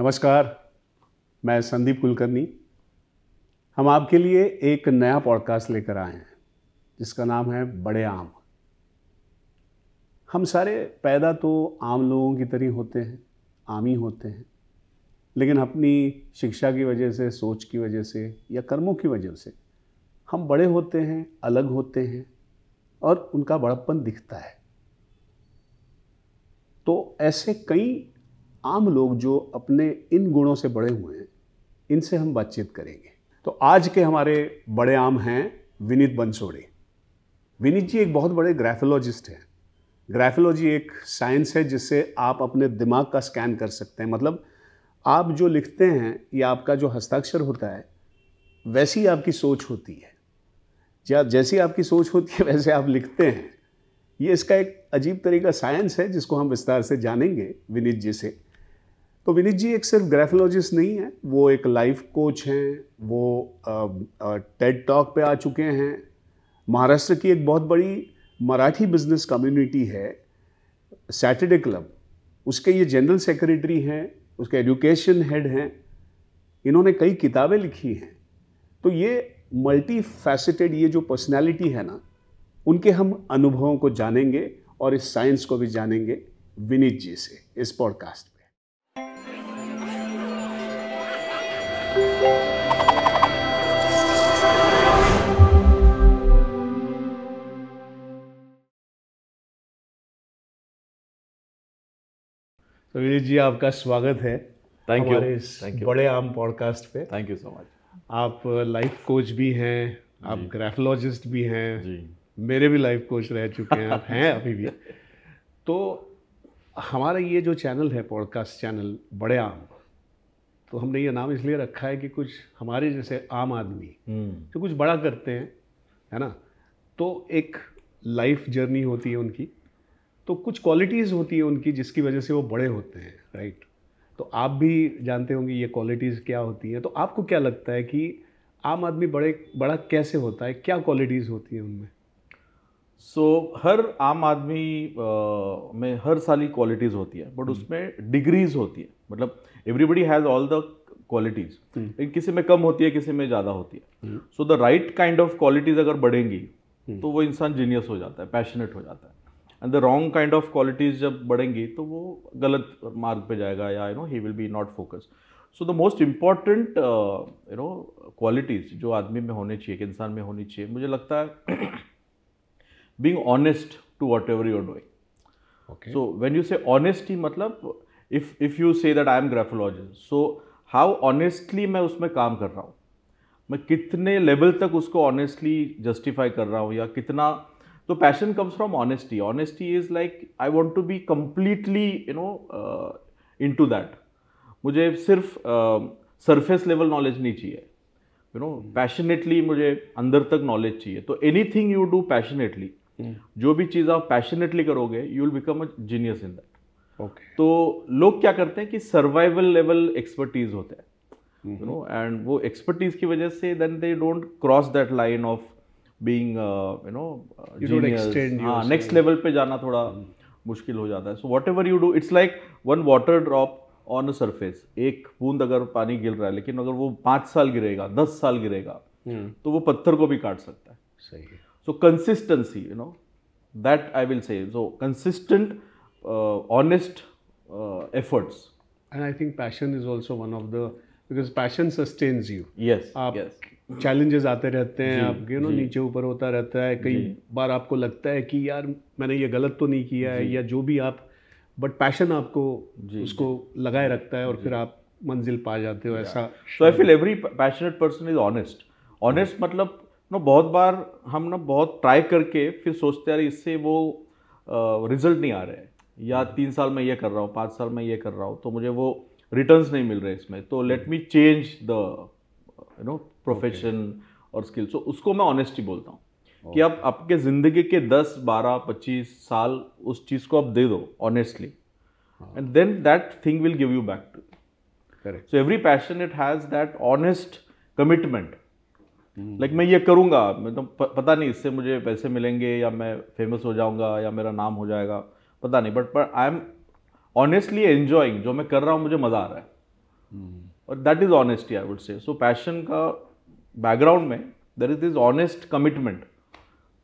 नमस्कार मैं संदीप कुलकर्णी हम आपके लिए एक नया पॉडकास्ट लेकर आए हैं जिसका नाम है बड़े आम हम सारे पैदा तो आम लोगों की तरह होते हैं आम ही होते हैं लेकिन अपनी शिक्षा की वजह से सोच की वजह से या कर्मों की वजह से हम बड़े होते हैं अलग होते हैं और उनका बड़प्पन दिखता है तो ऐसे कई आम लोग जो अपने इन गुणों से बड़े हुए हैं इनसे हम बातचीत करेंगे तो आज के हमारे बड़े आम हैं विनीत बंसोड़े विनीत जी एक बहुत बड़े ग्राफोलॉजिस्ट हैं ग्राफोलॉजी एक साइंस है जिससे आप अपने दिमाग का स्कैन कर सकते हैं मतलब आप जो लिखते हैं या आपका जो हस्ताक्षर होता है वैसी आपकी सोच होती है या जैसी आपकी सोच होती है वैसे आप लिखते हैं ये इसका एक अजीब तरीका साइंस है जिसको हम विस्तार से जानेंगे विनीत जी से तो विनीत जी एक सिर्फ ग्रेफोलॉजिस्ट नहीं है वो एक लाइफ कोच हैं वो टेड टॉक पे आ चुके हैं महाराष्ट्र की एक बहुत बड़ी मराठी बिजनेस कम्युनिटी है सैटरडे क्लब उसके ये जनरल सेक्रेटरी हैं उसके एजुकेशन हेड हैं इन्होंने कई किताबें लिखी हैं तो ये मल्टी फैसेटेड ये जो पर्सनैलिटी है ना उनके हम अनुभवों को जानेंगे और इस साइंस को भी जानेंगे विनीत जी से इस पॉडकास्ट में तो जी आपका स्वागत है थैंक यू बड़े आम पॉडकास्ट पे थैंक यू सो मच आप लाइफ कोच भी हैं आप ग्राफोलॉजिस्ट भी हैं जी मेरे भी लाइफ कोच रह चुके हैं आप हैं अभी भी तो हमारा ये जो चैनल है पॉडकास्ट चैनल बड़े आम तो हमने ये नाम इसलिए रखा है कि कुछ हमारे जैसे आम आदमी हम्म। जो कुछ बड़ा करते हैं है ना तो एक लाइफ जर्नी होती है उनकी तो कुछ क्वालिटीज़ होती है उनकी जिसकी वजह से वो बड़े होते हैं राइट तो आप भी जानते होंगे ये क्वालिटीज़ क्या होती हैं तो आपको क्या लगता है कि आम आदमी बड़े बड़ा कैसे होता है क्या क्वालिटीज़ होती हैं उनमें सो so, हर आम आदमी में हर सारी क्वालिटीज़ होती है बट हम्म। उसमें डिग्रीज होती है मतलब everybody has all the qualities लेकिन किसी में कम होती है किसी में ज़्यादा होती है so the right kind of qualities अगर बढ़ेंगी हम्म। तो वो इंसान जीनियस हो जाता है पैशनेट हो जाता है and the wrong kind of qualities जब बढ़ेंगी तो वो गलत मार्ग पे जाएगा या you know he will be not focus so the most important you know qualities जो आदमी में होनी चाहिए एक इंसान में होनी चाहिए मुझे लगता है being honest to whatever you're doing. Okay. So when you say honesty, मतलब if if you say that I am graphologist, so how honestly मैं उसमें काम कर रहा हूँ मैं कितने लेवल तक उसको ऑनेस्टली जस्टिफाई कर रहा हूँ या कितना तो passion comes from honesty honesty is like I want to be completely you know into that मुझे सिर्फ सरफेस लेवल नॉलेज नहीं चाहिए यू नो पैशनेटली मुझे अंदर तक नॉलेज चाहिए तो anything you do passionately Hmm. जो भी चीज़ आप पैशनेटली करोगे you will become a genius in that okay तो लोग क्या करते हैं कि सर्वाइवल लेवल एक्सपर्टीज होते हैं यू नो एंड वो एक्सपर्टीज की वजह से then they don't cross that line of being you know next level पे जाना थोड़ा hmm. मुश्किल हो जाता है so whatever you do it's like one water drop on a surface एक बूंद अगर पानी गिर रहा है लेकिन अगर वो पाँच साल गिरेगा दस साल गिरेगा hmm. तो वो पत्थर को भी काट सकता है सही है So consistency, you know, that I will say. So consistent, uh, honest uh, efforts. And I think passion is also one of the because passion sustains you. Yes. आप yes. चैलेंजेस आते रहते हैं आप यू नो नीचे ऊपर होता रहता है कई बार आपको लगता है कि यार मैंने ये गलत तो नहीं किया है या जो भी आप बट पैशन आपको उसको लगाए रखता है और फिर आप मंजिल पा जाते हो ऐसा so I feel every passionate person is honest honest मतलब ना बहुत बार हम ना बहुत ट्राई करके फिर सोचते यार इससे वो रिजल्ट नहीं आ रहे या हम्म। तीन साल में ये कर रहा हूँ पाँच साल में ये कर रहा हूँ तो मुझे वो रिटर्न्स नहीं मिल रहे इसमें तो let me change the you know profession और स्किल सो उसको मैं ऑनेस्टी बोलता हूँ कि आप आपके ज़िंदगी के 10, 12, 25 साल उस चीज़ को आप दे दो honestly and then that thing will give you back to correct so every passion it has that honest commitment like hmm. मैं ये करूँगा मतलब तो पता नहीं इससे मुझे पैसे मिलेंगे या मैं फेमस हो जाऊँगा या मेरा नाम हो जाएगा पता नहीं बट पर आई एम ऑनेस्टली एन्जॉइंग जो मैं कर रहा हूँ मुझे मज़ा आ रहा है हम्म। और that is honesty I would say so passion का बैकग्राउंड में there is this honest commitment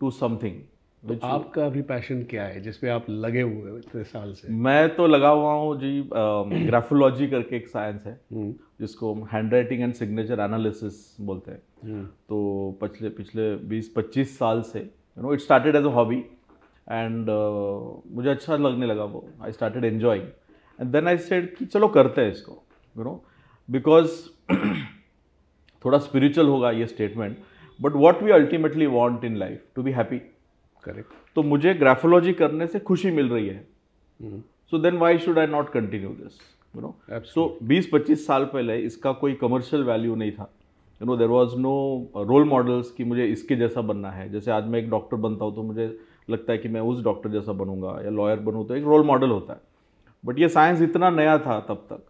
to something तो आपका अभी पैशन क्या है जिसपे आप लगे हुए इतने साल से मैं तो लगा हुआ हूँ जी ग्राफोलॉजी करके एक साइंस है हम्म। जिसको हम hand writing and signature analysis बोलते हैं हाँ। तो पिछले पिछले 20-25 साल से you know it started as a hobby and मुझे अच्छा लगने लगा वो I started enjoying and then I said कि चलो करते हैं इसको यू नो बिकॉज थोड़ा स्पिरिचुअल होगा ये statement but what we ultimately want in life to be happy correct तो मुझे ग्राफोलॉजी करने से खुशी मिल रही है so then why should I not continue this you know so बीस पच्चीस साल पहले इसका कोई कमर्शियल वैल्यू नहीं था you know there was no role models कि मुझे इसके जैसा बनना है जैसे आज मैं एक डॉक्टर बनता हूँ तो मुझे लगता है कि मैं उस डॉक्टर जैसा बनूंगा या लॉयर बनूँ तो एक रोल मॉडल होता है बट ये साइंस इतना नया था तब तक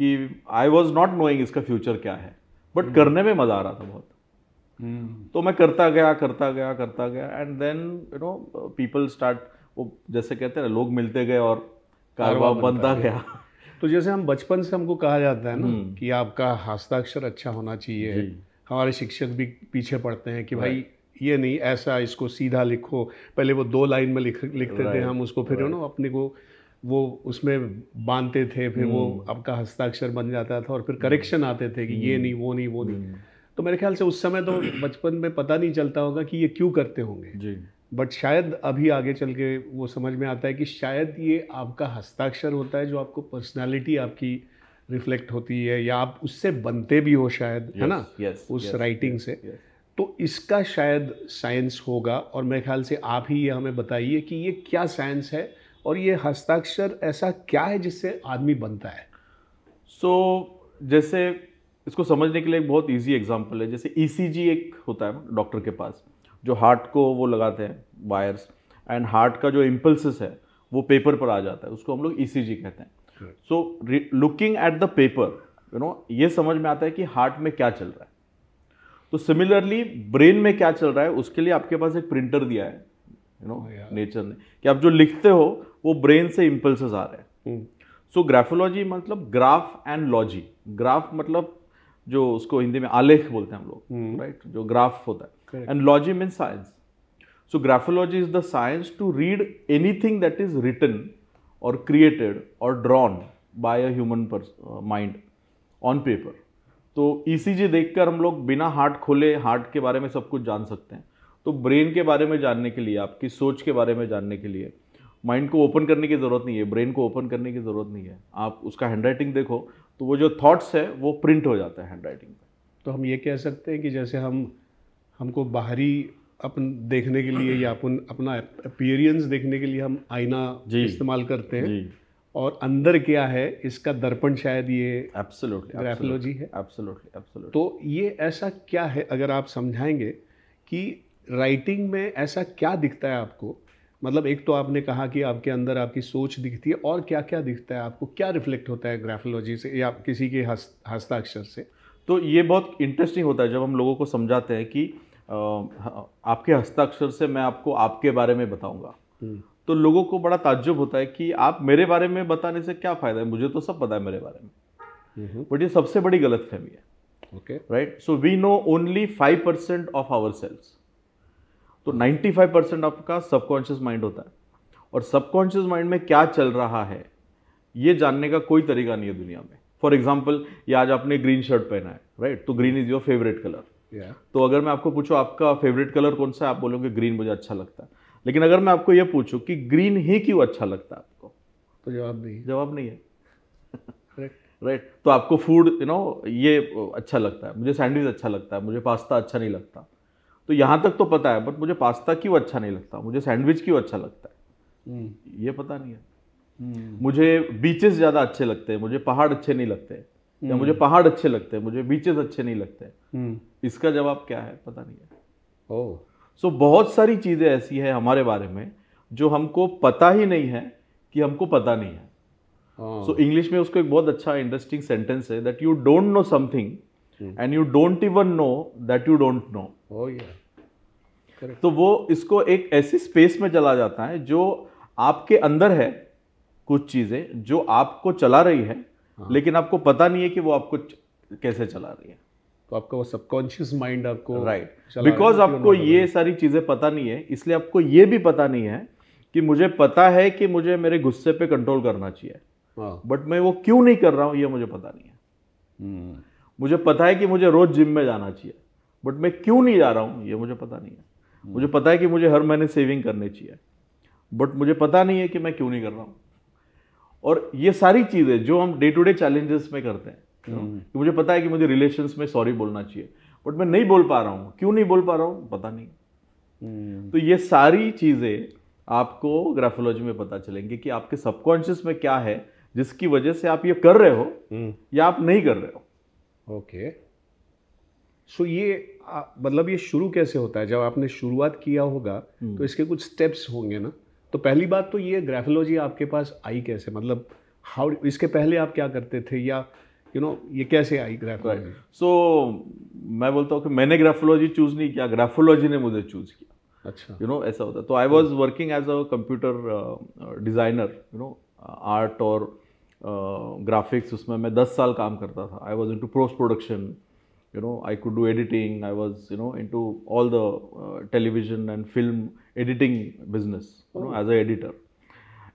कि आई वॉज नॉट नोइंग इसका फ्यूचर क्या है बट hmm. करने में मज़ा आ रहा था बहुत hmm. तो मैं करता गया करता गया करता गया and then you know people start वो जैसे कहते हैं ना लोग मिलते गए और कारोबार बनता गया तो जैसे हम बचपन से हमको कहा जाता है ना हम्म। कि आपका हस्ताक्षर अच्छा होना चाहिए हमारे शिक्षक भी पीछे पड़ते हैं कि भाई ये नहीं ऐसा इसको सीधा लिखो पहले वो दो लाइन में लिख लिखते थे हम उसको फिर ना अपने को वो उसमें बांधते थे फिर वो हम्म। आपका हस्ताक्षर बन जाता था और फिर हम्म। करेक्शन आते थे कि ये नहीं वो नहीं वो नहीं तो मेरे ख्याल से उस समय तो बचपन में पता नहीं चलता होगा कि ये क्यों करते होंगे बट शायद अभी आगे चल के वो समझ में आता है कि शायद ये आपका हस्ताक्षर होता है जो आपको पर्सनालिटी आपकी रिफ्लेक्ट होती है या आप उससे बनते भी हो शायद yes, है ना yes, उस yes, राइटिंग yes, से yes. तो इसका शायद साइंस होगा और मेरे ख्याल से आप ही ये हमें बताइए कि ये क्या साइंस है और ये हस्ताक्षर ऐसा क्या है जिससे आदमी बनता है सो so, जैसे इसको समझने के लिए एक बहुत इजी एग्जांपल है जैसे ईसीजी e एक होता है डॉक्टर के पास जो हार्ट को वो लगाते हैं वायर्स एंड हार्ट का जो इम्पल्सिस है वो पेपर पर आ जाता है उसको हम लोग ई e कहते हैं so looking at the paper you know ये समझ में आता है कि हार्ट में क्या चल रहा है तो सिमिलरली ब्रेन में क्या चल रहा है उसके लिए आपके पास एक प्रिंटर दिया है यू नो नेचर ने कि आप जो लिखते हो वो ब्रेन से इम्पल्सेस आ रहे हैं सो hmm. ग्राफोलॉजी मतलब ग्राफ एंड लॉजी ग्राफ मतलब जो उसको हिंदी में आलेख बोलते हैं हम लोग राइट hmm. जो ग्राफ होता है Correct. And logy means science. So graphology is the science to read anything that is written or created or drawn by a human uh, mind on paper. तो ईसीजी e देखकर हम लोग बिना heart खोले heart के बारे में सब कुछ जान सकते हैं तो ब्रेन के बारे में जानने के लिए आपकी सोच के बारे में जानने के लिए माइंड को ओपन करने की ज़रूरत नहीं है ब्रेन को ओपन करने की ज़रूरत नहीं है आप उसका हैंडराइटिंग देखो तो वो जो थॉट्स है वो प्रिंट हो जाता है हैंडराइटिंग पे तो हम ये कह सकते हैं कि जैसे हम हमको बाहरी अपन देखने के लिए या अपन अपना अपीयरेंस देखने के लिए हम आईना इस्तेमाल करते हैं और अंदर क्या है इसका दर्पण शायद ये ग्राफोलॉजी है एब्सोल्युटली तो ये ऐसा क्या है अगर आप समझाएंगे कि राइटिंग में ऐसा क्या दिखता है आपको मतलब एक तो आपने कहा कि आपके अंदर आपकी सोच दिखती है और क्या क्या दिखता है आपको क्या रिफ्लेक्ट होता है ग्राफोलॉजी से या किसी के हस्ताक्षर से तो ये बहुत इंटरेस्टिंग होता है जब हम लोगों को समझाते हैं कि आपके हस्ताक्षर से मैं आपको आपके बारे में बताऊंगा हम्म। तो लोगों को बड़ा ताज्जुब होता है कि आप मेरे बारे में बताने से क्या फ़ायदा है मुझे तो सब पता है मेरे बारे में हम्म। बट ये सबसे बड़ी गलत फहमी है okay right so we know only five percent of our cells तो नाइन्टी फाइव परसेंट आपका सबकॉन्शियस माइंड होता है और सबकॉन्शियस माइंड में क्या चल रहा है ये जानने का कोई तरीका नहीं है दुनिया में फॉर एग्जाम्पल ये आज आपने ग्रीन शर्ट पहना है राइट right? तो green is your favourite colour तो अगर मैं आपको पूछूँ आपका फेवरेट कलर कौन सा है आप बोलोगे ग्रीन मुझे अच्छा लगता है लेकिन अगर मैं आपको ये पूछूँ कि ग्रीन ही क्यों अच्छा लगता है आपको तो जवाब नहीं जवाब नहीं है राइट right. तो आपको फूड यू नो ये अच्छा लगता है मुझे सैंडविच अच्छा लगता है मुझे पास्ता अच्छा नहीं लगता तो यहाँ तक तो पता है बट मुझे पास्ता क्यों अच्छा नहीं लगता मुझे सैंडविच क्यों अच्छा लगता है hmm. ये पता नहीं है hmm. मुझे बीचेस ज़्यादा अच्छे लगते हैं मुझे पहाड़ अच्छे नहीं लगते या मुझे हम्म। पहाड़ अच्छे लगते हैं मुझे बीचेस अच्छे नहीं लगते हम्म। इसका जवाब क्या है पता नहीं है ओ सो so, बहुत सारी चीज़ें ऐसी है हमारे बारे में जो हमको पता ही नहीं है कि हमको पता नहीं है सो oh. इंग्लिश so, में उसको एक बहुत अच्छा इंटरेस्टिंग सेंटेंस है that you don't know something and you don't even know that you don't know तो वो इसको एक ऐसी स्पेस में चला जाता है जो आपके अंदर है कुछ चीज़ें जो आपको चला रही है हाँ। लेकिन आपको पता नहीं है कि वो आपको कैसे चला रही है तो आपका वो सबकॉन्शियस माइंड आपको राइट बिकॉज आपको ये सारी चीज़ें पता नहीं है इसलिए आपको ये भी पता नहीं है कि मुझे पता है कि मुझे मेरे गुस्से पे कंट्रोल करना चाहिए बट हाँ। मैं वो क्यों नहीं कर रहा हूँ ये मुझे पता नहीं है हम्म। मुझे पता है कि मुझे रोज जिम में जाना चाहिए बट मैं क्यों नहीं जा रहा हूं ये मुझे पता नहीं है हम्म। मुझे पता है कि मुझे हर महीने सेविंग करनी चाहिए बट मुझे पता नहीं है कि मैं क्यों नहीं कर रहा हूँ और ये सारी चीज़ें जो हम डे टू डे चैलेंजेस में करते हैं हम्म। कि मुझे पता है कि मुझे रिलेशन में सॉरी बोलना चाहिए बट मैं नहीं बोल पा रहा हूँ क्यों नहीं बोल पा रहा हूँ पता नहीं हम्म। तो ये सारी चीज़ें आपको ग्राफोलॉजी में पता चलेंगे कि आपके सबकॉन्शियस में क्या है जिसकी वजह से आप ये कर रहे हो हम्म। या आप नहीं कर रहे हो ओके सो ये मतलब ये शुरू कैसे होता है जब आपने शुरुआत किया होगा तो इसके कुछ स्टेप्स होंगे ना तो पहली बात तो ये ग्राफोलॉजी आपके पास आई कैसे मतलब हाउ इसके पहले आप क्या करते थे या यू you नो know, ये कैसे आई ग्राफोलॉजी सो so, मैं बोलता हूँ कि मैंने ग्राफोलॉजी चूज़ नहीं किया ग्राफोलॉजी ने मुझे चूज़ किया अच्छा यू नो ऐसा होता तो I was working as a computer designer you know art और ग्राफिक्स uh, उसमें मैं दस साल काम करता था I was into post production you know I could do editing I was you know into all the television and film editing business you know as a editor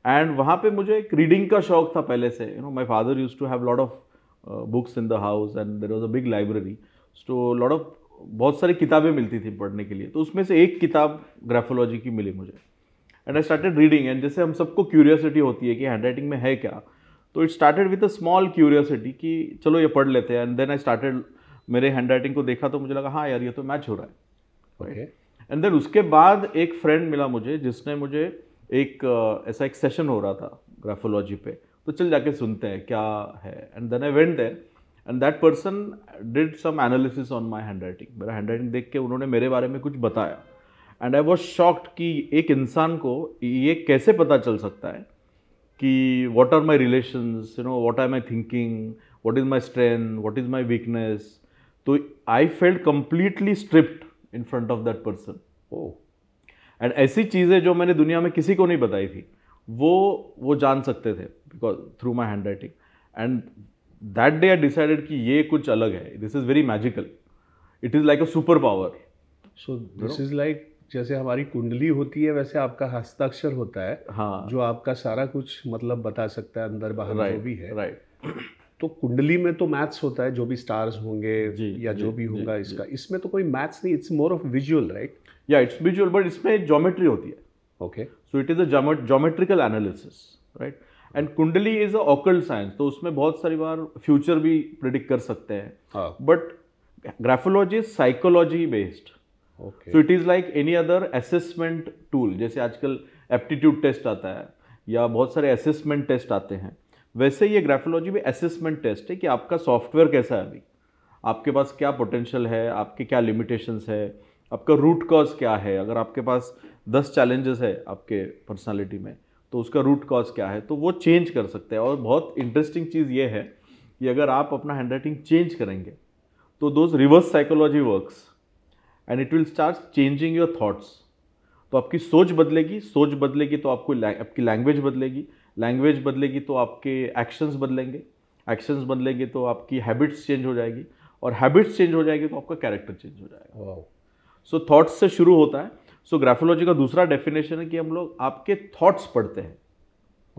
एंड वहाँ पे मुझे एक रीडिंग का शौक था पहले से you know my father use to have lot of books in the house and there was a big library so lot of बहुत सारी किताबें मिलती थी पढ़ने के लिए तो उसमें से एक किताब ग्राफोलॉजी की मिली मुझे and I started reading and जैसे हम सबको क्यूरियोसिटी होती है कि हैंड राइटिंग में है क्या तो it started with a small curiosity कि चलो ये पढ़ लेते हैं एंड देन आई स्टार्टेड मेरे हैंड राइटिंग को देखा तो मुझे लगा हाँ यार ये तो मैच हो रहा है okay. एंड देन उसके बाद एक फ्रेंड मिला मुझे जिसने मुझे एक uh, ऐसा एक सेशन हो रहा था ग्राफोलॉजी पे तो चल जाके सुनते हैं क्या है and then I went then and that person did some analysis on my hand handwriting मेरा हैंड राइटिंग देख के उन्होंने मेरे बारे में कुछ बताया एंड आई वॉज शॉक्ड कि एक इंसान को ये कैसे पता चल सकता है कि what are my relations you know what are my thinking what is my strength what is my weakness तो I felt completely stripped in front of that person oh and ऐसी चीज़ें जो मैंने दुनिया में किसी को नहीं बताई थी वो वो जान सकते थे because through my hand writing and that day I decided कि ये कुछ अलग है this is very magical it is like a super power so this is like जैसे हमारी कुंडली होती है वैसे आपका हस्ताक्षर होता है हाँ जो आपका सारा कुछ मतलब बता सकता है अंदर बाहर right, जो भी है राइट right. तो कुंडली में तो मैथ्स होता है जो भी स्टार्स होंगे जी, या जी, जो भी होगा इसका इसमें तो कोई मैथ्स नहीं it's more of visual right या इट्स विजुअल बट इसमें ज्योमेट्री होती है okay so it is a geometrical analysis right and kundli is a occult science तो उसमें बहुत सारी बार फ्यूचर भी प्रिडिक्ट कर सकते हैं but graphology psychology based so it is like any other assessment tool जैसे आजकल एप्टीट्यूड टेस्ट आता है या बहुत सारे असेसमेंट टेस्ट आते हैं वैसे ये ग्राफोलॉजी में असेसमेंट टेस्ट है कि आपका सॉफ्टवेयर कैसा है अभी आपके पास क्या पोटेंशियल है आपके क्या लिमिटेशंस है आपका रूट कॉज क्या है अगर आपके पास दस चैलेंजेस है आपके पर्सनालिटी में तो उसका रूट कॉज क्या है तो वो चेंज कर सकते हैं और बहुत इंटरेस्टिंग चीज़ ये है कि अगर आप अपना हैंड राइटिंग चेंज करेंगे तो those reverse psychology works and it will start changing your thoughts तो आपकी सोच बदलेगी सोच बदलेगी तो आपको आपकी लैंग्वेज बदलेगी लैंग्वेज बदलेगी तो आपके एक्शंस बदलेंगे एक्शंस बदलेंगे तो आपकी हैबिट्स चेंज हो जाएगी और हैबिट्स चेंज हो जाएगी तो आपका कैरेक्टर चेंज हो जाएगा सो wow. थॉट्स so, से शुरू होता है सो so, ग्राफोलॉजी का दूसरा डेफिनेशन है कि हम लोग आपके थॉट्स पढ़ते हैं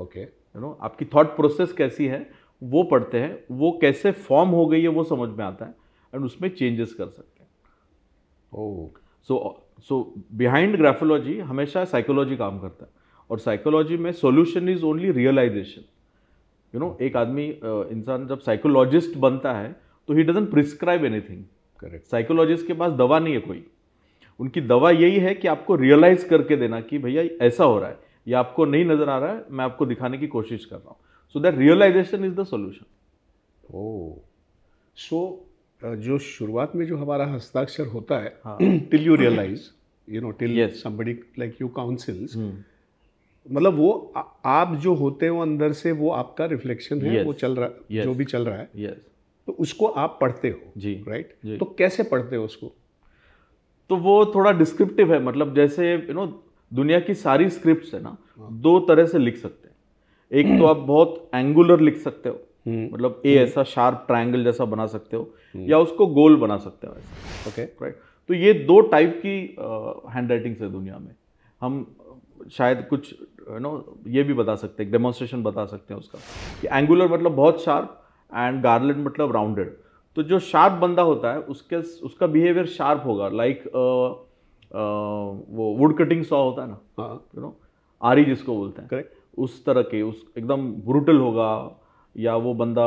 ओके यू नो आपकी थॉट प्रोसेस कैसी है वो पढ़ते हैं वो कैसे फॉर्म हो गई है वो समझ में आता है एंड उसमें चेंजेस कर सकते हैं सो सो बिहाइंड ग्राफोलॉजी हमेशा साइकोलॉजी काम करता है और साइकोलॉजी में solution is only realization you know एक आदमी इंसान जब साइकोलॉजिस्ट बनता है तो he doesn't prescribe anything correct psychologist के पास दवा नहीं है कोई उनकी दवा यही है कि आपको रियलाइज करके देना कि भैया ऐसा हो रहा है या आपको नहीं नजर आ रहा है मैं आपको दिखाने की कोशिश कर रहा हूँ so that realization is the solution oh so जो शुरुआत में जो हमारा हस्ताक्षर होता है till you realize you know till somebody like you counsels मतलब वो आप जो होते हो अंदर से वो आपका रिफ्लेक्शन है yes. वो चल रहा yes. जो भी चल रहा है yes. तो उसको आप पढ़ते हो जी राइट right? तो कैसे पढ़ते हो उसको तो वो थोड़ा डिस्क्रिप्टिव है मतलब जैसे यू नो दुनिया की सारी स्क्रिप्ट है ना हाँ। दो तरह से लिख सकते हैं एक तो आप बहुत एंगुलर लिख सकते हो हम्म। मतलब ए हम्म। ऐसा शार्प ट्रायंगल जैसा बना सकते हो हम्म। या उसको गोल बना सकते हो ऐसा ओके राइट तो ये दो टाइप की हैंड राइटिंग्स है दुनिया में हम शायद कुछ यू नो ये भी बता सकते हैं डेमोन्स्ट्रेशन बता सकते हैं उसका कि एंगुलर मतलब बहुत शार्प एंड गार्लेट मतलब राउंडेड तो जो शार्प बंदा होता है उसके उसका बिहेवियर शार्प होगा लाइक like, uh, uh, वो वुड कटिंग सॉ होता है ना यू हाँ। नो आरी जिसको बोलते हैं करेक्ट उस तरह के उस एकदम ब्रूटल होगा या वो बंदा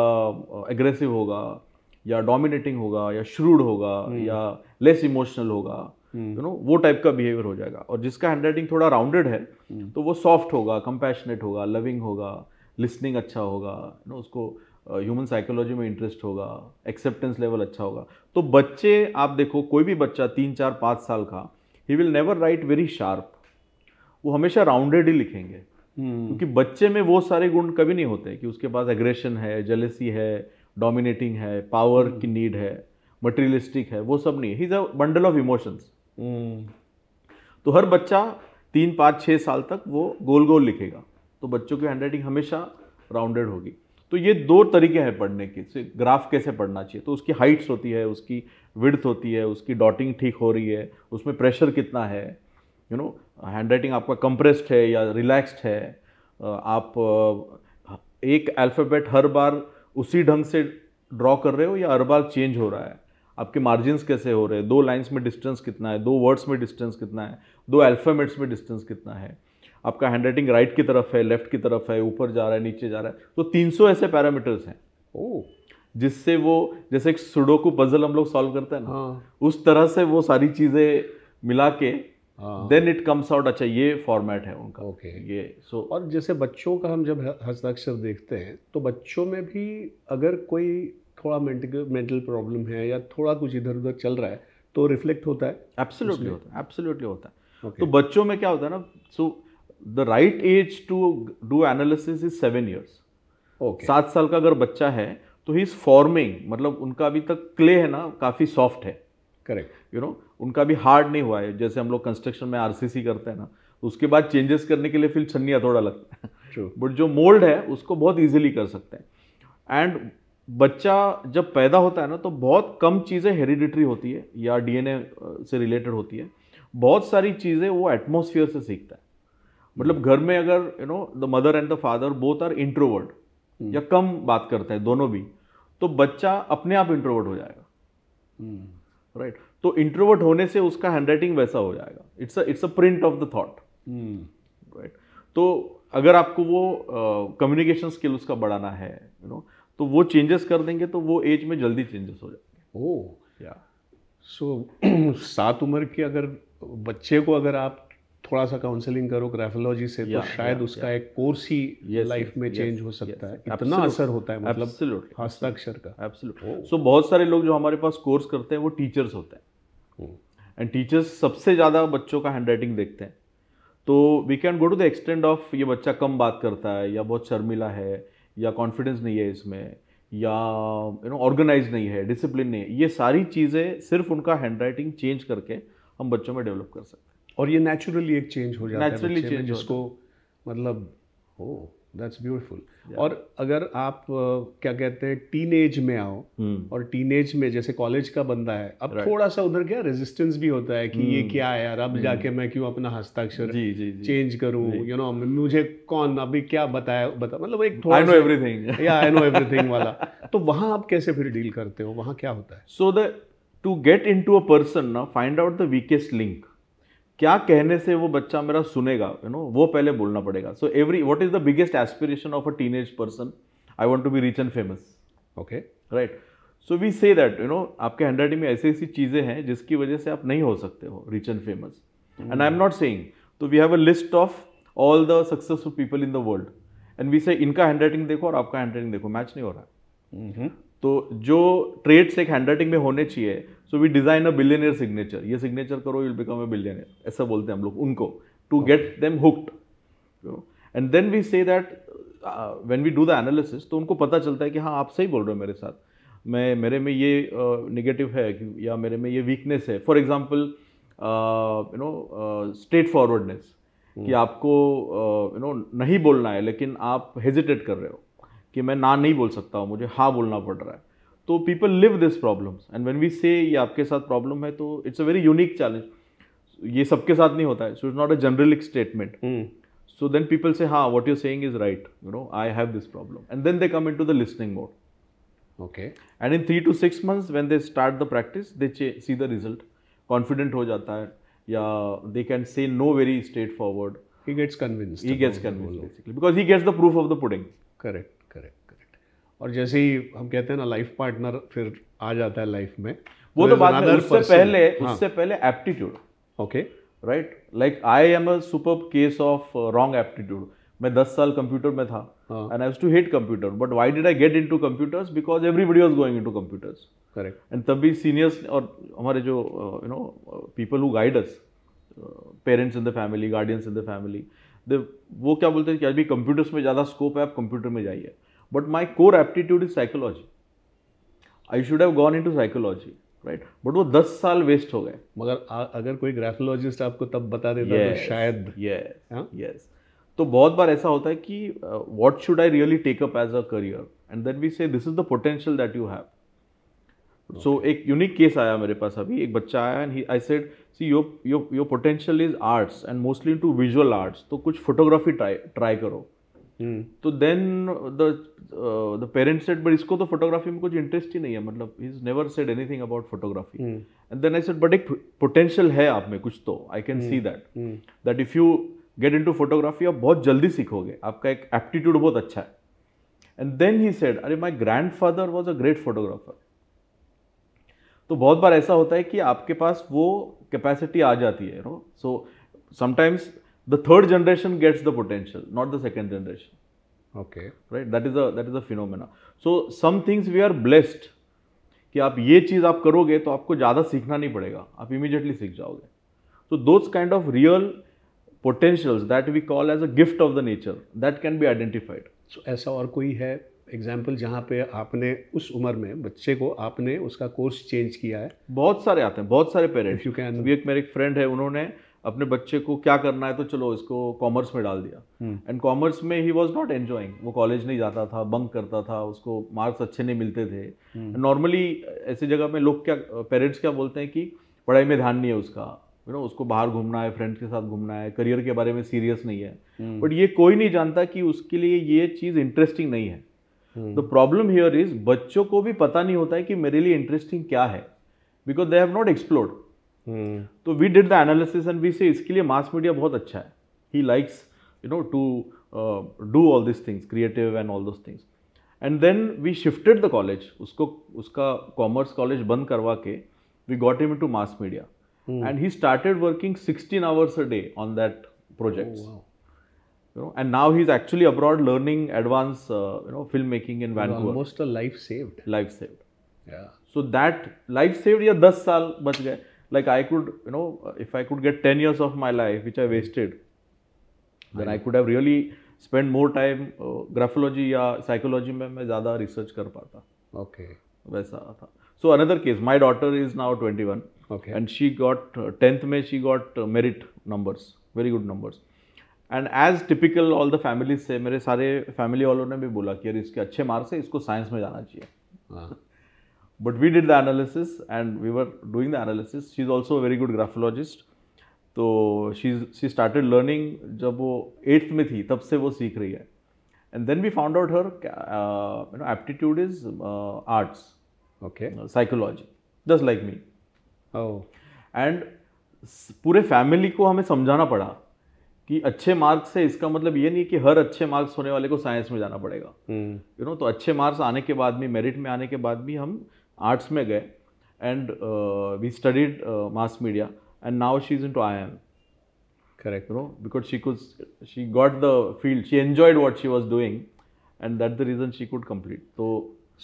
एग्रेसिव uh, होगा या डोमिनेटिंग होगा या श्रूड होगा हम्म। या लेस इमोशनल होगा यू hmm. नो वो टाइप का बिहेवियर हो जाएगा और जिसका हैंड राइटिंग थोड़ा राउंडेड है hmm. तो वो सॉफ्ट होगा कंपैशनेट होगा लविंग होगा लिसनिंग अच्छा होगा यू नो उसको ह्यूमन uh, साइकोलॉजी में इंटरेस्ट होगा एक्सेप्टेंस लेवल अच्छा होगा तो बच्चे आप देखो कोई भी बच्चा तीन चार पाँच साल का he will never write very sharp वो हमेशा राउंडेड ही लिखेंगे hmm. क्योंकि बच्चे में वो सारे गुण कभी नहीं होते कि उसके पास एग्रेशन है जेलेसी है डोमिनेटिंग है पावर की नीड है मटेरियलिस्टिक है वो सब नहीं he is a bundle of emotions hmm. तो हर बच्चा तीन पाँच छः साल तक वो गोल गोल लिखेगा तो बच्चों की हैंडराइटिंग हमेशा राउंडेड होगी तो ये दो तरीके हैं पढ़ने के से ग्राफ कैसे पढ़ना चाहिए तो उसकी हाइट्स होती है उसकी विड्थ होती है उसकी डॉटिंग ठीक हो रही है उसमें प्रेशर कितना है यू नो हैंड राइटिंग आपका कंप्रेस्ड है या रिलैक्स्ड है आप एक अल्फ़ाबेट हर बार उसी ढंग से ड्रॉ कर रहे हो या हर बार चेंज हो रहा है आपके मार्जिन कैसे हो रहे हैं दो लाइन्स में डिस्टेंस कितना है दो वर्ड्स में डिस्टेंस कितना है दो अल्फामेट्स में डिस्टेंस कितना है आपका हैंड राइटिंग राइट की तरफ है लेफ्ट की तरफ है ऊपर जा रहा है नीचे जा रहा है तो 300 ऐसे पैरामीटर्स हैं ओ जिससे वो जैसे एक को पजल हम लोग सॉल्व करते हैं ना हाँ। उस तरह से वो सारी चीज़ें मिला के देन इट कम्स आउट अच्छा ये फॉर्मेट है उनका ओके okay. ये सो so, और जैसे बच्चों का हम जब हस्ताक्षर देखते हैं तो बच्चों में भी अगर कोई थोड़ा मेंटल मेंटल प्रॉब्लम है या थोड़ा कुछ इधर उधर चल रहा है तो रिफ्लेक्ट होता है एब्सोल्युटली होता है एब्सोल्युटली होता है okay. तो बच्चों में क्या होता है ना so the right age to do analysis is seven years okay सात साल का अगर बच्चा है तो ही इज़ फॉर्मिंग मतलब उनका अभी तक क्ले है ना काफ़ी सॉफ्ट है करेक्ट यू नो उनका भी हार्ड नहीं हुआ है जैसे हम लोग कंस्ट्रक्शन में आरसीसी करते हैं ना तो उसके बाद चेंजेस करने के लिए फिर छन्निया थोड़ा लगता है बट जो मोल्ड है उसको बहुत ईजिली कर सकते हैं एंड बच्चा जब पैदा होता है ना तो बहुत कम चीज़ें हेरिडिटरी होती है या डीएनए से रिलेटेड होती है बहुत सारी चीज़ें वो एटमोसफियर से सीखता है मतलब घर में अगर you know the mother and the father both are introvert या कम बात करते हैं दोनों भी तो बच्चा अपने आप इंट्रोवर्ट हो जाएगा राइट हम्म। right. तो इंट्रोवर्ट होने से उसका हैंडराइटिंग वैसा हो जाएगा it's it's a print of the thought right तो अगर आपको वो कम्युनिकेशन uh, स्किल उसका बढ़ाना है यू you नो know, तो वो चेंजेस कर देंगे तो वो एज में जल्दी चेंजेस हो जाएंगे ओ या सो सात उम्र के अगर बच्चे को अगर आप थोड़ा सा काउंसलिंग करो ग्राफोलॉजी से तो शायद उसका एक कोर्स ही लाइफ में चेंज हो सकता है इतना असर होता है मतलब हस्ताक्षर का एब्सोल्युटली सो oh. बहुत सारे लोग जो हमारे पास कोर्स करते हैं वो टीचर्स होते हैं एंड hmm. टीचर्स सबसे ज़्यादा बच्चों का हैंड राइटिंग देखते हैं तो we can go to the extent of ये बच्चा कम बात करता है या बहुत शर्मिला है या कॉन्फिडेंस नहीं है इसमें या यू नो ऑर्गेनाइज नहीं है डिसिप्लिन नहीं है ये सारी चीज़ें सिर्फ उनका हैंड राइटिंग चेंज करके हम बच्चों में डेवलप कर सकते हैं और ये नेचुरली एक चेंज हो जाता है नेचुरली चेंज जिसको मतलब हो oh, दैट्स ब्यूटिफुल और अगर आप क्या कहते हैं टीन एज में आओ हम्म। और टीन एज में जैसे कॉलेज का बंदा है अब थोड़ा सा उधर क्या रेजिस्टेंस भी होता है कि ये हम्म। क्या है यार अब हम्म। जाके मैं क्यों अपना हस्ताक्षर चेंज करूं यू नो मुझे कौन अभी क्या बताया बता मतलब एक आई नो एवरीथिंग या आई नो एवरीथिंग वाला तो वहां आप कैसे फिर डील करते हो वहां क्या होता है so the to get to a person ना find out the weakest link क्या कहने से वो बच्चा मेरा सुनेगा यू you नो know, वो पहले बोलना पड़ेगा so every what is the biggest aspiration of a teenage person I want to be rich and famous okay right so we say that you know आपके handwriting में ऐसी ऐसी चीज़ें हैं जिसकी वजह से आप नहीं हो सकते हो rich and famous and I am not saying तो we have a list of all the successful people in the world and we say इनका हैंडराइटिंग देखो और आपका हैंडराइटिंग देखो मैच नहीं हो रहा है mm-hmm. तो जो ट्रेड्स एक हैंड में होने चाहिए so we design a billionaire signature ये सिग्नेचर करो you will become a billionaire ऐसा बोलते हैं हम लोग उनको to get them hooked and then we say that when we do the analysis तो उनको पता चलता है कि हाँ आप सही बोल रहे हो मेरे साथ मैं मेरे में ये निगेटिव uh, है या मेरे में ये वीकनेस है for example you know straightforwardness कि hmm. आपको you uh, know you know, नहीं बोलना है लेकिन आप हेजिटेट कर रहे हो कि मैं ना नहीं बोल सकता हूँ मुझे हाँ बोलना पड़ रहा है तो people live this problems and when we say ये आपके साथ प्रॉब्लम है तो it's a very unique challenge ये सबके साथ नहीं होता है so it's not a general statement so then people say हाँ what you're saying is right you know I have this problem and then they come into the listening mode okay and in three to six months when they start the practice they see the result confident हो जाता है या they can say no very straightforward he gets convince he gets convince because he gets the proof of the pudding correct और जैसे ही हम कहते हैं ना लाइफ पार्टनर फिर आ जाता है लाइफ में वो तो, तो बात है उससे पहले हाँ. उससे पहले aptitude okay right like I am a super case of wrong aptitude मैं दस साल कंप्यूटर में था and I to hate computer but why did I get into computers because everybody was going into computers correct and तब भी seniors और हमारे जो you know people who guides parents in the family guardians in the family they वो क्या बोलते हैं कि अभी कंप्यूटर्स में ज़्यादा स्कोप है आप कंप्यूटर में जाइए but my core aptitude is psychology. I should have gone to psychology right but वो दस साल वेस्ट हो गए मगर आ, अगर कोई ग्राफोलॉजिस्ट आपको तब बता देता तो yes, तो शायद यस यस हाँ? तो बहुत बार ऐसा होता है कि what should I really take up as a career and then we say this is the potential that you have so एक यूनिक केस आया मेरे पास अभी एक बच्चा आया and I said see your your potential is arts and mostly to visual arts तो कुछ photography try try करो Hmm. तो then the parents said but इसको तो फोटोग्राफी में कुछ इंटरेस्ट ही नहीं है मतलब he is never said anything about photography and then I said but एक पोटेंशियल है आप में कुछ तो I can see that that if you get into photography आप बहुत जल्दी सीखोगे आपका एक एप्टीट्यूड बहुत अच्छा है एंड देन ही सेड अरे my grandfather was a great photographer तो बहुत बार ऐसा होता है कि आपके पास वो कैपेसिटी आ जाती है no so sometimes the third generation gets the potential, not the second generation. Okay. Right? That is a that is a phenomena. So some things we are blessed कि आप ये चीज़ आप करोगे तो आपको ज़्यादा सीखना नहीं पड़ेगा आप इमीडिएटली सीख जाओगे so those kind of real potentials that we call as a gift of the nature that can be identified so ऐसा और कोई है एग्जाम्पल जहाँ पे आपने उस उम्र में बच्चे को आपने उसका कोर्स चेंज किया है बहुत सारे आते हैं बहुत सारे पेरेंट्स यू कैन एक मेरे एक फ्रेंड है उन्होंने अपने बच्चे को क्या करना है तो चलो इसको कॉमर्स में डाल दिया एंड हम्म। कॉमर्स में ही वॉज नॉट एन्जॉइंग वो कॉलेज नहीं जाता था बंक करता था उसको मार्क्स अच्छे नहीं मिलते थे नॉर्मली हम्म। ऐसी जगह में लोग क्या पेरेंट्स क्या बोलते हैं कि पढ़ाई में ध्यान नहीं है उसका यू नो उसको बाहर घूमना है फ्रेंड्स के साथ घूमना है करियर के बारे में सीरियस नहीं है बट हम्म। ये कोई नहीं जानता कि उसके लिए ये चीज़ इंटरेस्टिंग नहीं है द प्रॉब्लम हियर इज बच्चों को भी पता नहीं होता है कि मेरे लिए इंटरेस्टिंग क्या है because they have not explored hmm. तो we did the analysis and we say इसके लिए मास मीडिया बहुत अच्छा है he likes you know to do all this things creative and all this things and then we shifted the college उसको उसका commerce college बंद करवा के we got him to mass media and he started working sixteen hours a day on that project you know and now he's actually abroad learning advanced uh, you know filmmaking in vancouver almost a life saved life saved yeah so that life saved या 10 साल बच गए like i could you know if i could get 10 years of my life which i wasted then i, could have really spent more time uh, graphology or psychology mein main zyada research kar paata okay वैसा था so another case my daughter is now twenty one okay and she got tenth में she got merit numbers very good numbers and as typical all the families से मेरे सारे family वालों ने भी बोला कि इसके अच्छे मार्क्स है इसको साइंस में जाना चाहिए but we did the analysis and we were doing the analysis she's also a very good graphologist तो शी शी स्टार्टेड लर्निंग जब वो एट्थ में थी तब से वो सीख रही है and then we found out her you know aptitude is arts okay psychology just like me and पूरे फैमिली को हमें समझाना पड़ा कि अच्छे मार्क्स से इसका मतलब ये नहीं कि हर अच्छे मार्क्स होने वाले को साइंस में जाना पड़ेगा you hmm. Know you know, तो अच्छे मार्क्स आने के बाद भी मेरिट में आने के बाद भी हम आर्ट्स में गए and we studied mass media and now she is in to I am correct no because she could she got the field she enjoyed what she was doing and that the reason she could complete तो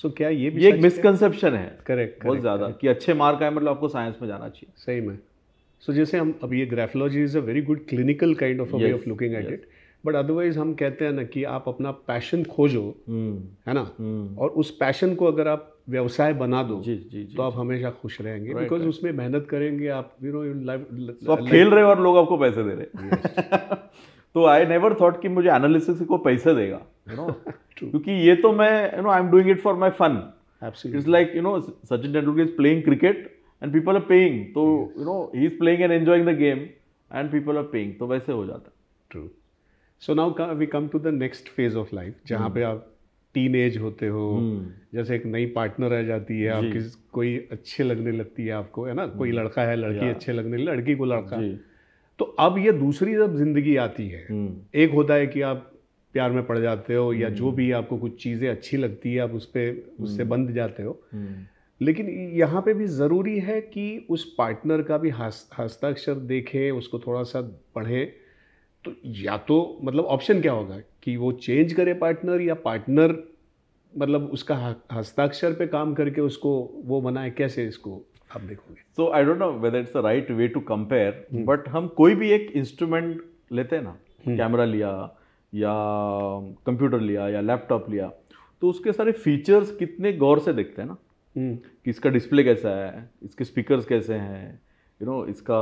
so so, क्या ये भी ये एक misconception है correct बहुत ज़्यादा कि अच्छे मार्क आए मतलब आपको साइंस में जाना चाहिए सही में सो so, जैसे हम अब ये graphology is a very good clinical kind of way of looking at it but otherwise हम कहते हैं ना कि आप अपना पैशन खोजो हम्म, है ना हम्म। और उस पैशन को अगर आप व्यवसाय बना दो जी, जी, जी, तो आप हमेशा खुश रहेंगे बिकॉज right, right. उसमें मेहनत करेंगे आप यू नो लाइफ आप खेल रहे हो और लोग आपको पैसे दे रहे हैं तो आई नेवर थॉट कि मुझे एनालिसिस को पैसे देगा क्योंकि ये तो मैं you know I am doing it for my fun it's like you know Sachin Tendulkar is playing cricket and people are paying तो you know he is playing and enjoying the game and people are paying तो वैसे हो जाता है true so now we come to the next phase of life जहाँ hmm. पे आप teen age होते हो hmm. जैसे एक नई पार्टनर आ जाती है आपकी कोई अच्छे लगने लगती है आपको है ना कोई hmm. लड़का है लड़की अच्छे लगने लड़की को लड़का तो अब ये दूसरी जब जिंदगी आती है एक होता है कि आप प्यार में पड़ जाते हो या जो भी आपको कुछ चीज़ें अच्छी लगती है आप उस पर उससे बंध जाते हो लेकिन यहाँ पे भी ज़रूरी है कि उस पार्टनर का भी हस्ताक्षर देखें उसको थोड़ा सा पढ़ें तो या तो मतलब ऑप्शन क्या होगा कि वो चेंज करे पार्टनर या पार्टनर मतलब उसका हस्ताक्षर पे काम करके उसको वो बनाए कैसे इसको आप देखोगे so I don't know whether it's the right way to compare but हम कोई भी एक इंस्ट्रूमेंट लेते हैं ना कैमरा हम्म। लिया या कंप्यूटर लिया या लैपटॉप लिया तो उसके सारे फीचर्स कितने गौर से देखते हैं ना हम्म। कि इसका डिस्प्ले कैसा है इसके स्पीकर्स कैसे हैं यू नो इसका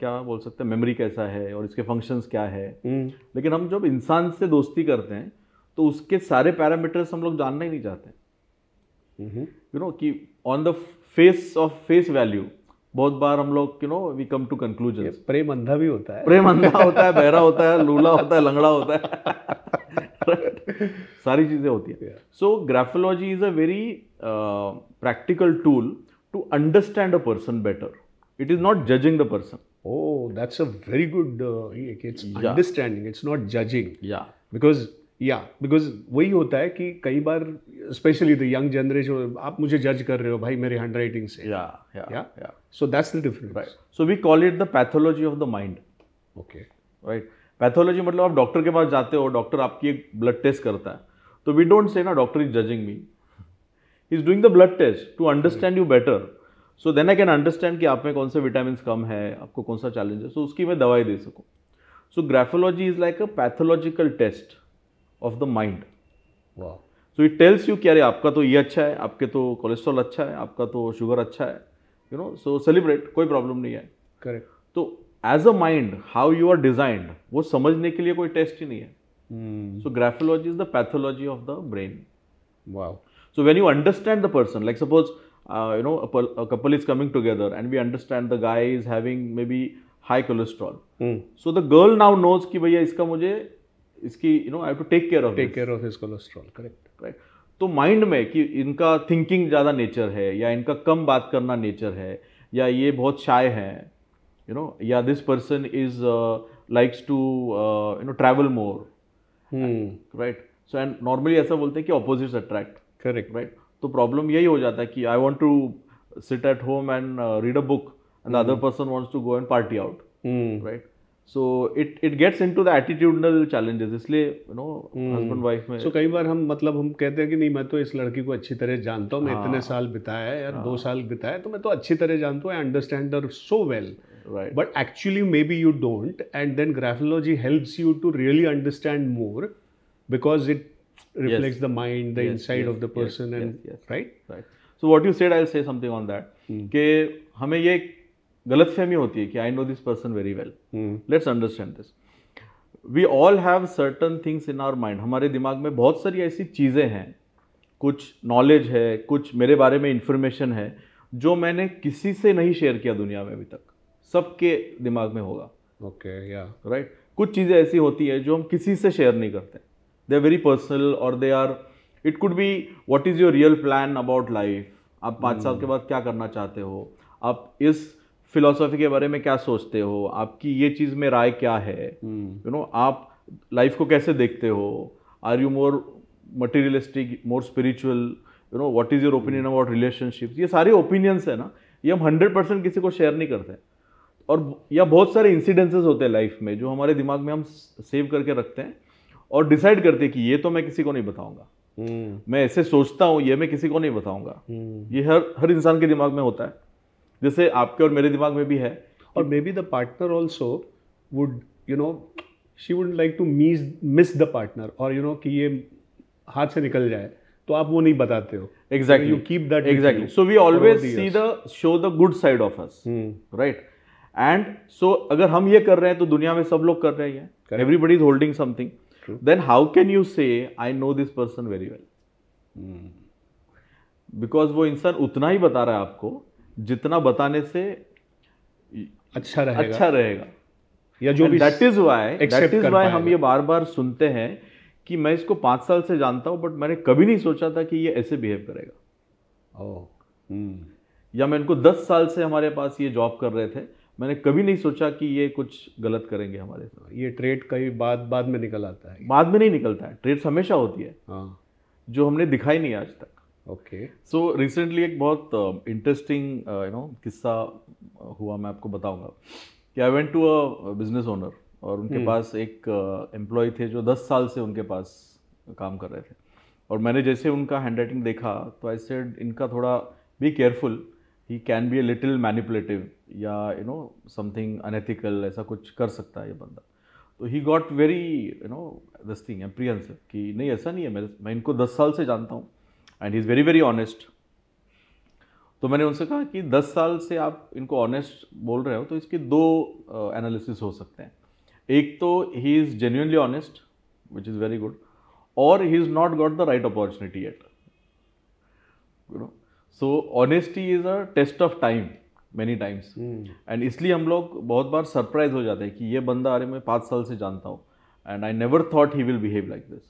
क्या बोल सकते हैं मेमोरी कैसा है और इसके फंक्शंस क्या है हम्म। लेकिन हम जब इंसान से दोस्ती करते हैं तो उसके सारे पैरामीटर्स हम लोग जानना ही नहीं चाहते यू हम्म। नो कि on the face of face value बहुत बार हम लोग you know we come to conclusion प्रेम अंधा भी होता है प्रेम अंधा होता है बहरा होता है लूला होता है लंगड़ा होता है सारी चीज़ें होती है so graphology is a very practical tool to understand a person better It is not judging the person. Oh, that's a very good. Uh, it's yeah. understanding. It's not judging. Yeah. Because या because वही होता है कि कई बार specially the young generation आप मुझे जज कर रहे हो भाई मेरे हैंड राइटिंग से या so that's the difference so we call it the pathology of the mind okay right pathology मतलब आप डॉक्टर के पास जाते हो डॉक्टर आपकी एक ब्लड टेस्ट करता है तो वी डोंट से ना doctor is judging me is doing the blood test to understand you better so then I can understand कि आप में कौन से विटामिन कम है आपको कौन सा चैलेंज है सो so, उसकी मैं दवाई दे सकूँ so graphology is like a pathological test of the mind so it tells you कि अरे आपका तो ये अच्छा है आपके तो कोलेस्ट्रॉल अच्छा है आपका तो शुगर अच्छा है यू नो सो सेलिब्रेट कोई प्रॉब्लम नहीं है करेक्ट तो as a mind how you are designed वो समझने के लिए कोई टेस्ट ही नहीं है so graphology is the pathology of the brain वाह so when you understand the person like suppose uh, you know a, a, couple is coming together and we understand the guy is having maybe high cholesterol mm. so the girl now knows ki bhaiya iska mujhe iski you know i have to take care of take this. care of his cholesterol correct right तो mind में कि इनका thinking ज़्यादा nature है या इनका कम बात करना नेचर है या ये बहुत शाय है यू नो या this person is likes to you know travel more right so and normally ऐसा बोलते हैं कि ऑपोजिट्स अट्रैक्ट करेक्ट राइट तो प्रॉब्लम यही हो जाता है कि I want to sit at home and read a book and other person wants to go and party out right so it it gets into the attitudinal challenges इसलिए you know husband wife में सो so, कई बार हम मतलब हम कहते हैं कि नहीं मैं तो इस लड़की को अच्छी तरह जानता हूँ मैं हाँ। इतने साल बिताया है यार दो हाँ। साल बिताया तो मैं तो अच्छी तरह जानता हूँ I understand there so well but actually maybe you don't and then graphology helps you to really understand more because it reflects yes. the mind, the yes, inside yes, of the person, yes, and yes, yes. right. Right. So what you said, I'll say something on that. Hmm. hame ye galat fehmi hoti hai ki i know this person very well hmm. let's understand this we all have certain things in our mind hamare dimag mein bahut sari aisi cheeze hain कुछ knowledge है कुछ मेरे बारे में information है जो मैंने किसी से नहीं शेयर किया दुनिया में अभी तक सबके दिमाग में होगा ओके या राइट कुछ चीज़ें ऐसी होती है जो हम किसी से शेयर नहीं करते आर वेरी पर्सनल और they are it could be what is your real plan about life आप पाँच साल के बाद क्या करना चाहते हो आप इस फिलोसॉफी के बारे में क्या सोचते हो आपकी ये चीज़ में राय क्या है you hmm. Know you know, आप लाइफ को कैसे देखते हो are you more materialistic more spiritual you know what is your opinion about relationship ये सारे ओपिनियंस है ना ये हम हंड्रेड परसेंट किसी को शेयर नहीं करते और या बहुत सारे इंसिडेंसेस होते हैं लाइफ में जो हमारे दिमाग में हम सेव करके रखते हैं और डिसाइड करते कि ये तो मैं किसी को नहीं बताऊंगा हम्म। मैं ऐसे सोचता हूँ ये मैं किसी को नहीं बताऊंगा हम्म। ये हर हर इंसान के दिमाग में होता है जैसे आपके और मेरे दिमाग में भी है और maybe the partner also would you know she would like to miss miss the partner और यू नो कि ये हाथ से निकल जाए तो आप वो नहीं बताते हो exactly you keep that exactly so we always see the show the good side of us right and so अगर हम ये कर रहे हैं तो दुनिया में सब लोग कर रहे हैं everybody is holding something True. then how can you say I know this person very well? Because hmm. वो इंसान उतना ही बता रहा है आपको जितना बताने से अच्छा रहेगा अच्छा रहेगा या जो that is why that is why हम ये बार बार सुनते हैं कि मैं इसको पांच साल से जानता हूं बट मैंने कभी नहीं सोचा था कि ये ऐसे बिहेव करेगा ओह oh. hmm. या मैं इनको दस साल से हमारे पास ये जॉब कर रहे थे मैंने कभी नहीं सोचा कि ये कुछ गलत करेंगे हमारे साथ हाँ, ये ट्रेड कई बाद बाद में निकल आता है बाद में नहीं निकलता है ट्रेड हमेशा होती है हाँ। जो हमने दिखाई नहीं आज तक ओके सो रिसेंटली एक बहुत इंटरेस्टिंग यू नो किस्सा uh, हुआ मैं आपको बताऊंगा कि I went to a business owner और उनके हम्म। पास एक एम्प्लॉय uh, थे जो दस साल से उनके पास काम कर रहे थे और मैंने जैसे उनका हैंड देखा तो आई सेड इनका थोड़ा be careful he can be a little manipulative या यू नो समथिंग अनएथिकल ऐसा कुछ कर सकता है ये बंदा तो he got very you know this thing apprehensive कि नहीं ऐसा नहीं है मेरे मैं इनको दस साल से जानता हूँ and he is very very honest तो मैंने उनसे कहा कि दस साल से आप इनको ऑनेस्ट बोल रहे हो तो इसके दो एनालिसिस uh, हो सकते हैं एक तो he is genuinely honest which is very good और he is not got the right opportunity at you know so honesty is a test of time many times and इसलिए हम लोग बहुत बार सरप्राइज हो जाते हैं कि ये बंदा अरे मैं पाँच साल से जानता हूँ and I never thought he will behave like this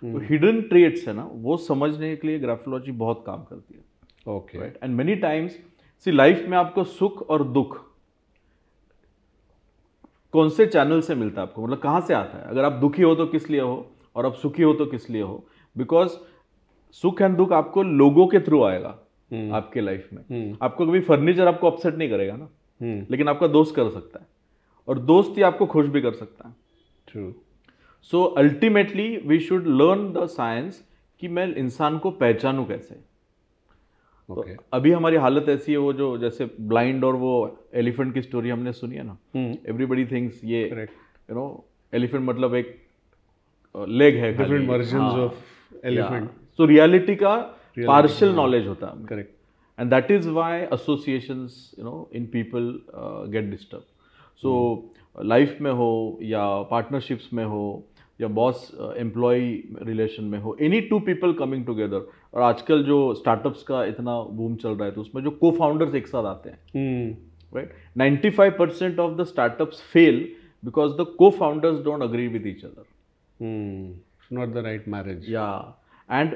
तो हिडन ट्रेड्स है ना वो समझने के लिए ग्राफोलॉजी बहुत काम करती है okay right and many times see life में आपको सुख और दुख कौन से चैनल से मिलता है आपको मतलब कहाँ से आता है अगर आप दुखी हो तो किस लिए हो और आप सुखी हो तो किस लिए हो बिकॉज सुख एंड दुख आपको लोगों के थ्रू आएगा हम्म। आपके लाइफ में हम्म। आपको कभी फर्नीचर आपको अपसेट नहीं करेगा ना हम्म। लेकिन आपका दोस्त कर सकता है और दोस्त ही आपको खुश भी कर सकता है true so ultimately we should learn the science कि मैं इंसान को पहचानूं कैसे तो okay. तो अभी हमारी हालत ऐसी है वो जो जैसे ब्लाइंड और वो एलिफेंट की स्टोरी हमने सुनी है ना एवरीबडी थिंग्स ये यू नो एलिफेंट मतलब एक लेग है different version of elephant so reality का पार्शियल नॉलेज होता है correct and that is why associations you know in people get disturb so life में हो या पार्टनरशिप्स में हो या बॉस एम्प्लॉय रिलेशन में हो any two people coming together और आजकल जो स्टार्टअप्स का इतना बूम चल रहा है तो उसमें जो को फाउंडर्स एक साथ आते हैं right ninety five percent of the startups fail because the co founders don't agree with each other not the right marriage या and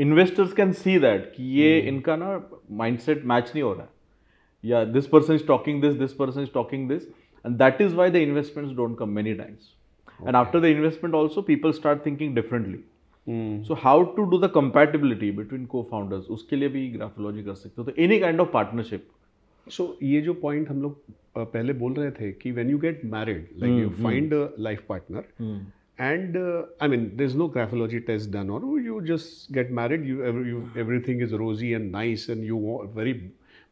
investors can see that कि ये hmm. इनका ना माइंडसेट मैच नहीं हो रहा है या this person is talking this this person is talking this and that is why the investments don't come many times and after the investment also people start thinking differently so how to do the compatibility between co founders उसके लिए भी graphology कर सकते हो तो any kind of partnership so ये जो point हम लोग पहले बोल रहे थे कि when you get married like you find life partner and uh, i mean there's no graphology test done or you just get married you, you everything is rosy and nice and you very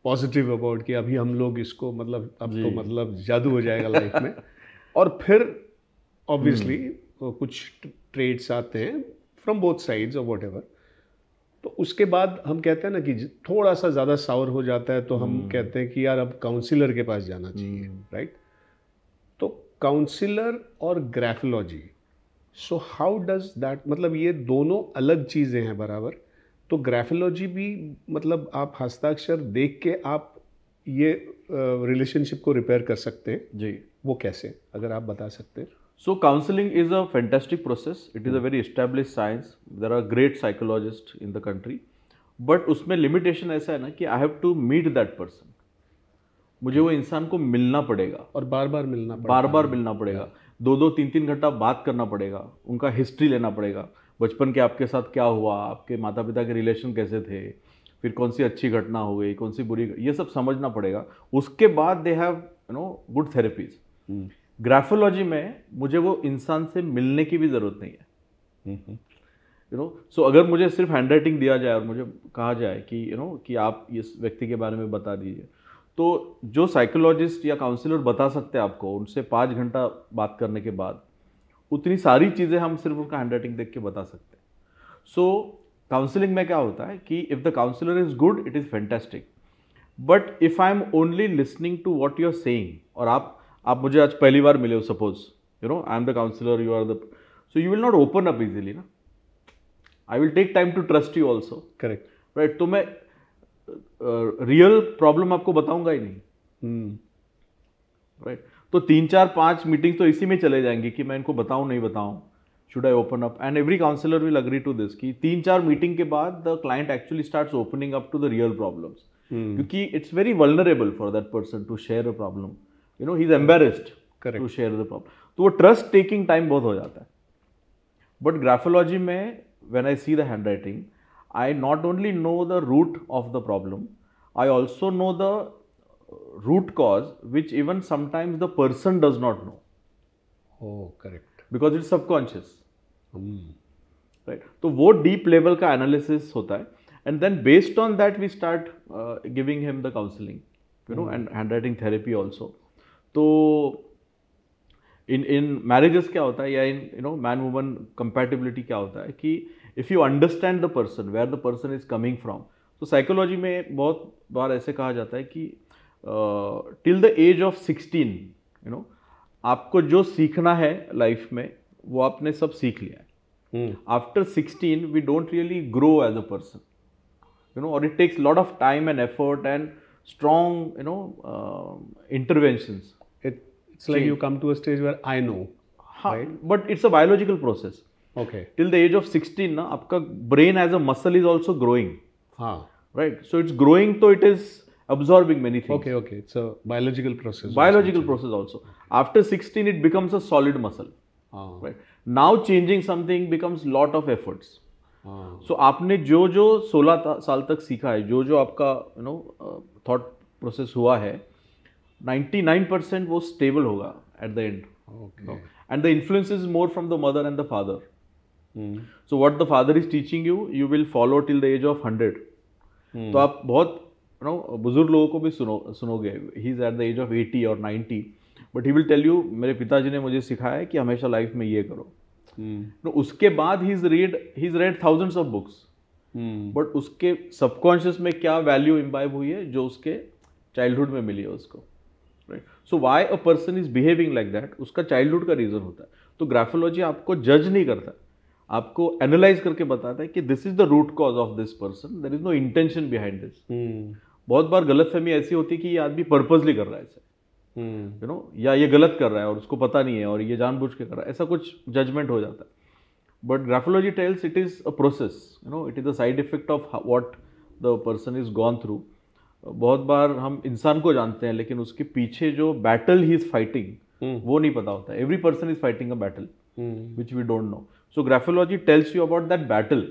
positive about कि अभी हम लोग इसको मतलब अब तो मतलब जादू हो जाएगा लाइफ में और फिर ऑब्वियसली हम्म। कुछ ट्रेड्स आते हैं फ्रॉम बोथ साइड्स और वॉट तो उसके बाद हम कहते हैं ना कि थोड़ा सा ज़्यादा सावर हो जाता है तो हम हम्म। कहते हैं कि यार अब काउंसिलर के पास जाना चाहिए राइट हम्म। तो काउंसिलर और graphology so how does that मतलब ये दोनों अलग चीज़ें हैं बराबर तो ग्राफोलॉजी भी मतलब आप हस्ताक्षर देख के आप ये रिलेशनशिप uh, को रिपेयर कर सकते हैं जी वो कैसे अगर आप बता सकते हैं so counselling is a fantastic process it is a very establish science there are great psychologist in the country but उसमें लिमिटेशन ऐसा है ना कि I have to meet that person मुझे वो इंसान को मिलना पड़ेगा और बार बार मिलना बार बार मिलना पड़ेगा yeah. हाँ। दो दो तीन तीन घंटा बात करना पड़ेगा उनका हिस्ट्री लेना पड़ेगा बचपन के आपके साथ क्या हुआ आपके माता पिता के रिलेशन कैसे थे फिर कौन सी अच्छी घटना हो गई कौन सी बुरी ये सब समझना पड़ेगा उसके बाद they have you know good therapies graphology में मुझे वो इंसान से मिलने की भी ज़रूरत नहीं है यू नो सो अगर मुझे सिर्फ हैंड राइटिंग दिया जाए और मुझे कहा जाए कि यू you नो know, कि आप इस व्यक्ति के बारे में बता दीजिए तो जो साइकोलॉजिस्ट या काउंसिलर बता सकते हैं आपको उनसे पाँच घंटा बात करने के बाद उतनी सारी चीज़ें हम सिर्फ उनका हैंड राइटिंग देख के बता सकते हैं सो काउंसिलिंग में क्या होता है कि if the counsellor is good it is fantastic but if I am only listening to what you are saying और आप आप मुझे आज पहली बार मिले हो suppose you know I am the counsellor you are the so you will not open up easily ना I will take time to trust you also correct right तो मैं रियल प्रॉब्लम आपको बताऊंगा ही नहीं राइट हम्म। तो तीन चार पांच मीटिंग तो इसी में चले जाएंगी कि मैं इनको बताऊं नहीं बताऊं should I open up and every counsellor will agree to this कि तीन चार मीटिंग के बाद the client actually starts opening up to the real problems क्योंकि it's very vulnerable for that person to share a problem you know he is embarrassed to share the problem तो वो trust taking time बहुत हो जाता है but graphology में when I see the hand handwriting I not only know the root of the problem, I also know the root cause, which even sometimes the person does not know. Oh, correct. Because it's subconscious. Mm. Right. So, right deep level ka analysis hota hai, and then based on that we start uh, giving him the counseling, you you know and handwriting therapy also. So, in in marriages kya hota hai, ya in you know man woman compatibility kya hota hai ki, uh, if you understand the person where the person is coming from तो psychology में बहुत बार ऐसे कहा जाता है कि till the age of sixteen you know आपको जो सीखना है लाइफ में वो आपने सब सीख लिया है after sixteen we don't really grow as a person you know और it takes lot of time and effort and strong you know intervention it's like you come to a stage to I know where i know ha, हाँ, right? Okay till the age of sixteen ना आपका brain as a muscle is also growing right so it's growing तो it is absorbing many things okay okay it's biological process biological process also after sixteen it becomes a solid muscle right now changing something becomes lot of efforts so आपने जो जो सोलह साल तक सीखा है जो जो आपका यू नो थॉट प्रोसेस हुआ है नाइन्टी नाइन परसेंट वो स्टेबल होगा at the end and the influence is more from the mother and the father so what the father is teaching you you will follow till the age of hundred तो आप बहुत no बुजुर्ग लोगों को भी सुनो सुनोगे he is at the age of eighty और ninety but he will tell you मेरे पिताजी ने मुझे सिखाया है कि हमेशा लाइफ में ये करो नो hmm. तो उसके बाद he is read he is read thousands of books but उसके सबकॉन्शियस में क्या वैल्यू इम्बाइव हुई है जो उसके चाइल्डहुड में मिली है उसको right so why a person is behaving like that उसका चाइल्डहुड का रीज़न होता है तो ग्राफोलॉजी आपको जज नहीं करता आपको एनालाइज करके बताता है कि this is the root cause of this person there is no intention behind this बहुत बार गलत फहमी ऐसी होती है कि ये आदमी पर्पजली कर रहा है ऐसे यू नो या ये गलत कर रहा है और उसको पता नहीं है और ये जानबूझ के कर रहा है ऐसा कुछ जजमेंट हो जाता है but graphology tells it is a process you know it is a side effect of what the person is gone through बहुत बार हम इंसान को जानते हैं लेकिन उसके पीछे जो बैटल ही इज़ फाइटिंग वो नहीं पता होता every person is fighting a battle which we don't know So graphology tells you about that battle,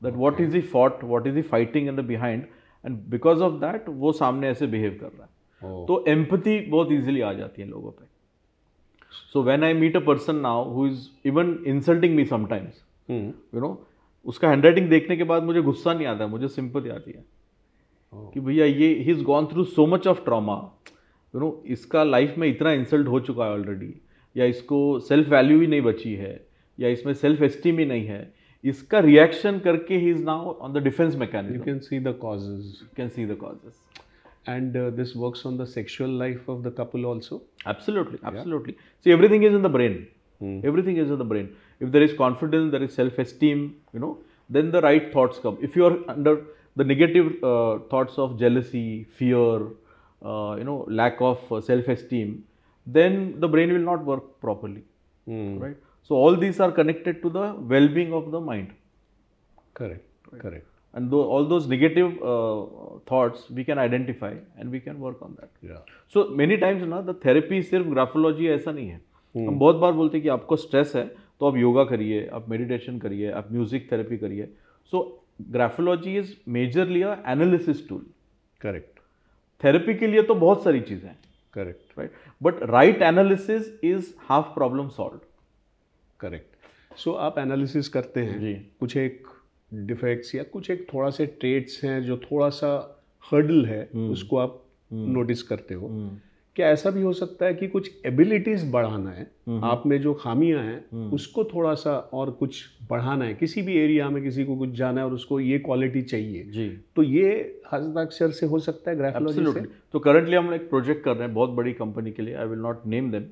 that what is the fought, what is the fighting in the behind, and because of that वो सामने ऐसे behave कर रहा है oh. तो empathy बहुत easily आ जाती है लोगों पे So when I meet a person now who is even insulting me sometimes, hmm. you know, उसका handwriting देखने के बाद मुझे गुस्सा नहीं आता मुझे sympathy आती है कि भैया ये he is gone through so much of trauma you know इसका लाइफ में इतना इंसल्ट हो चुका है ऑलरेडी या इसको सेल्फ वैल्यू ही नहीं बची है या इसमें सेल्फ एस्टीम ही नहीं है इसका रिएक्शन करके he is now on the defence mechanism you can see the you can see the causes and this works on the sexual life of the couple also absolutely absolutely so everything is in the brain everything is in the brain if there is confidence there is self esteem you know then the right thoughts come if you are under the negative thoughts of jealousy fear you know lack of self esteem then the brain will not work properly right So all these are connected to the well-being of the mind. Correct. Right. Correct. And th all those negative uh, thoughts we can identify and we can work on that. Yeah. So many times ना the therapy सिर्फ graphology ऐसा नहीं है hmm. हम बहुत बार बोलते हैं कि आपको stress है तो आप yoga करिए आप meditation करिए आप music therapy करिए So graphology is majorly a analysis tool. Correct. Therapy के लिए तो बहुत सारी चीज़ें हैं correct right but right analysis is half problem solve correct so आप एनालिसिस करते हैं जी कुछ एक डिफेक्ट्स या कुछ एक थोड़ा से ट्रेड्स हैं जो थोड़ा सा हर्डल है हम्म। उसको आप नोटिस हम्म। करते हो हम्म। क्या ऐसा भी हो सकता है कि कुछ एबिलिटीज बढ़ाना है आप में जो खामियां हैं उसको थोड़ा सा और कुछ बढ़ाना है किसी भी एरिया में किसी को कुछ जाना है और उसको ये क्वालिटी चाहिए जी तो ये हस्ताक्षर से हो सकता है ग्राफोलॉजी तो करंटली हम एक प्रोजेक्ट कर रहे हैं बहुत बड़ी कंपनी के लिए I will not name them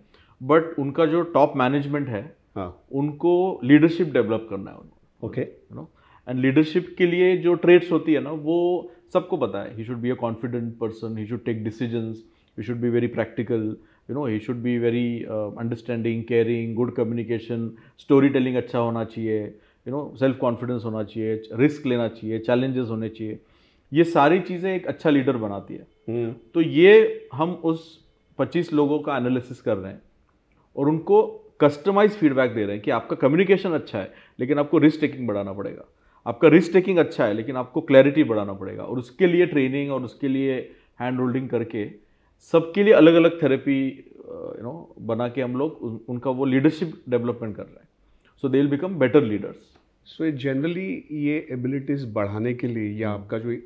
but उनका जो टॉप मैनेजमेंट है हाँ उनको लीडरशिप डेवलप करना है उनको ओके नो एंड लीडरशिप के लिए जो ट्रेड्स होती है ना वो सबको पता है he should be a confident person he should take decisions he should be very practical you know he should be very understanding caring good communication storytelling अच्छा होना चाहिए यू नो सेल्फ कॉन्फिडेंस होना चाहिए risk लेना चाहिए challenges होने चाहिए ये सारी चीज़ें एक अच्छा लीडर बनाती है hmm. तो ये हम उस 25 लोगों का एनालिसिस कर रहे हैं और उनको कस्टमाइज फीडबैक दे रहे हैं कि आपका कम्युनिकेशन अच्छा है लेकिन आपको रिस्क टेकिंग बढ़ाना पड़ेगा आपका रिस्क टेकिंग अच्छा है लेकिन आपको क्लैरिटी बढ़ाना पड़ेगा और उसके लिए ट्रेनिंग और उसके लिए हैंड होल्डिंग करके सबके लिए अलग अलग थेरेपी यू नो बना के हम लोग उन, उनका वो लीडरशिप डेवलपमेंट कर रहे हैं so they will become better leaders so generally ये एबिलिटीज़ बढ़ाने के लिए या आपका जो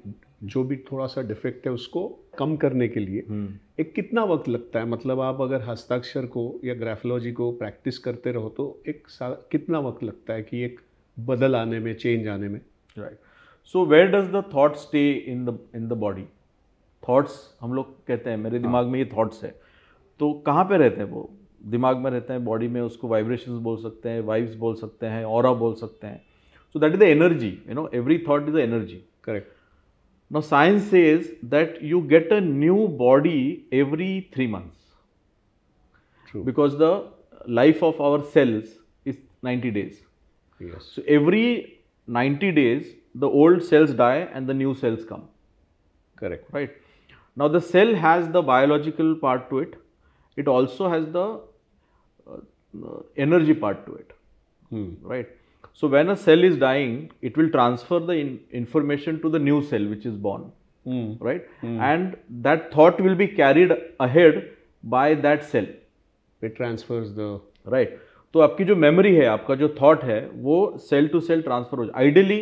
जो भी थोड़ा सा डिफेक्ट है उसको कम करने के लिए हम्म। एक कितना वक्त लगता है मतलब आप अगर हस्ताक्षर को या ग्राफोलॉजी को प्रैक्टिस करते रहो तो एक कितना वक्त लगता है कि एक बदल आने में चेंज आने में right so where does the thought stay in the in the body thoughts हम लोग कहते हैं मेरे हाँ। दिमाग में ये थॉट्स है तो कहाँ पे रहते हैं वो दिमाग में रहते हैं बॉडी में उसको वाइब्रेशंस बोल सकते हैं वाइब्स बोल सकते हैं और बोल सकते हैं so that is the energy you know every thought is the energy correct Now science says that you get a new body every three months. True. Because the life of our cells is 90 days. Yes. So every 90 days, the old cells die and the new cells come. Correct. Right. Now the cell has the biological part to it. It also has the uh, energy part to it. Hmm. Right. So when a cell is dying, it will transfer the in information to the new cell which is born, mm. right? Mm. And that thought will be carried ahead by that cell. It transfers the right. तो आपकी जो memory है आपका जो thought है वो cell to cell transfer हो जाए आइडियली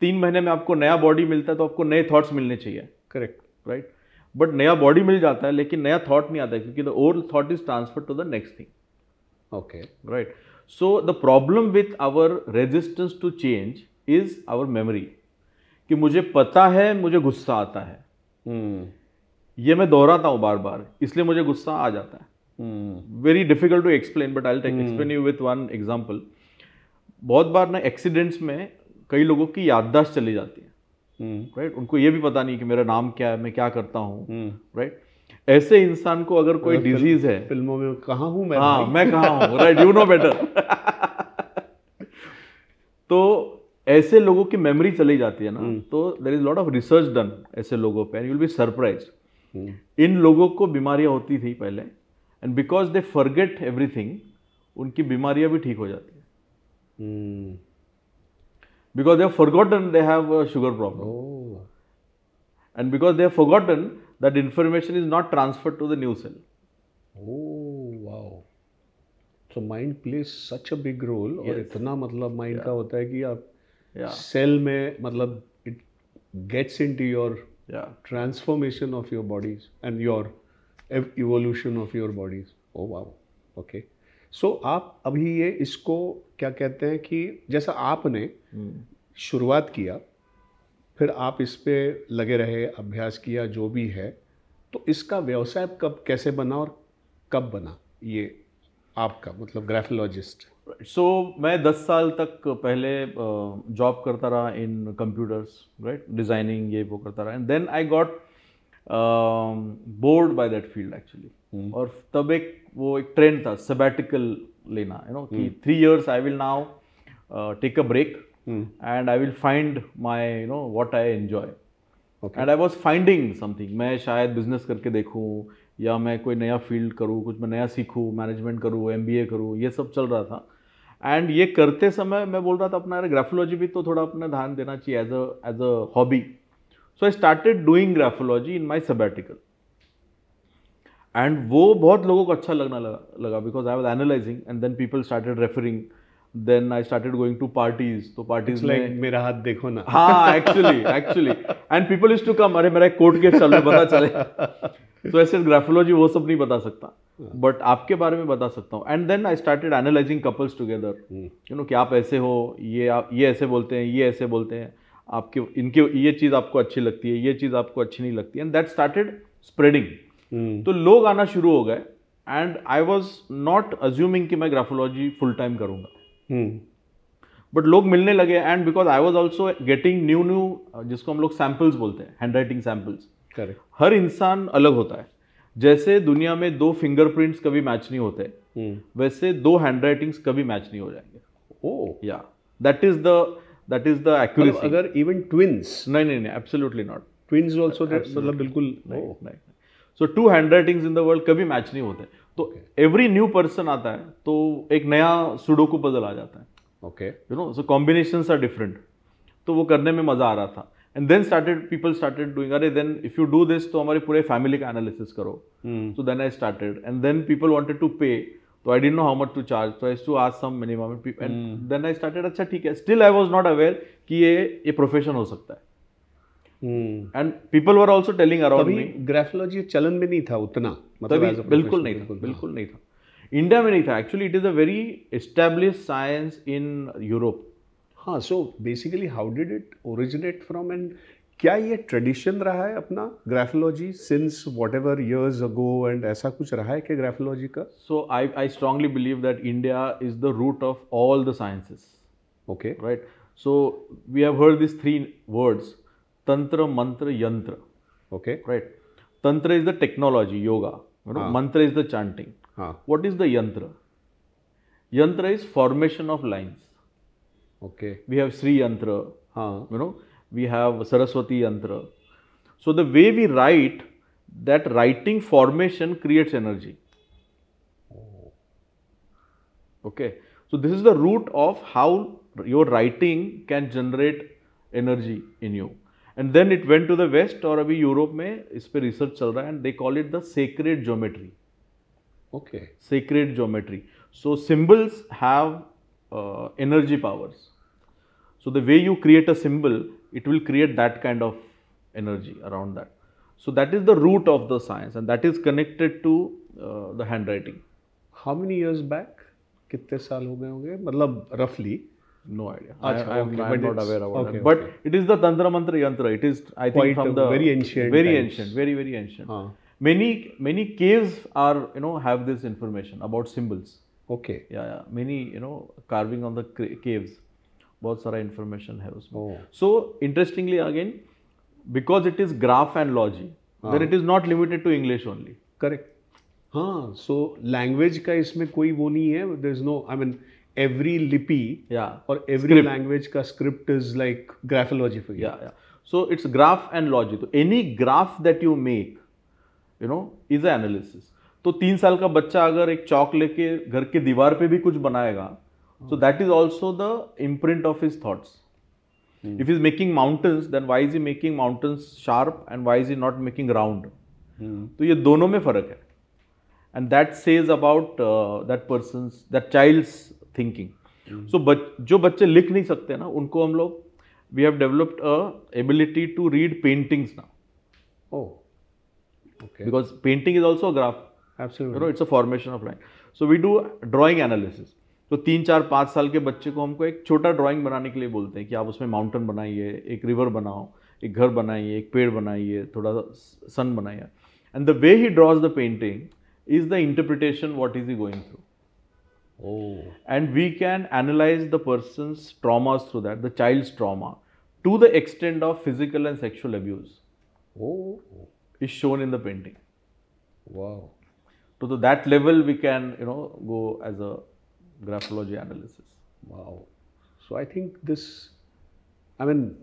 तीन महीने में आपको नया बॉडी मिलता है तो आपको नए थॉट्स मिलने चाहिए करेक्ट राइट बट नया बॉडी मिल जाता है लेकिन नया थॉट नहीं आता है क्योंकि the old thought is transfer to the next thing okay right so the problem with our resistance to change is our memory कि मुझे पता है मुझे गुस्सा आता है hmm. ये मैं दोहराता हूँ बार बार इसलिए मुझे गुस्सा आ जाता है very difficult to explain but I explain you with one example बहुत बार ना एक्सीडेंट्स में कई लोगों की याददाश्त चली जाती है राइट हम्म। hmm. right? उनको ये भी पता नहीं कि मेरा नाम क्या है मैं क्या करता हूँ राइट हम्म। ऐसे इंसान को अगर कोई डिजीज है फिल्मों में कहा हूं मैं हाँ मैं कहा हूं राइट यू नो बेटर तो ऐसे लोगों की मेमोरी चली जाती है ना हम्म। तो there is lot of research done ऐसे लोगों पे एंड विल बी सरप्राइज इन लोगों को बीमारियां होती थी पहले and because they forget everything उनकी बीमारियां भी ठीक हो जाती है because they have forgotten they have sugar problem and because they have forgotten that information is not transferred to the new cell. Oh, wow. So mind plays such a big role yes. और इतना मतलब mind yeah. का होता है कि आप yeah. cell में मतलब it gets into your yeah. transformation of your bodies and your evolution of your bodies. Oh wow. Okay. So so, आप अभी ये इसको क्या कहते हैं कि जैसा आपने hmm. शुरुआत किया फिर आप इस पर लगे रहे अभ्यास किया जो भी है तो इसका व्यवसाय कब कैसे बना और कब बना ये आपका मतलब ग्राफोलॉजिस्ट सो so, मैं 10 साल तक पहले जॉब करता रहा इन कंप्यूटर्स राइट डिज़ाइनिंग ये वो करता रहा and then I got bored by that field actually और तब एक वो एक ट्रेंड था सबेटिकल लेना यू नो कि three years I will now take a break and hmm. and I will find my you know what I enjoy. Okay. And I was finding something. मैं शायद बिजनेस करके देखूँ या मैं कोई नया फील्ड करूँ कुछ मैं नया सीखूँ मैनेजमेंट करूँ एम करूँ ये सब चल रहा था एंड ये करते समय मैं बोल रहा था अपना अरे ग्राफोलॉजी भी तो थोड़ा अपना ध्यान देना चाहिए as a as a hobby so I started doing graphology in my sabbatical and वो बहुत लोगों को अच्छा लगना लगा लगा because I was analysing and then people started referring then I started going to parties तो पार्टीज लाइक मेरा हाथ देखो ना हाँ actually actually and people is to come अरे मेरा कोर्ट केस चल रहा पता चले तो ऐसे ग्राफोलॉजी वो सब नहीं बता सकता बट आपके बारे में बता सकता हूँ and then I started analysing couples together you know कि आप ऐसे हो ये आप ये ऐसे बोलते हैं ये ऐसे बोलते हैं आपके इनके ये चीज़ आपको अच्छी लगती है ये चीज़ आपको अच्छी नहीं लगती एंड दैट स्टार्टेड स्प्रेडिंग तो लोग आना शुरू हो गए and I was not assuming कि मैं ग्राफोलॉजी फुल टाइम करूँगा बट hmm. लोग मिलने लगे and because I was also getting new new जिसको हम लोग सैम्पल्स बोलते हैं हैंड राइटिंग सैम्पल्स करेक्ट हर इंसान अलग होता है जैसे दुनिया में दो फिंगरप्रिंट्स कभी मैच नहीं होते hmm. वैसे दो हैंड राइटिंग्स कभी मैच नहीं हो जाएंगे oh yeah that is the that is the accuracy अगर इवन ट्विंस नहीं नहीं नहीं एब्सोल्युटली नॉट ट्विंस आल्सो मतलब बिल्कुल oh. नहीं नहीं so two handwritings in the world कभी मैच नहीं होते तो एवरी न्यू पर्सन आता है तो एक नया सुडोकू पजल आ जाता है okay you know so combination are different तो वो करने में मज़ा आ रहा था and then started people started doing अरे then if you do this तो हमारी पूरे फैमिली का एनालिसिस करो so then I started and then people wanted to pay तो I don't know how much to charge तो आई टू आज some minimum and then I started अच्छा ठीक है still I was not aware कि ये ये प्रोफेशन हो सकता है and people were also telling around me graphology चलन में नहीं था उतना मतलब बिल्कुल नहीं था हाँ। बिल्कुल नहीं था इंडिया में नहीं था actually it is a very establish science in Europe हाँ so basically how did it originate from and क्या ये ट्रेडिशन रहा है अपना graphology since whatever years ago and ऐसा कुछ रहा है क्या ग्राफोलॉजी का so I I strongly believe that India is the root of all the sciences okay right so we have heard this three words Tantra, mantra, yantra. Okay. Right. Tantra is the technology, yoga. You know, ah. Mantra is the chanting. Ah. What is the yantra? Yantra is formation of lines. Okay. We have Sri Yantra. Ah. You know, we have Saraswati Yantra. So the way we write, that writing formation creates energy. Okay. So this is the root of how your writing can generate energy in you. And then it went to the west और अभी Europe में इस पर research चल रहा है and they call it the sacred geometry okay sacred geometry so symbols have energy powers so the way you create a symbol it will create that kind of energy around that so that is the root of the science and that is connected to uh, the handwriting how many years back कितने साल हो गए होंगे मतलब रफली no idea. Ah, I, am not aware about okay, that. But okay. it is the Tantra Mantra Yantra. It is, I think, Quite from the very ancient, very times. ancient, very very ancient. Huh. Ah. Many many caves are you know have this information about symbols. Okay. Yeah, yeah. many you know carving on the caves. sort of information has. Oh. So interestingly again, because it is graph and logic, ah. then it is not limited to English only. Correct. हाँ, so language का इसमें कोई वो नहीं है. There is no, I mean. Every लिपि yeah. or every script. language ka script is like graphology for you. Yeah, yeah. So it's graph and logic. So any you that you make, you know, तो तीन साल का बच्चा अगर एक चौक लेके घर के दीवार पे भी कुछ बनाएगा so that is also the imprint of his thoughts if is making mountains then why is he making mountains sharp and why is he not making round तो ये दोनों में फर्क है and that says about that person that child's thinking so hmm. बच जो बच्चे लिख नहीं सकते ना उनको हम लोग we have developed a ability to read paintings ना oh because painting is also also a graph absolutely you know it's a formation of line तो तीन चार पाँच साल के बच्चे को हमको एक छोटा ड्राइंग बनाने के लिए बोलते हैं कि आप उसमें माउंटेन बनाइए एक रिवर बनाओ एक घर बनाइए एक पेड़ बनाइए थोड़ा सा सन बनाइए and the way he draws the painting is the interpretation what is he going through Oh. And we can analyze the person's traumas through that, the child's trauma, to the extent of physical and sexual abuse. Oh. Is shown in the painting. Wow. To the, that level, we can, you know, go as a graphology analysis. Wow. So I think this, I mean,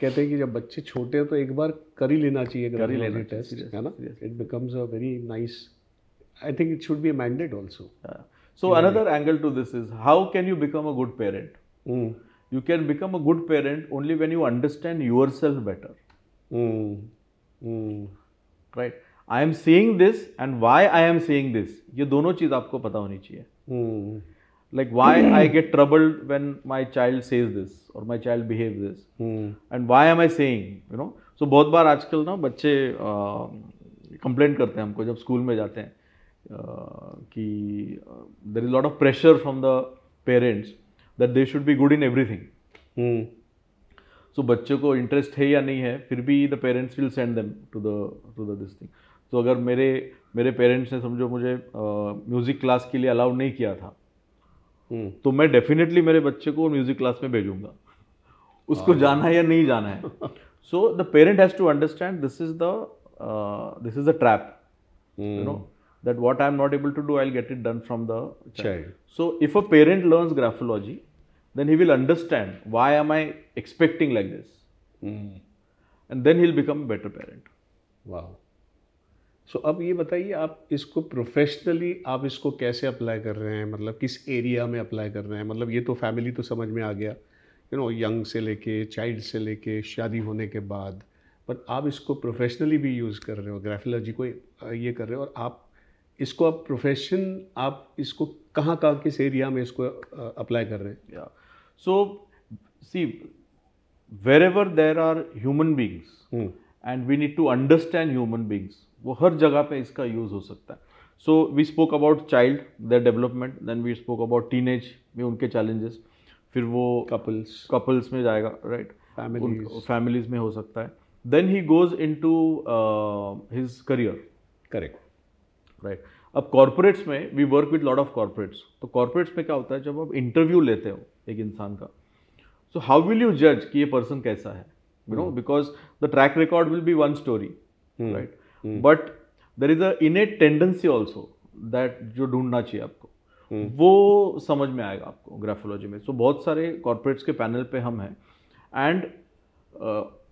कहते हैं कि जब बच्चे छोटे हैं तो एक बार कर ही लेना चाहिए कर ही लेना टेस्ट है ना it becomes a very nice I think it should be mandated also So yeah. another angle to this is how can you become a good parent? Mm. You can become a good parent only when you understand yourself better. Mm. Mm. Right. I am seeing this and why I am seeing this ये दोनों चीज आपको पता होनी चाहिए like why i get troubled when my child says this or my child behaves this Mm. and why am i saying you know so बहुत बार आजकल ना बच्चे कंप्लेंट करते हैं हमको जब स्कूल में जाते हैं कि there is lot of pressure from the parents that they should be good in everything so बच्चों को इंटरेस्ट है या नहीं है फिर भी the parents will send them to the to the this thing तो अगर मेरे मेरे पेरेंट्स ने समझो मुझे म्यूज़िक uh, क्लास के लिए अलाउ नहीं किया था hmm. तो मैं डेफिनेटली मेरे बच्चे को म्यूज़िक क्लास में भेजूंगा उसको ah. जाना है या नहीं जाना है so the parent has to understand this is the this is the trap you know that what I am not able to do, I'll get it done from the child. child. So if a parent learns graphology, then he will understand why am I expecting like this, mm. and then he'll become a better parent. Wow. So so, अब ये बताइए आप इसको professionally आप इसको कैसे apply कर रहे हैं मतलब किस एरिया में अप्लाई कर रहे हैं मतलब ये तो फैमिली तो समझ में आ गया यू नो यंग से लेके चाइल्ड से लेके शादी होने के बाद पर आप इसको प्रोफेशनली भी यूज़ कर रहे हो ग्राफिलॉजी को ये कर रहे हो और आप इसको आप प्रोफेशन आप इसको कहाँ कहाँ किस एरिया में इसको अप्लाई कर रहे हैं so see wherever there are human beings and we need to understand human beings वो हर जगह पे इसका यूज़ हो सकता है so we spoke about child there development then we spoke about teenage में उनके चैलेंजेस फिर वो कपल्स कपल्स में जाएगा राइट right? फैमिलीज में हो सकता है then he goes into his career correct right अब कॉरपोरेट्स में we work with lot of corporates तो कॉरपोरेट्स में क्या होता है जब आप इंटरव्यू लेते हो एक इंसान का सो हाउ विल यू जज कि ये पर्सन कैसा है you know because the track record will be one story right but there is a innate tendency also that जो ढूंढना चाहिए आपको hmm. वो समझ में आएगा आपको ग्राफोलॉजी में सो so, बहुत सारे कॉरपोरेट्स के पैनल पे हम हैं एंड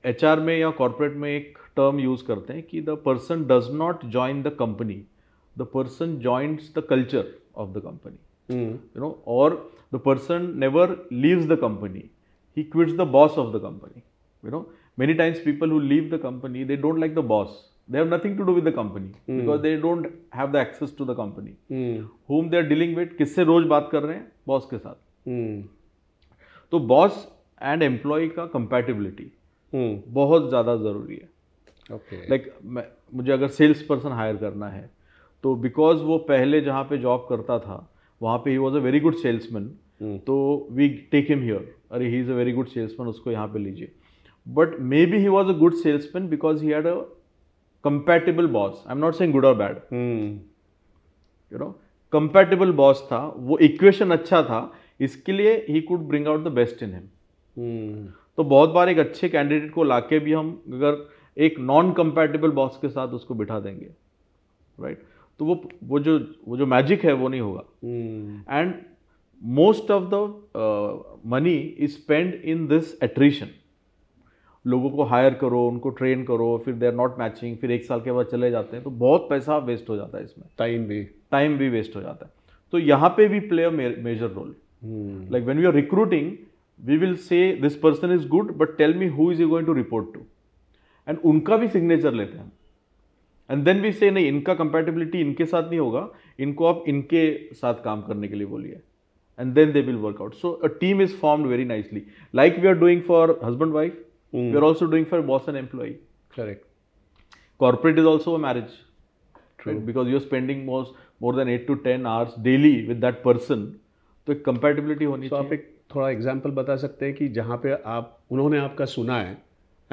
एच uh, में या कॉरपोरेट में एक टर्म यूज़ करते हैं कि the person does not join the company the person joins the culture of the company you know और the person never leaves the company he quits the boss of the company you know many times people who leave the company they don't like the boss they have nothing to do with the company because they don't have the access to the company whom they are dealing with किससे रोज बात कर रहे हैं boss के साथ hmm. तो boss and employee का कंपेटिबिलिटी hmm. बहुत ज्यादा जरूरी है लाइक okay. like, मुझे अगर सेल्स पर्सन हायर करना है तो बिकॉज वो पहले जहाँ पे जॉब करता था वहाँ पे he was a very good salesman तो वी टेक हिम हियर अरे he is a very good salesman उसको यहाँ पे लीजिए but may be he was a good salesman because he had a compatible boss I am not saying good और bad you know compatible boss था वो equation अच्छा था इसके लिए he could bring out the best in him तो बहुत बार एक अच्छे कैंडिडेट को लाके भी हम अगर एक नॉन कंपेटेबल बॉस के साथ उसको बिठा देंगे राइट right? तो वो वो जो वो जो मैजिक है वो नहीं होगा and most of the money is spend in this attrition लोगों को हायर करो उनको ट्रेन करो फिर दे आर नॉट मैचिंग फिर एक साल के बाद चले जाते हैं तो बहुत पैसा वेस्ट हो जाता है इसमें टाइम भी टाइम भी वेस्ट हो जाता है तो यहाँ पे भी play a major role like when we are recruiting we will say this person is good but tell me who is you going to report to and उनका भी सिग्नेचर लेते हैं एंड देन वी से नहीं इनका compatibility इनके साथ नहीं होगा इनको आप इनके साथ काम करने के लिए बोलिए and then they will work out so a team is form very nicely like we are doing for husband wife we are also doing for boss and employee correct corporate is also a marriage because you are spending most more than eight to ten hours daily with that person तो एक compatibility होनी so चाहिए आप एक थोड़ा example बता सकते हैं कि जहाँ पे आप उन्होंने आपका सुना है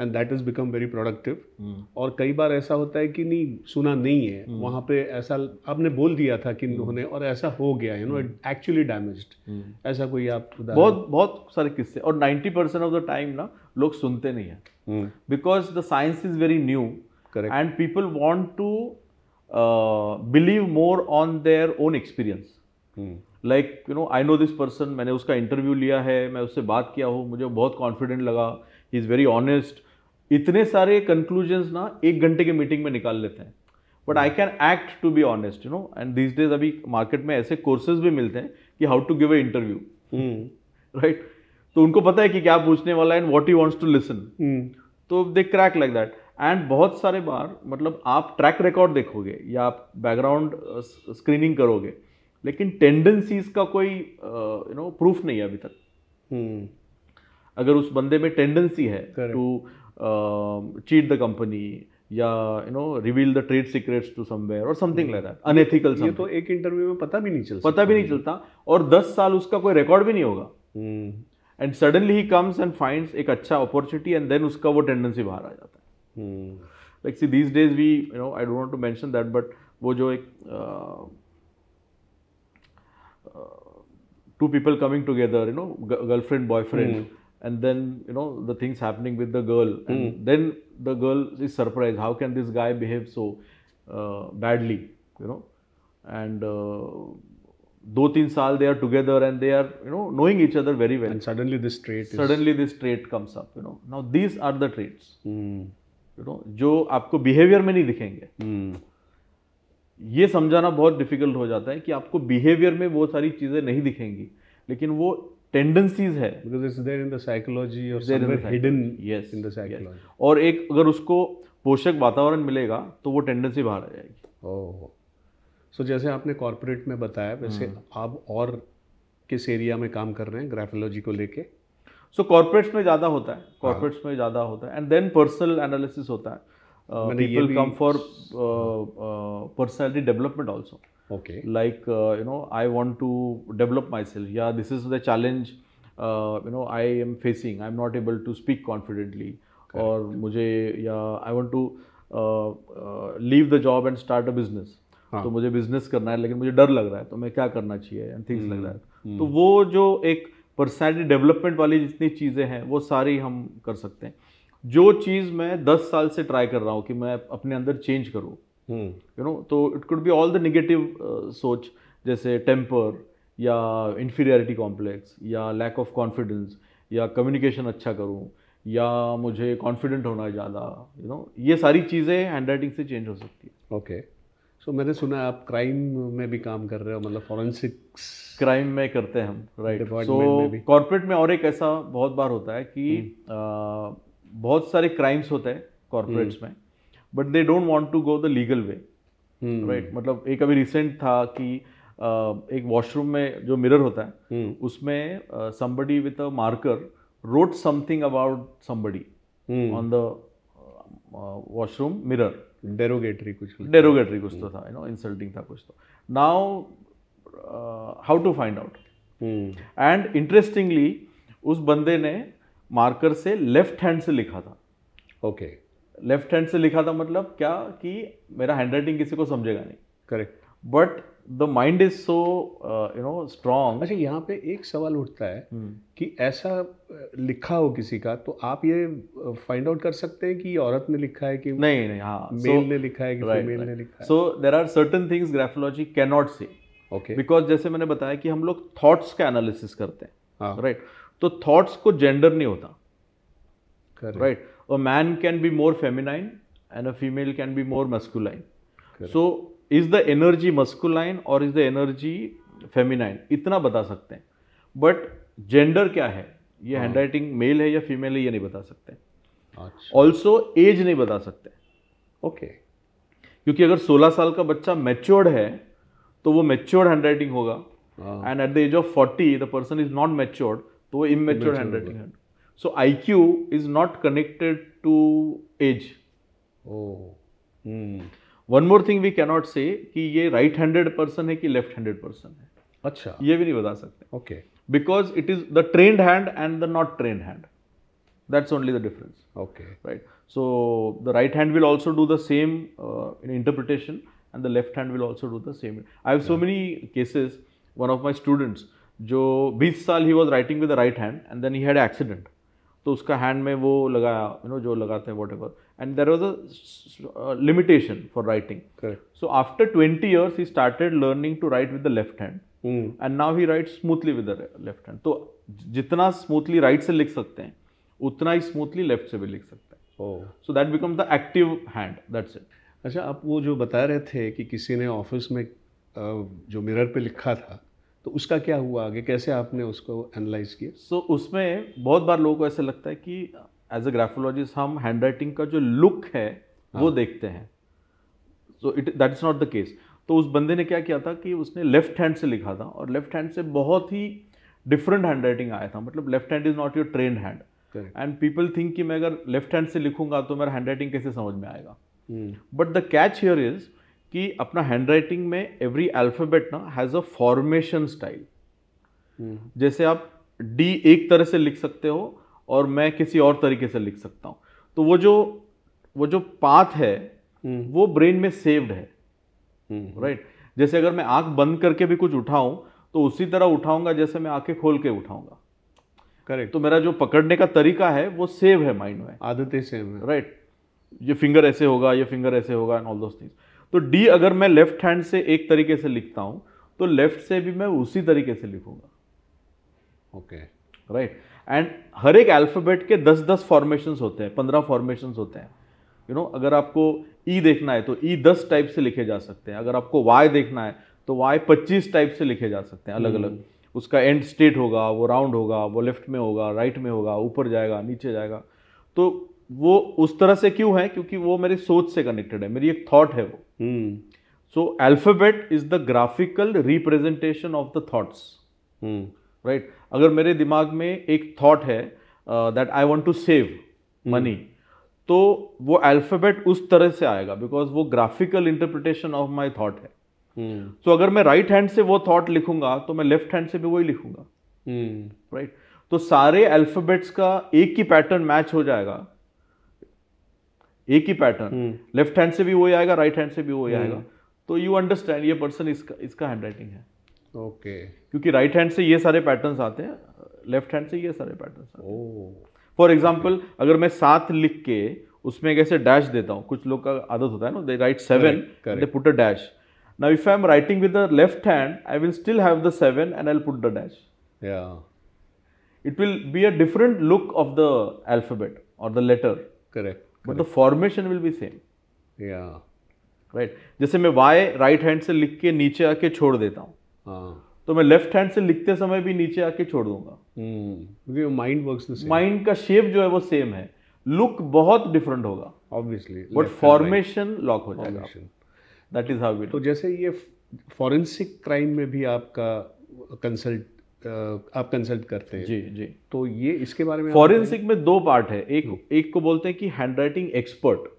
and that is become very productive और कई बार ऐसा होता है कि नहीं सुना नहीं है hmm. वहाँ पे ऐसा आपने बोल दिया था कि hmm. उन्होंने hmm. और ऐसा हो गया you know it actually damage ऐसा कोई आप बहुत बहुत सारे किस्से और 90 परसेंट ऑफ द टाइम ना लोग सुनते नहीं है because the science is very new correct and people want to believe more on their own experience like you know I know this person मैंने उसका इंटरव्यू लिया है मैं उससे बात किया हूँ मुझे बहुत कॉन्फिडेंट लगा ही इज़ वेरी ऑनेस्ट इतने सारे कंक्लूजन्स ना एक घंटे के मीटिंग में निकाल लेते हैं but I can act to be honest you know and this days अभी मार्केट में ऐसे कोर्सेज भी मिलते हैं कि how to give a interview right तो उनको पता है कि क्या पूछने वाला है and what you wants to listen तो they crack like that and बहुत सारे बार मतलब आप ट्रैक रिकॉर्ड देखोगे या आप बैकग्राउंड स्क्रीनिंग uh, करोगे लेकिन टेंडेंसीज का कोई यू नो प्रूफ नहीं है अभी तक hmm. अगर उस बंदे में टेंडेंसी है टू चीट द कंपनी या you know reveal the trade secrets to somewhere और समथिंग लाइक दैट अनएथिकल ये तो, तो एक इंटरव्यू में पता भी नहीं चलता पता भी नहीं चलता और 10 साल उसका कोई रिकॉर्ड भी नहीं होगा एंड सडनली ही कम्स एंड फाइंड्स एक अच्छा अपॉर्चुनिटी एंड देन उसका वो टेंडेंसी बाहर आ जाता है like see these days we you know I don't to mention that but वो जो एक two people coming together you know girlfriend boyfriend and then you know the things happening with the girl and mm. then the girl is surprised how can this guy behave so uh, badly you know and do uh, teen saal they are together and they are you know knowing each other very well and suddenly this trait suddenly is... this trait comes up you know now these are the traits mm. you know jo aapko behavior mein nahi dikhenge mm. ये समझाना बहुत difficult हो जाता है कि आपको behaviour में वो सारी चीज़ें नहीं दिखेंगी लेकिन वो टेंडेंसीज है साइकोलॉजी और हिडन यस इन और एक अगर उसको पोषक वातावरण मिलेगा तो वो टेंडेंसी बाहर आ जाएगी ओह oh. सो जैसे आपने कॉरपोरेट में बताया वैसे hmm. आप और किस एरिया में काम कर रहे हैं ग्राफोलॉजी को लेके सो कॉर्पोरेट्स में ज़्यादा होता है कॉर्पोरेट्स हाँ। में ज़्यादा होता है एंड देन पर्सनल एनालिसिस होता है uh, people come for uh, uh, personality development also okay like uh, you know i want to develop myself yeah this is the challenge Uh, you know i am facing i'm not able to speak confidently Correct. or mujhe yeah i want to leave the job and start a business तो मुझे business करना है लेकिन मुझे डर लग रहा है तो मैं क्या करना चाहिए एंड थिंग्स लग रहा है तो वो जो एक पर्सनैलिटी डेवलपमेंट वाली जितनी चीज़ें हैं वो सारी हम कर सकते हैं जो चीज़ मैं दस साल से ट्राई कर रहा हूँ कि मैं अपने अंदर चेंज करूँ यू हम्म। नो तो it could be all the negative सोच जैसे टेम्पर या इन्फीरियरिटी कॉम्प्लेक्स या लैक ऑफ कॉन्फिडेंस या कम्युनिकेशन अच्छा करूँ या मुझे कॉन्फिडेंट होना ज़्यादा यू नो ये सारी चीज़ें हैंड राइटिंग से चेंज हो सकती है ओके सो मैंने सुना है आप क्राइम में भी काम कर रहे हो मतलब फॉरेंसिक्स क्राइम में करते हैं हम राइट सो कॉर्पोरेट में और एक ऐसा बहुत बार होता है कि हम्म। uh, बहुत सारे क्राइम्स होते हैं कॉर्पोरेट्स हम्म। में but they don't want to go the legal way right मतलब एक अभी रिसेंट था कि एक वॉशरूम में जो मिरर होता है हम्म। उसमें somebody with a marker wrote something about somebody on the washroom mirror derogatory कुछ डेरोगेटरी कुछ तो हम्म। था यू नो इंसल्टिंग था कुछ तो now how to find out and interestingly उस बंदे ने मार्कर से लेफ्ट हैंड से लिखा था ओके लेफ्ट हैंड से लिखा था मतलब क्या कि मेरा हैंड राइटिंग किसी को समझेगा नहीं correct but the mind is so you know strong अच्छा यहाँ पे एक सवाल उठता है hmm. कि ऐसा लिखा हो किसी का तो आप ये फाइंड आउट कर सकते हैं कि औरत ने लिखा है कि नहीं नहीं हाँ मेल so, ने लिखा है कि right, मेल right. ने लिखा है so there are certain things graphology can not say okay because जैसे मैंने बताया कि हम लोग थॉट्स का एनालिसिस करते हैं राइट हाँ। right? तो थॉट्स को जेंडर नहीं होता right a man can be more feminine and a female can be more masculine so is the energy masculine और इज द एनर्जी फेमिनाइन इतना बता सकते हैं बट जेंडर क्या है ये हैंड राइटिंग मेल है या फीमेल है ये नहीं बता सकते ऑल्सो अच्छा। एज नहीं बता सकते ओके क्योंकि अगर 16 साल का बच्चा मेच्योर्ड है तो वो मेच्योर्ड हैंड राइटिंग होगा and at the age of 40 the person is not matured तो वो इमेच्योर हैंड राइटिंग है so I Q is not connected to age one more thing we cannot say कि ये right handed person है कि left handed person है अच्छा ये भी नहीं बता सकते okay because it is the trained hand and the not trained hand that's only the difference okay right so the right hand will also do the same in interpretation and the left hand will also do the same I have so many cases one of my students जो 20 साल he was writing with the right hand and then he had accident तो उसका hand में वो लगाया you know जो लगाते हैं whatever and there was a limitation for writing so after twenty years he started learning to write with the left hand and now he write smoothly with the left hand तो जितना smoothly right से लिख सकते हैं उतना ही smoothly left से भी लिख सकते हैं so that become the active hand that's it अच्छा आप वो जो बता रहे थे कि किसी ने ऑफिस में uh, जो मिरर पे लिखा था तो उसका क्या हुआ आगे कैसे आपने उसको एनालाइज किया सो so, उसमें बहुत बार लोगों को ऐसा लगता है कि एज अ ग्राफोलॉजिस्ट हम हैंड राइटिंग का जो लुक है हाँ. वो देखते हैं so it that is not the case तो उस बंदे ने क्या किया था कि उसने लेफ्ट हैंड से लिखा था और लेफ्ट हैंड से बहुत ही डिफरेंट हैंड राइटिंग आया था मतलब left hand is not your trained hand and people think कि मैं अगर लेफ्ट हैंड से लिखूंगा तो मेरा हैंड राइटिंग कैसे समझ में आएगा but the catch here is कि अपना हैंड राइटिंग में एवरी अल्फ़ाबेट ना हैज़ अ फॉर्मेशन स्टाइल जैसे आप डी एक तरह से लिख सकते हो और मैं किसी और तरीके से लिख सकता हूँ तो वो जो वो जो पाथ है हम्म। वो ब्रेन में सेव्ड है राइट हम्म। right? जैसे अगर मैं आंख बंद करके भी कुछ उठाऊं तो उसी तरह उठाऊंगा जैसे मैं आंखें खोल के उठाऊंगा करेक्ट तो मेरा जो पकड़ने का तरीका है वो सेव है माइंड में आदतें सेव है राइट right? ये फिंगर ऐसे होगा ये फिंगर ऐसे होगा एंड ऑल दोस थिंग्स तो डी अगर मैं लेफ्ट हैंड से एक तरीके से लिखता हूं तो लेफ्ट से भी मैं उसी तरीके से लिखूंगा ओके राइट एंड हर एक अल्फ़ाबेट के दस दस फॉर्मेशन होते हैं पंद्रह फॉर्मेशन होते हैं यू you नो know, अगर आपको ई e देखना है तो ई e दस टाइप से लिखे जा सकते हैं अगर आपको वाई देखना है तो वाई पच्चीस टाइप से लिखे जा सकते हैं अलग अलग hmm. उसका एंड स्टेट होगा वो राउंड होगा वो लेफ्ट में होगा राइट में होगा ऊपर जाएगा नीचे जाएगा तो वो उस तरह से क्यों है क्योंकि वो मेरी सोच से कनेक्टेड है मेरी एक थॉट है वो so hmm. So is the graphical representation of the thoughts right अगर मेरे दिमाग में एक थॉट है that I want to save money तो वो अल्फ़ाबेट उस तरह से आएगा बिकॉज वो graphical interpretation of my thought है सो so, अगर मैं राइट right हैंड से वो थॉट लिखूंगा तो मैं लेफ्ट हैंड से भी वही लिखूंगा राइट right? तो सारे अल्फ़ाबेट्स का एक ही पैटर्न मैच हो जाएगा एक ही पैटर्न लेफ्ट हैंड से भी वही आएगा राइट हैंड से भी वही हम्म। आएगा तो यू अंडरस्टैंड ये पर्सन इसका इसका हैंड राइटिंग है ओके okay. क्योंकि राइट right हैंड से ये सारे पैटर्न्स आते हैं लेफ्ट हैंड से ये सारे पैटर्न्स आते हैं फॉर oh. एग्जाम्पल अगर मैं सात लिख के उसमें कैसे डैश देता हूँ कुछ लोग का आदत होता है ना they write seven they put a dash now if I am writing with the left hand I will still have the seven and I put the dash it will be a different look of the alphabet और the letter correct but the formation will be same या right जैसे मैं Y right hand से लिख के नीचे आके छोड़ देता हूँ हाँ। तो मैं लेफ्ट हैंड से लिखते समय भी नीचे आके छोड़ दूंगा माइंड वर्क माइंड का शेप जो है वो सेम है लुक बहुत डिफरेंट होगा ऑब्वियसली बट फॉर्मेशन लॉक हो जाएगा दैट इज हाउ तो जैसे ये फॉरेंसिक क्राइम में भी आपका कंसल्ट आप कंसल्ट करते हैं जी जी तो ये इसके बारे में फॉरेंसिक में दो पार्ट है एक एक को बोलते हैं कि hand writing expert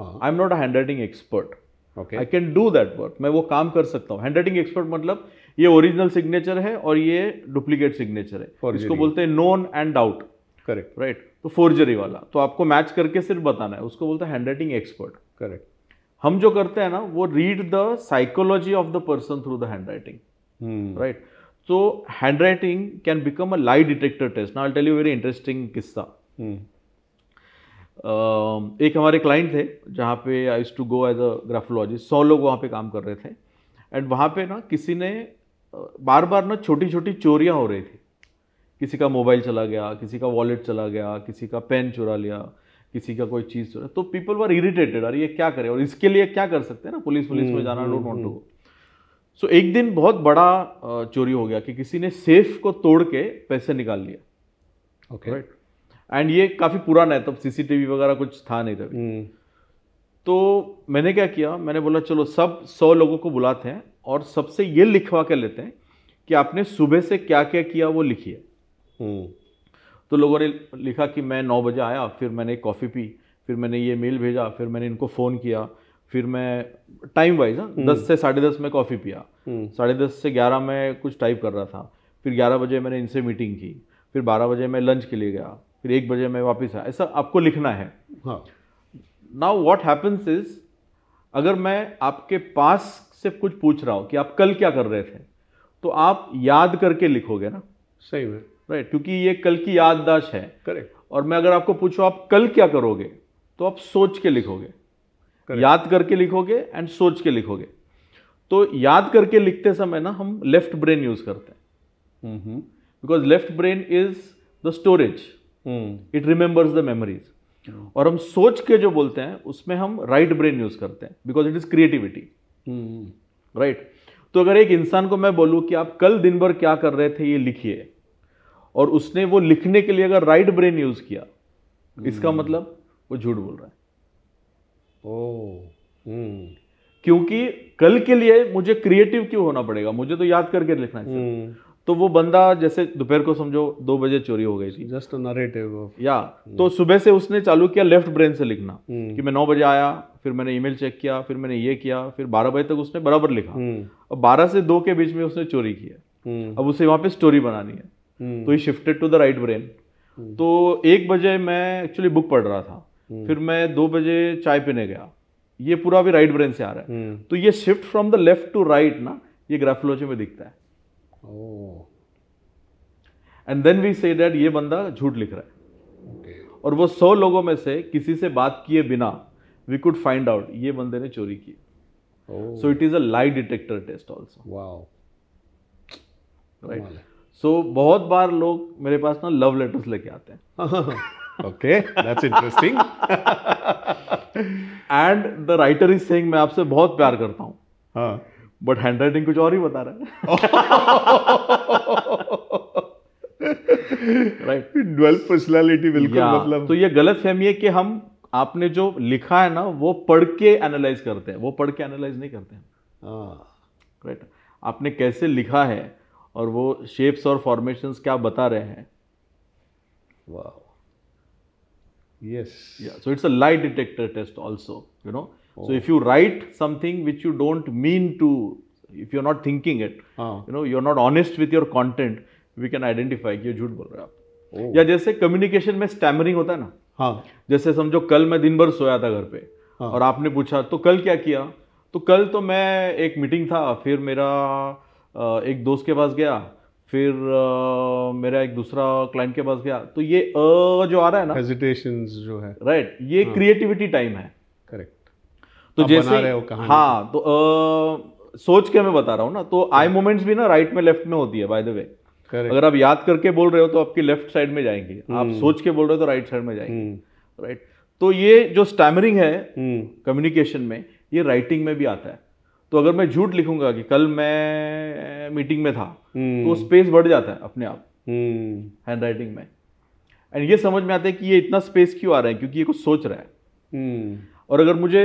I am not a hand writing expert okay I can do that work मैं वो काम कर सकता हूँ हैंड राइटिंग एक्सपर्ट मतलब ये ओरिजिनल सिग्नेचर है और ये डुप्लीकेट सिग्नेचर है Forgery. इसको बोलते हैं known and doubt correct right तो फोर्जरी वाला तो आपको मैच करके सिर्फ बताना है उसको बोलते हैं हैंड राइटिंग एक्सपर्ट करेक्ट हम जो करते हैं ना वो read the psychology of the person through the hand writing right hmm. right? So handwriting can become a lie detector test. Now I'll tell you a very interesting किस्सा. Hmm. Uh, एक हमारे client थे जहाँ पे I to go as a graphologist सौ लोग वहाँ पे काम कर रहे थे एंड वहाँ पे ना किसी ने बार बार ना छोटी छोटी चोरियाँ हो रही थी किसी का मोबाइल चला गया किसी का वॉलेट चला गया किसी का पेन चुरा लिया किसी का कोई चीज़ चुरा तो पीपल वर इरिटेटेड अरे ये क्या करें और इसके लिए क्या कर सकते हैं ना पुलिस पुलिस में हम्म, जाना don't want to go so एक दिन बहुत बड़ा चोरी हो गया कि किसी ने सेफ को तोड़ के पैसे निकाल लिया ओके राइट एंड ये काफ़ी पुराना है तब सीसीटीवी वगैरह कुछ था नहीं तभी hmm. तो मैंने क्या किया मैंने बोला चलो सब सौ लोगों को बुलाते हैं और सबसे ये लिखवा के लेते हैं कि आपने सुबह से क्या क्या किया वो लिखिए hmm. तो लोगों ने लिखा कि मैं नौ बजे आया फिर मैंने कॉफ़ी पी फिर मैंने ये मेल भेजा फिर मैंने इनको फ़ोन किया फिर मैं टाइम वाइज ना दस से साढ़े दस में कॉफ़ी पिया हम्म। साढ़े दस से ग्यारह में कुछ टाइप कर रहा था फिर ग्यारह बजे मैंने इनसे मीटिंग की फिर बारह बजे मैं लंच के लिए गया फिर एक बजे मैं वापस आया ऐसा आपको लिखना है नाउ वॉट हैपन्स इज अगर मैं आपके पास से कुछ पूछ रहा हूँ कि आप कल क्या कर रहे थे तो आप याद करके लिखोगे ना सही में राइट क्योंकि ये कल की याददाश्त है करेक्ट और मैं अगर आपको पूछूँ आप कल क्या करोगे तो आप सोच के लिखोगे Correct. याद करके लिखोगे एंड सोच के लिखोगे तो याद करके लिखते समय ना हम लेफ्ट ब्रेन यूज करते हैं because left brain is the storage it remembers the memories और हम सोच के जो बोलते हैं उसमें हम राइट ब्रेन यूज करते हैं because it is creativity right तो अगर एक इंसान को मैं बोलूँ कि आप कल दिन भर क्या कर रहे थे ये लिखिए और उसने वो लिखने के लिए अगर राइट ब्रेन यूज किया इसका हम्म। मतलब वो झूठ बोल रहा है हम्म। क्योंकि कल के लिए मुझे क्रिएटिव क्यों होना पड़ेगा मुझे तो याद करके लिखना है हम्म। तो वो बंदा जैसे दोपहर को समझो दो बजे चोरी हो गई थी जस्ट नरेटिव या हम्म। तो सुबह से उसने चालू किया लेफ्ट ब्रेन से लिखना कि मैं नौ बजे आया फिर मैंने ईमेल चेक किया फिर मैंने ये किया फिर बारह बजे तक उसने बराबर लिखा अब बारह से दो के बीच में उसने चोरी किया अब उसे वहां पे स्टोरी बनानी है तो he shifted to the right brain तो एक बजे मैं एक्चुअली बुक पढ़ रहा था हम्म। फिर मैं दो बजे चाय पीने गया ये पूरा अभी राइट ब्रेन से आ रहा है हम्म। तो ये shift from the left to right ना ये ग्राफोलॉजी में दिखता है and then we say that ये बंदा झूठ लिख रहा है और वो सौ लोगों में से किसी से बात किए बिना वी कुड फाइंड आउट ये बंदे ने चोरी की so it is a lie detector test also right so बहुत बार लोग मेरे पास ना लव लेटर्स लेके आते हैं okay that's interesting and the writer is saying मैं आपसे बहुत प्यार करता हूँ बट हैंड राइटिंग कुछ और ही बता रहा है राइट oh. डुअल बिल्कुल मतलब। तो ये गलत फहमी है कि हम आपने जो लिखा है ना वो पढ़ के एनालाइज करते हैं वो पढ़ के एनालाइज नहीं करते हैं राइट हाँ। right. आपने कैसे लिखा है और वो शेप्स और फॉर्मेशंस क्या बता रहे हैं वाह Yes. Yeah. So it's a lie detector test also, you know. Oh. So if you write something which you don't mean to, if you're not thinking it, ah. you know, you're not honest with your content, we can identify ki jhoot bol बोल रहे हो आप. Oh. या जैसे communication में stammering होता है ना हाँ. जैसे समझो कल मैं दिन भर सोया था घर पे हाँ. और आपने पूछा तो कल क्या किया तो कल तो मैं एक मीटिंग था फिर मेरा एक दोस्त के पास गया फिर आ, मेरा एक दूसरा क्लाइंट के पास गया तो ये अ जो आ रहा है ना हेजिटेशन जो है राइट right, ये क्रिएटिविटी हाँ, टाइम है करेक्ट तो जैसे हाँ तो आ, सोच के मैं बता रहा हूँ ना तो आई मोमेंट्स हाँ। भी ना राइट में लेफ्ट में होती है बाय द वे अगर आप याद करके बोल रहे हो तो आपकी लेफ्ट साइड में जाएंगे हम्म। आप सोच के बोल रहे हो तो राइट साइड में जाएंगे राइट हम्म। तो ये जो स्टैमरिंग है कम्युनिकेशन हम्म। में ये राइटिंग में भी आता है तो अगर मैं झूठ लिखूंगा कि कल मैं मीटिंग में था तो स्पेस हम्म। बढ़ जाता है अपने आप हैंड हम्म। राइटिंग में एंड ये समझ में आता है कि ये इतना स्पेस क्यों आ रहा है क्योंकि ये कुछ सोच रहा है हम्म। और अगर मुझे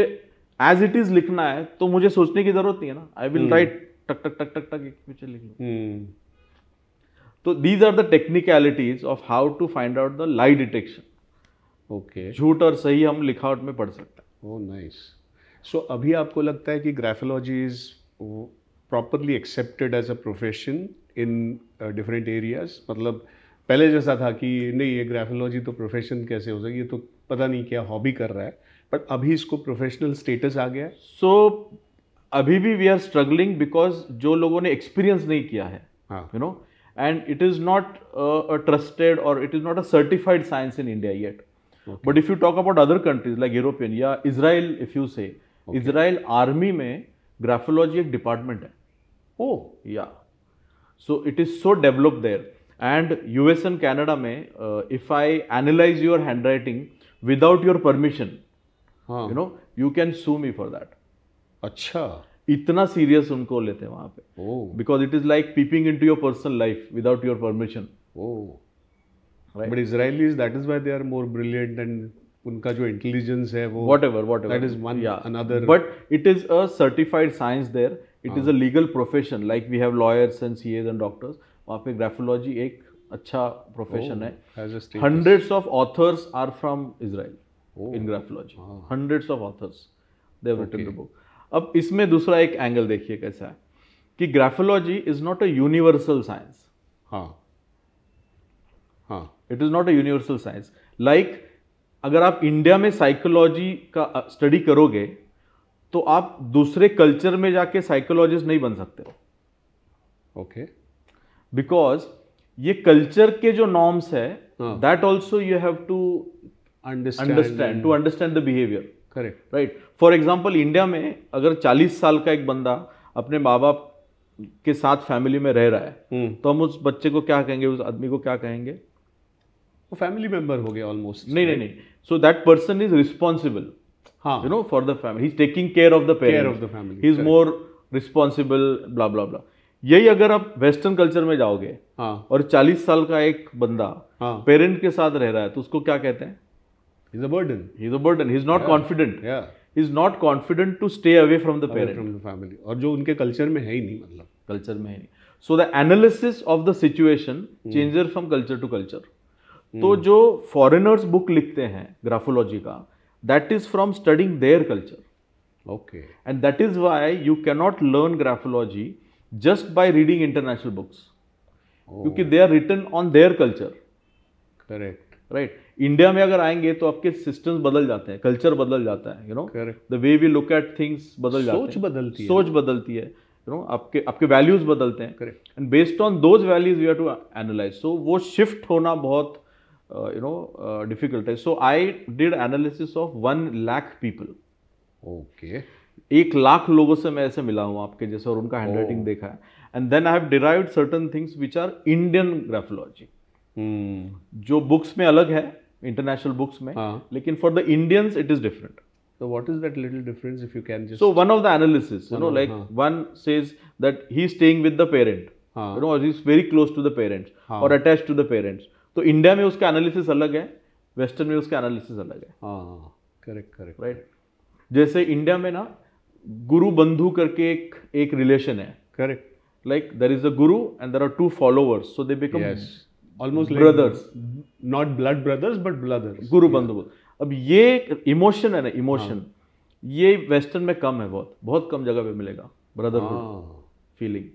एज इट इज लिखना है तो मुझे सोचने की जरूरत नहीं है ना आई विल राइट टक टक टक टक टक एक पीछे लिख तो these are the technicalities of how to find out the lie detection okay झूठ और सही हम लिखावट में पढ़ सकते हैं ओह oh, नाइस सो अभी आपको लगता है कि graphology is properly accepted as a profession in different areas मतलब पहले जैसा था कि नहीं ये ग्राफोलॉजी तो प्रोफेशन कैसे हो जाएगी ये तो पता नहीं क्या हॉबी कर रहा है बट अभी इसको प्रोफेशनल स्टेटस आ गया सो so, अभी भी वी आर स्ट्रगलिंग बिकॉज जो लोगों ने एक्सपीरियंस नहीं किया है you know and it is not a trusted और it is not a certified science in India yet but if you talk about other countries like European या Israel if you say Israel army में graphology एक department है oh yeah so it is so develop there and US and Canada में if I analyse your hand writing without your permission you know you can Sue me for that अच्छा इतना serious उनको लेते हैं वहां पे because it is like peeping in to your personal life without your permission but Israelis that is why they are more brilliant and उनका जो intelligence है वो whatever what that is one another but it is a certified science there it is a legal profession like we have lawyers and CAs and doctors वहाँ पे graphology एक अच्छा profession oh, है hundreds of authors are from Israel in graphology hundreds of authors they've written the book अब इसमें दूसरा एक angle देखिए कैसा है कि graphology is not a universal science हाँ हाँ it is not a universal science like अगर आप इंडिया में साइकोलॉजी का स्टडी करोगे तो आप दूसरे कल्चर में जाके साइकोलॉजिस्ट नहीं बन सकते हो ओके बिकॉज ये कल्चर के जो नॉर्म्स है that also you have to understand to understand the behaviour correct right for example India में अगर चालीस साल का एक बंदा अपने माँ बाप के साथ फैमिली में रह रहा है हम्म। तो हम उस बच्चे को क्या कहेंगे उस आदमी को क्या कहेंगे वो फैमिली मेंबर हो गया ऑलमोस्ट नहीं नहीं नहीं so that person is responsible हाँ you know for the family he is taking care of the care of the family he is more responsible bla bla bla यही अगर आप वेस्टर्न कल्चर में जाओगे हाँ और चालीस साल का एक बंदा हाँ पेरेंट के साथ रह रहा है तो उसको क्या कहते हैं is a burden is a burden is not confident is not confident to stay away from the parent from the family और जो उनके कल्चर में है ही नहीं मतलब कल्चर में है नहीं so the analysis of the situation changer from culture to culture तो हम्म। जो फॉरेनर्स बुक लिखते हैं ग्राफोलॉजी का that is from studying their culture okay and that is why you cannot learn graphology just by reading international books क्योंकि they are written on their culture correct right India में अगर आएंगे तो आपके systems बदल जाते हैं कल्चर बदल जाता है you know the way we look at things बदल जाते हैं सोच बदलती है सोच बदलती है यू नो आपके आपके वैल्यूज बदलते हैं correct and based on those values we are to analyse so वो शिफ्ट होना बहुत uh, you know, uh, difficult So I did analysis of one lakh people. Okay. एक लाख लोगों से मैं ऐसे मिला हूँ आपके जैसे और उनका हैंड राइटिंग oh. देखा है and then I have derive certain things which are Indian graphology जो बुक्स में अलग है इंटरनेशनल बुक्स में हाँ. लेकिन for the Indians it is different So what is that little difference if you can just So one of the analysis, you know, like one says that he's staying with the parent. हाँ. You know, he's very close to the parents हाँ. or attached to the parents. तो India में उसका analysis अलग है western में उसका analysis अलग है करेक्ट करेक्ट राइट जैसे इंडिया में ना गुरु बंधु करके एक एक रिलेशन है correct like there is a guru and there are two followers so they become almost brothers not blood brothers but brothers guru bandhu अब ये इमोशन है ना इमोशन हाँ। ये वेस्टर्न में कम है बहुत बहुत कम जगह पे मिलेगा ब्रदर फीलिंग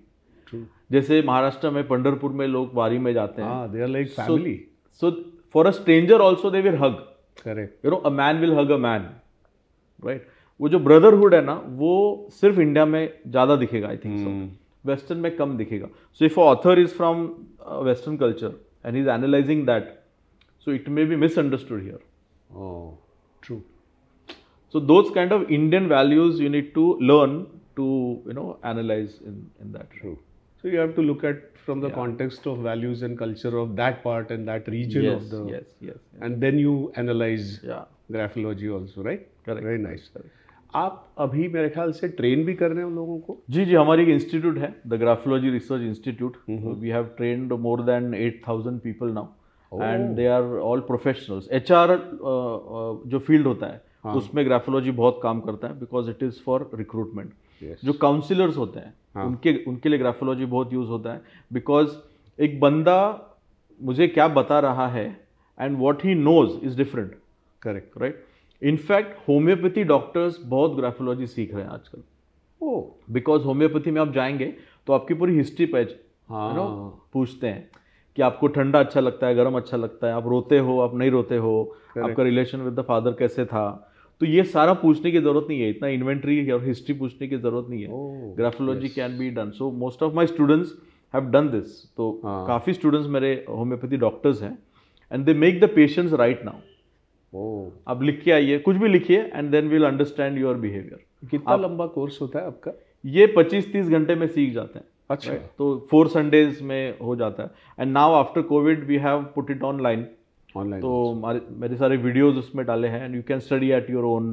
हाँ। जैसे महाराष्ट्र में पंडरपुर में लोग वारी में जाते हैं they are like family so for a stranger also they will hug correct you know a man will hug a man right वो जो ब्रदरहुड है ना वो सिर्फ इंडिया में ज़्यादा दिखेगा आई थिंक सो वेस्टर्न में कम दिखेगा so if author is from western culture and is analysing that so it may be misunderstood here true so those kind of Indian values you need to learn to you know analyse in in that true So you have to look at from the yeah. context of values and culture of that part and that region yes, of the yes, yes, yes. and then you analyze yeah. graphology also, right? Correct. Very nice. Correct. आप अभी मेरे ख्याल से train भी कर रहे हैं उन लोगों को जी जी हमारी एक इंस्टीट्यूट है the graphology research institute we have trained more than 8000 people now and they are all professionals HR जो फील्ड होता है हाँ. उसमें ग्राफोलॉजी बहुत काम करता है because it is for recruitment जो काउंसिलर्स होते हैं हाँ. उनके उनके लिए ग्राफोलॉजी बहुत यूज़ होता है बिकॉज एक बंदा मुझे क्या बता रहा है and what he knows is different correct right in fact homeopathy doctors बहुत ग्राफोलॉजी सीख रहे हैं आजकल ओ बिकॉज होम्योपैथी में आप जाएंगे तो आपकी पूरी हिस्ट्री पेज हाँ. you know, पूछते हैं कि आपको ठंडा अच्छा लगता है गर्म अच्छा लगता है आप रोते हो आप नहीं रोते हो Correct. आपका रिलेशन विद द फादर कैसे था तो ये सारा पूछने की जरूरत नहीं है इतना इन्वेंट्री और हिस्ट्री पूछने की जरूरत नहीं है graphology can be done so most of my students have done this तो हाँ। काफ़ी स्टूडेंट्स मेरे होम्योपैथी डॉक्टर्स हैं and they make the patients write now आप लिख के आइए कुछ भी लिखिए and then we'll understand your behaviour कितना लंबा कोर्स होता है आपका ये 25-30 घंटे में सीख जाते हैं अच्छा right? तो फोर संडेज में हो जाता है and now after Covid we have put it online तो मेरे सारे वीडियोज उसमें डाले हैं and you can study at your own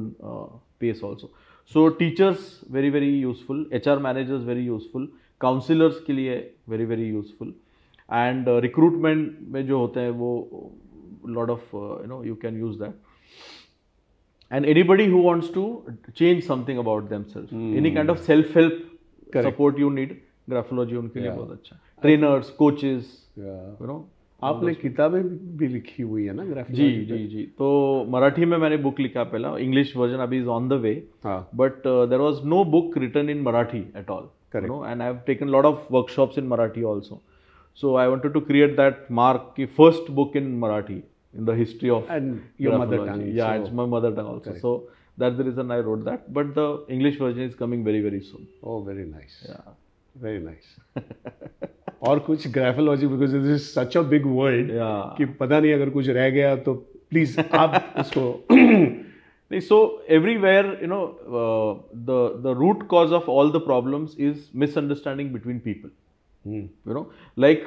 pace also so teachers very very useful H R managers very useful counsellors के लिए very very useful and recruitment में जो होते हैं वो lot of you know you can use that and anybody who to change something about themselves mm. any kind of self help Correct. support you graphology उनके लिए बहुत अच्छा trainers coaches you know आपने किताबें भी लिखी हुई है ना ग्राफिक जी जी जी, जी तो मराठी में मैंने बुक लिखा पहला इंग्लिश वर्जन अभी is on the way but there was no book written in Marathi at all no and I have taken lot of workshops in Marathi also so I want to create that mark की first book in Marathi in the history of mother tongue my mother tongue also so that the reason I wrote that but the English version is coming very very soon O very nice very nice और कुछ graphology because it is such a big world कि पता नहीं अगर कुछ रह गया तो प्लीज आप इसको नहीं so everywhere you know the the root cause of all the problems is misunderstanding between people you know like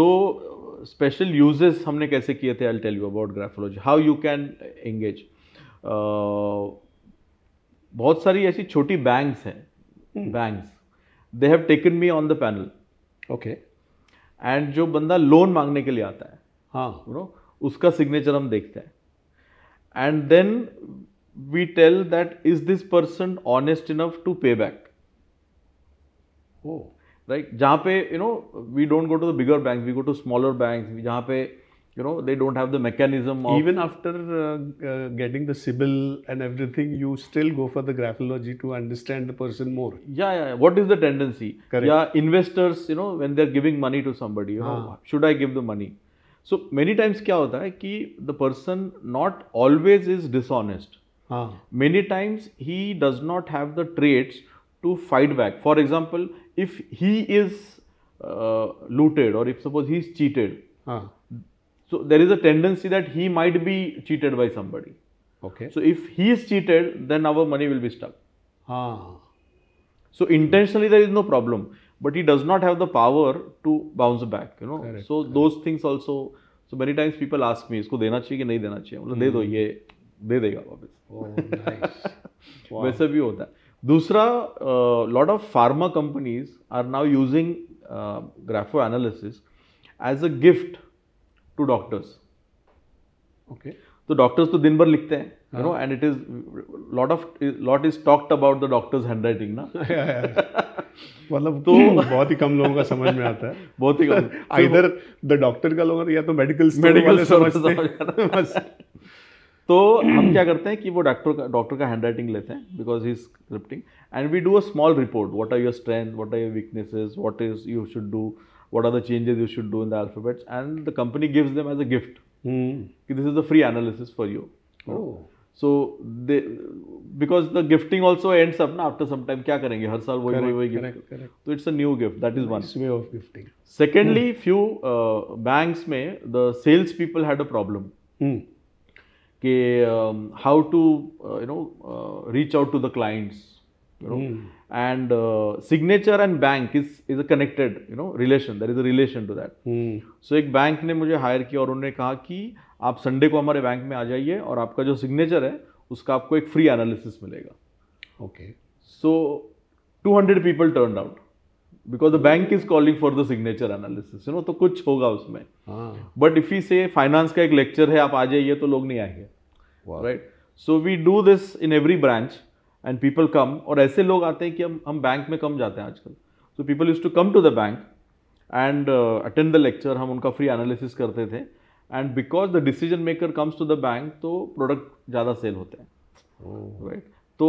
दो स्पेशल यूजेस हमने कैसे किए थे I tell you about graphology how you can engage बहुत सारी ऐसी छोटी बैंक्स हैं banks they have taken me on the panel okay and जो बंदा लोन मांगने के लिए आता है हाँ यू नो उसका सिग्नेचर हम देखते हैं and then we tell that is this person honest enough to pay back right जहाँ पे you know we don't go to the bigger bank we go to smaller bank जहाँ पे you know they don't have the mechanism even after uh, uh, getting the sibyl and everything you still go for the graphology to understand the person more yeah yeah, yeah. what is the tendency Correct. yeah investors you know when they're giving money to somebody you know, ah. should i give the money so many times kya hota hai ki the person not always is dishonest Ah. many times he does not have the traits to fight back for example if he is uh, looted or if suppose he is cheated Ah. So there is a tendency that he might be cheated by somebody. Okay. So if he is cheated, then our money will be stuck. Ah. So intentionally there is no problem, but he does not have the power to bounce back. You know. Correct, so correct. those things also. So many times people ask me, इसको देना चाहिए कि नहीं देना चाहिए? मतलब दे दो hmm. ये दे देगा वापस oh, वैसे भी होता है दूसरा lot of pharma companies are now using graphoanalysis as a gift. To doctors okay तो डॉक्टर्स तो दिन भर लिखते हैं you know and it is lot of lot is talked about the doctors handwriting ना मतलब तो बहुत ही कम लोगों का समझ में आता है बहुत ही कम इधर द डॉक्टर का लोग या तो मेडिकल मेडिकल समझते हैं तो हम क्या करते हैं कि वो डॉक्टर का डॉक्टर का हैंड राइटिंग लेते हैं because he is scripting and we do a small report what are your strength what are your weaknesses what is you should do what are the changes you should do in the alphabets and the company gives them as a gift hmm. this is a free analysis for you oh. so they because the gifting also ends up na, after some time kya karenge? Har saal, correct, wohi, wohi Correct, correct. so it's a new gift that is one way of gifting secondly few uh, banks may the sales people had a problem mm. Ke, um, how to uh, you know uh, reach out to the clients You know? Mm. And uh, signature and bank is is a connected you know relation. There is a relation to that. Mm. So एक bank ने मुझे higher किया और उन्होंने कहा कि आप Sunday को हमारे बैंक में आ जाइए और आपका जो सिग्नेचर है उसका आपको एक फ्री एनालिसिस मिलेगा okay so 200 people turn out because the bank is calling for the signature analysis you know तो कुछ होगा उसमें but if you say finance का एक लेक्चर है आप आ जाइए तो लोग नहीं आएंगे right so we do this in every branch and people come और ऐसे लोग आते हैं कि हम हम बैंक में कम जाते हैं आजकल so people use to come to the bank and attend the lecture हम उनका फ्री एनालिसिस करते थे and because the decision maker comes to the bank तो प्रोडक्ट ज़्यादा सेल होते हैं राइट oh. तो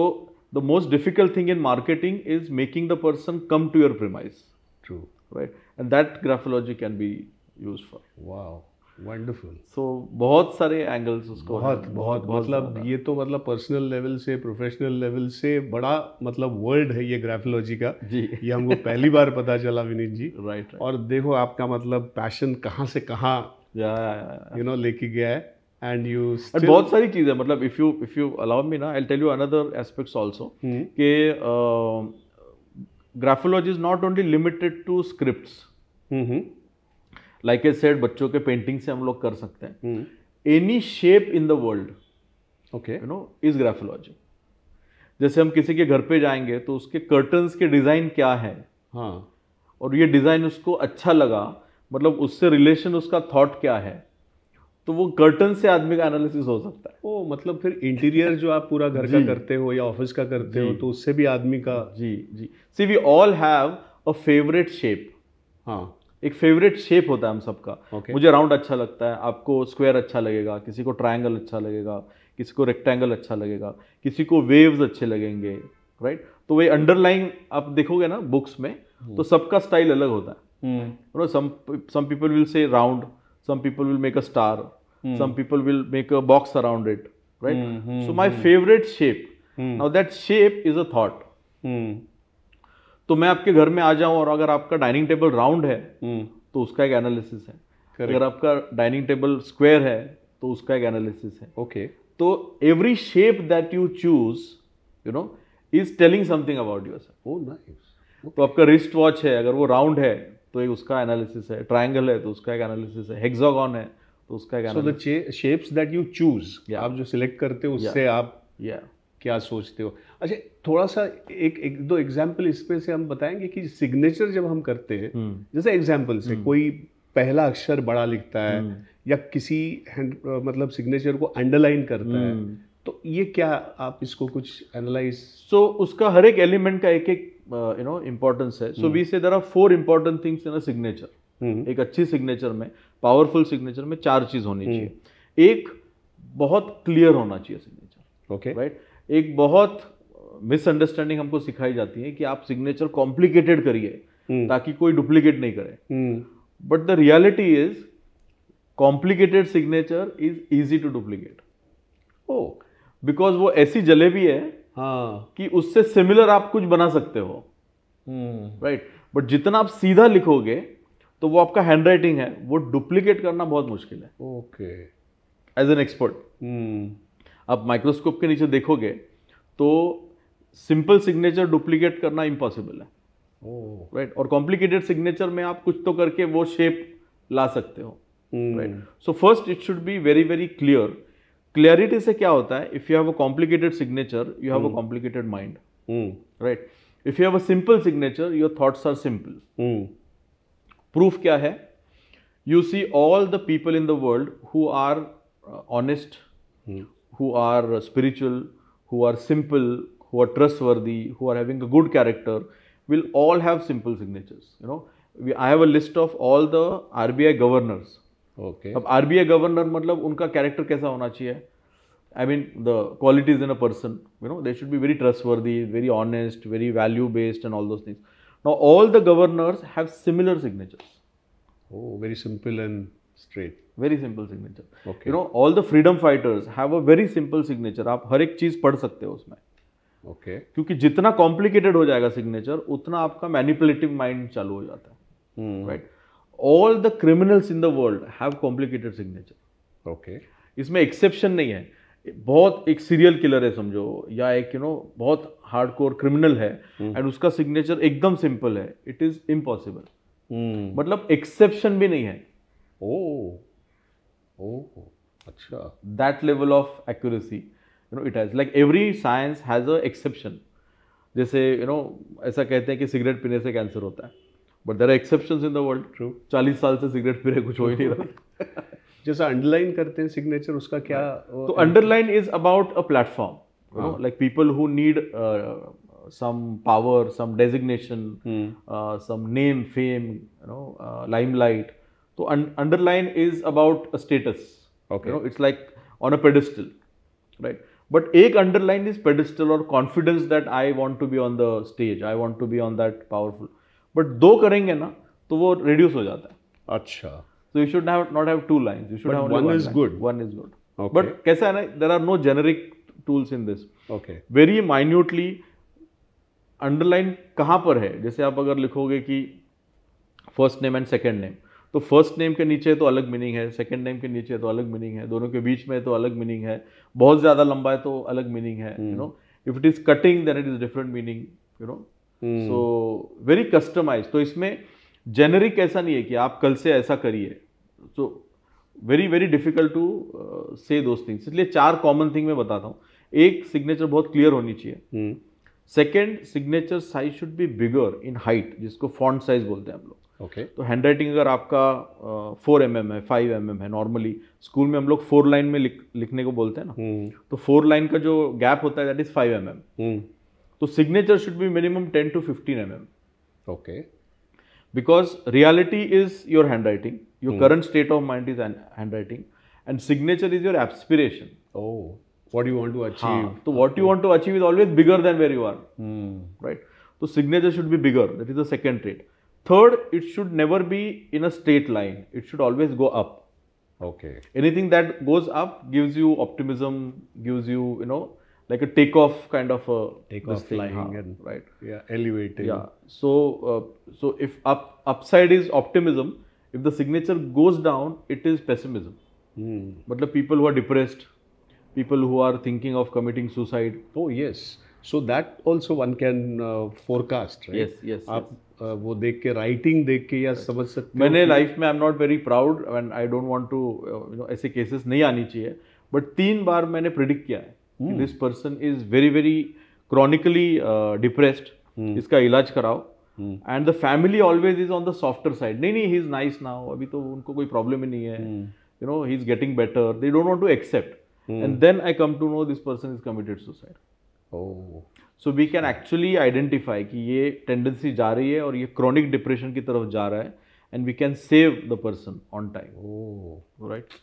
the most difficult thing in marketing is making the person come to your premise true right and that graphology can be use for वाह wonderful so बहुत सारे angles उसको बहुत बहुत मतलब ये तो मतलब पर्सनल लेवल से प्रोफेशनल लेवल से बड़ा मतलब वर्ल्ड है ये ग्राफोलॉजी का जी ये हमको पहली बार पता चला Vineet ji right right, right. और देखो आपका मतलब पैशन कहाँ से कहाँ यू नो लेके गया है एंड यू still... बहुत सारी चीज़ें मतलब if you if you allow me ना I tell you another aspects also के graphology is not only limited to script like a said बच्चों के पेंटिंग से हम लोग कर सकते हैं any shape in the world okay you know is graphology जैसे हम किसी के घर पे जाएंगे तो उसके कर्टन्स के डिज़ाइन क्या है हाँ और ये डिज़ाइन उसको अच्छा लगा मतलब उससे रिलेशन उसका थॉट क्या है तो वो कर्टन से आदमी का एनालिसिस हो सकता है ओ मतलब फिर इंटीरियर जो आप पूरा घर का करते हो या ऑफिस का करते हो तो उससे भी आदमी का जी जी see we all have a favourite shape हाँ एक फेवरेट शेप होता है हम सबका okay. मुझे राउंड अच्छा लगता है आपको स्क्वायर अच्छा लगेगा किसी को ट्रायंगल अच्छा लगेगा किसी को रेक्टेंगल अच्छा लगेगा किसी को वेव्स अच्छे लगेंगे राइट right? तो वही अंडरलाइन आप देखोगे ना बुक्स में hmm. तो सबका स्टाइल अलग होता है some people will say round some people will make a star some people will make a box around it right so my favourite shape now that shape is a thought तो मैं आपके घर में आ जाऊं और अगर आपका डाइनिंग टेबल राउंड है हम्म। तो उसका एक एनालिसिस है Correct. अगर आपका डाइनिंग टेबल स्क्वायर है तो उसका एक एनालिसिस है ओके okay. तो every shape that you choose you know is telling something about yourself तो आपका रिस्ट वॉच है अगर वो राउंड है तो एक उसका एनालिसिस है ट्राइंगल है तो उसका एक एनालिसिस है हेक्सागन है तो उसका एक so the shapes that you choose आप जो सिलेक्ट करते हो उससे yeah. आप yeah. क्या सोचते हो अच्छा थोड़ा सा एक एक दो एग्जाम्पल इसमें से हम बताएंगे कि सिग्नेचर जब हम करते हैं हम्म। जैसे एग्जाम्पल से हम्म। कोई पहला अक्षर बड़ा लिखता है हम्म। या किसी हैंड मतलब सिग्नेचर को अंडरलाइन करता है तो ये क्या आप इसको कुछ एनालाइज सो so, उसका हर एक एलिमेंट का एक एक यू नो इम्पोर्टेंस है so we say there are four important things in a signature एक अच्छी सिग्नेचर में पावरफुल सिग्नेचर में चार चीज होनी चाहिए एक बहुत क्लियर होना चाहिए सिग्नेचर ओके राइट एक बहुत मिसअंडरस्टैंडिंग हमको सिखाई जाती है कि आप सिग्नेचर कॉम्प्लिकेटेड करिए हम्म। ताकि कोई डुप्लीकेट नहीं करे but the reality is complicated signature is easy to duplicate oh because वो ऐसी जलेबी है हाँ कि उससे सिमिलर आप कुछ बना सकते हो राइट हम्म। right? बट जितना आप सीधा लिखोगे तो वो आपका हैंड राइटिंग है वो डुप्लीकेट करना बहुत मुश्किल है ओके एज एन एक्सपर्ट आप माइक्रोस्कोप के नीचे देखोगे तो सिंपल सिग्नेचर डुप्लीकेट करना इम्पॉसिबल है राइट oh. right? और कॉम्प्लिकेटेड सिग्नेचर में आप कुछ तो करके वो शेप ला सकते हो right so first it should be very very clear clarity से क्या होता है if you have a complicated signature you have a complicated mind right if you have a simple signature your thoughts are simple proof क्या है you see all the people in the world who are honest who are spiritual, who are simple, who are trustworthy, who are having a good character will all have simple signatures. You know, we, I have a list of all the RBI governors. Okay. अब RBI governor, I governor मतलब उनका character कैसा होना चाहिए I mean the qualities in a person you know they should be very trustworthy very very very straight very simple signature you know all the freedom fighters have a very simple signature आप हर एक चीज पढ़ सकते हो उसमें okay okay. क्योंकि जितना कॉम्प्लिकेटेड हो जाएगा सिग्नेचर उतना आपका मैनिपुलेटिव माइंड चालू हो जाता है right all the criminals in the world have complicated signature okay इसमें एक्सेप्शन नहीं है बहुत एक सीरियल किलर है समझो या एक यू you नो know, बहुत हार्डकोर क्रिमिनल है एंड hmm. उसका सिग्नेचर एकदम सिंपल है इट इज इम्पॉसिबल मतलब एक्सेप्शन भी नहीं है Oh, oh, acha. That level of accuracy, you know, it has. Like every science has a exception. जैसे यू नो ऐसा कहते हैं कि सिगरेट पीने से कैंसर होता है but there are exception in the world true चालीस साल से सिगरेट पी रहे कुछ हो ही नहीं रहा जैसा अंडरलाइन करते हैं सिग्नेचर उसका क्या तो underline is about a platform like people who need some power some designation hmm. uh, some name fame you know uh, limelight So un- underline is about a status. Okay. You know, it's like on a pedestal, right? But ek underline is pedestal or confidence that I want to be on the stage. I want to be on that powerful. But do karenge na to wo reduce ho jata hai acha So you should have not have two lines. You should but have one, one is line. good. One is good. Okay. But kaisa hai na there are no generic tools in this. Okay. Very minutely underline कहाँ पर है जैसे आप अगर लिखोगे कि first name and second name तो first name के नीचे तो अलग मीनिंग है सेकंड नेम के नीचे तो अलग मीनिंग है दोनों के बीच में तो अलग मीनिंग है बहुत ज़्यादा लंबा है तो अलग मीनिंग है you know if it is cutting then it is different meaning you know so very customize तो इसमें जेनरिक ऐसा नहीं है कि आप कल से ऐसा करिए so very very difficult to say दो थिंग्स इसलिए चार कॉमन थिंग मैं बताता हूँ एक सिग्नेचर बहुत क्लियर होनी चाहिए second signature size should be bigger in height जिसको फॉन्ट साइज बोलते हैं हम लोग ओके okay. तो हैंड राइटिंग अगर आपका फोर एम mm है फाइव एम mm है नॉर्मली स्कूल में हम लोग फोर लाइन में लिख, लिखने को बोलते हैं ना hmm. तो फोर लाइन का जो गैप होता है that is five M M तो signature should be minimum ten to fifteen M M okay because reality is your hand writing your current state of mind is hand writing and signature is your aspiration oh what you want to achieve तो what you want to achieve is always bigger than where you are right तो signature should be bigger that is the second trait Third, it should never be in a straight line. It should always go up. Okay. Anything that goes up gives you optimism, gives you, you know, like a takeoff kind of a takeoff flying and right. Yeah, elevating. Yeah. So, uh, so if up upside is optimism, if the signature goes down, it is pessimism. Hmm. But people who are depressed, people who are thinking of committing suicide. Oh yes. So that also one can uh, forecast, right? Yes, yes. Up, yes. वो देख के writing देख के या समझ सकते मैंने life में I am not very proud and I don't want to you know ऐसे केसेस नहीं आनी चाहिए बट तीन बार मैंने प्रिडिक्ट किया है this person is very very chronically depressed इसका इलाज कराओ and the family always is on the softer side नहीं नहीं ही इज नाइस नाउ अभी तो उनको कोई प्रॉब्लम ही नहीं है you know he is getting better they don't want to accept and then I come to know this person is committed suicide oh so we can actually identify कि ये tendency जा रही है और ये क्रॉनिक डिप्रेशन की तरफ जा रहा है and we can save the person on time right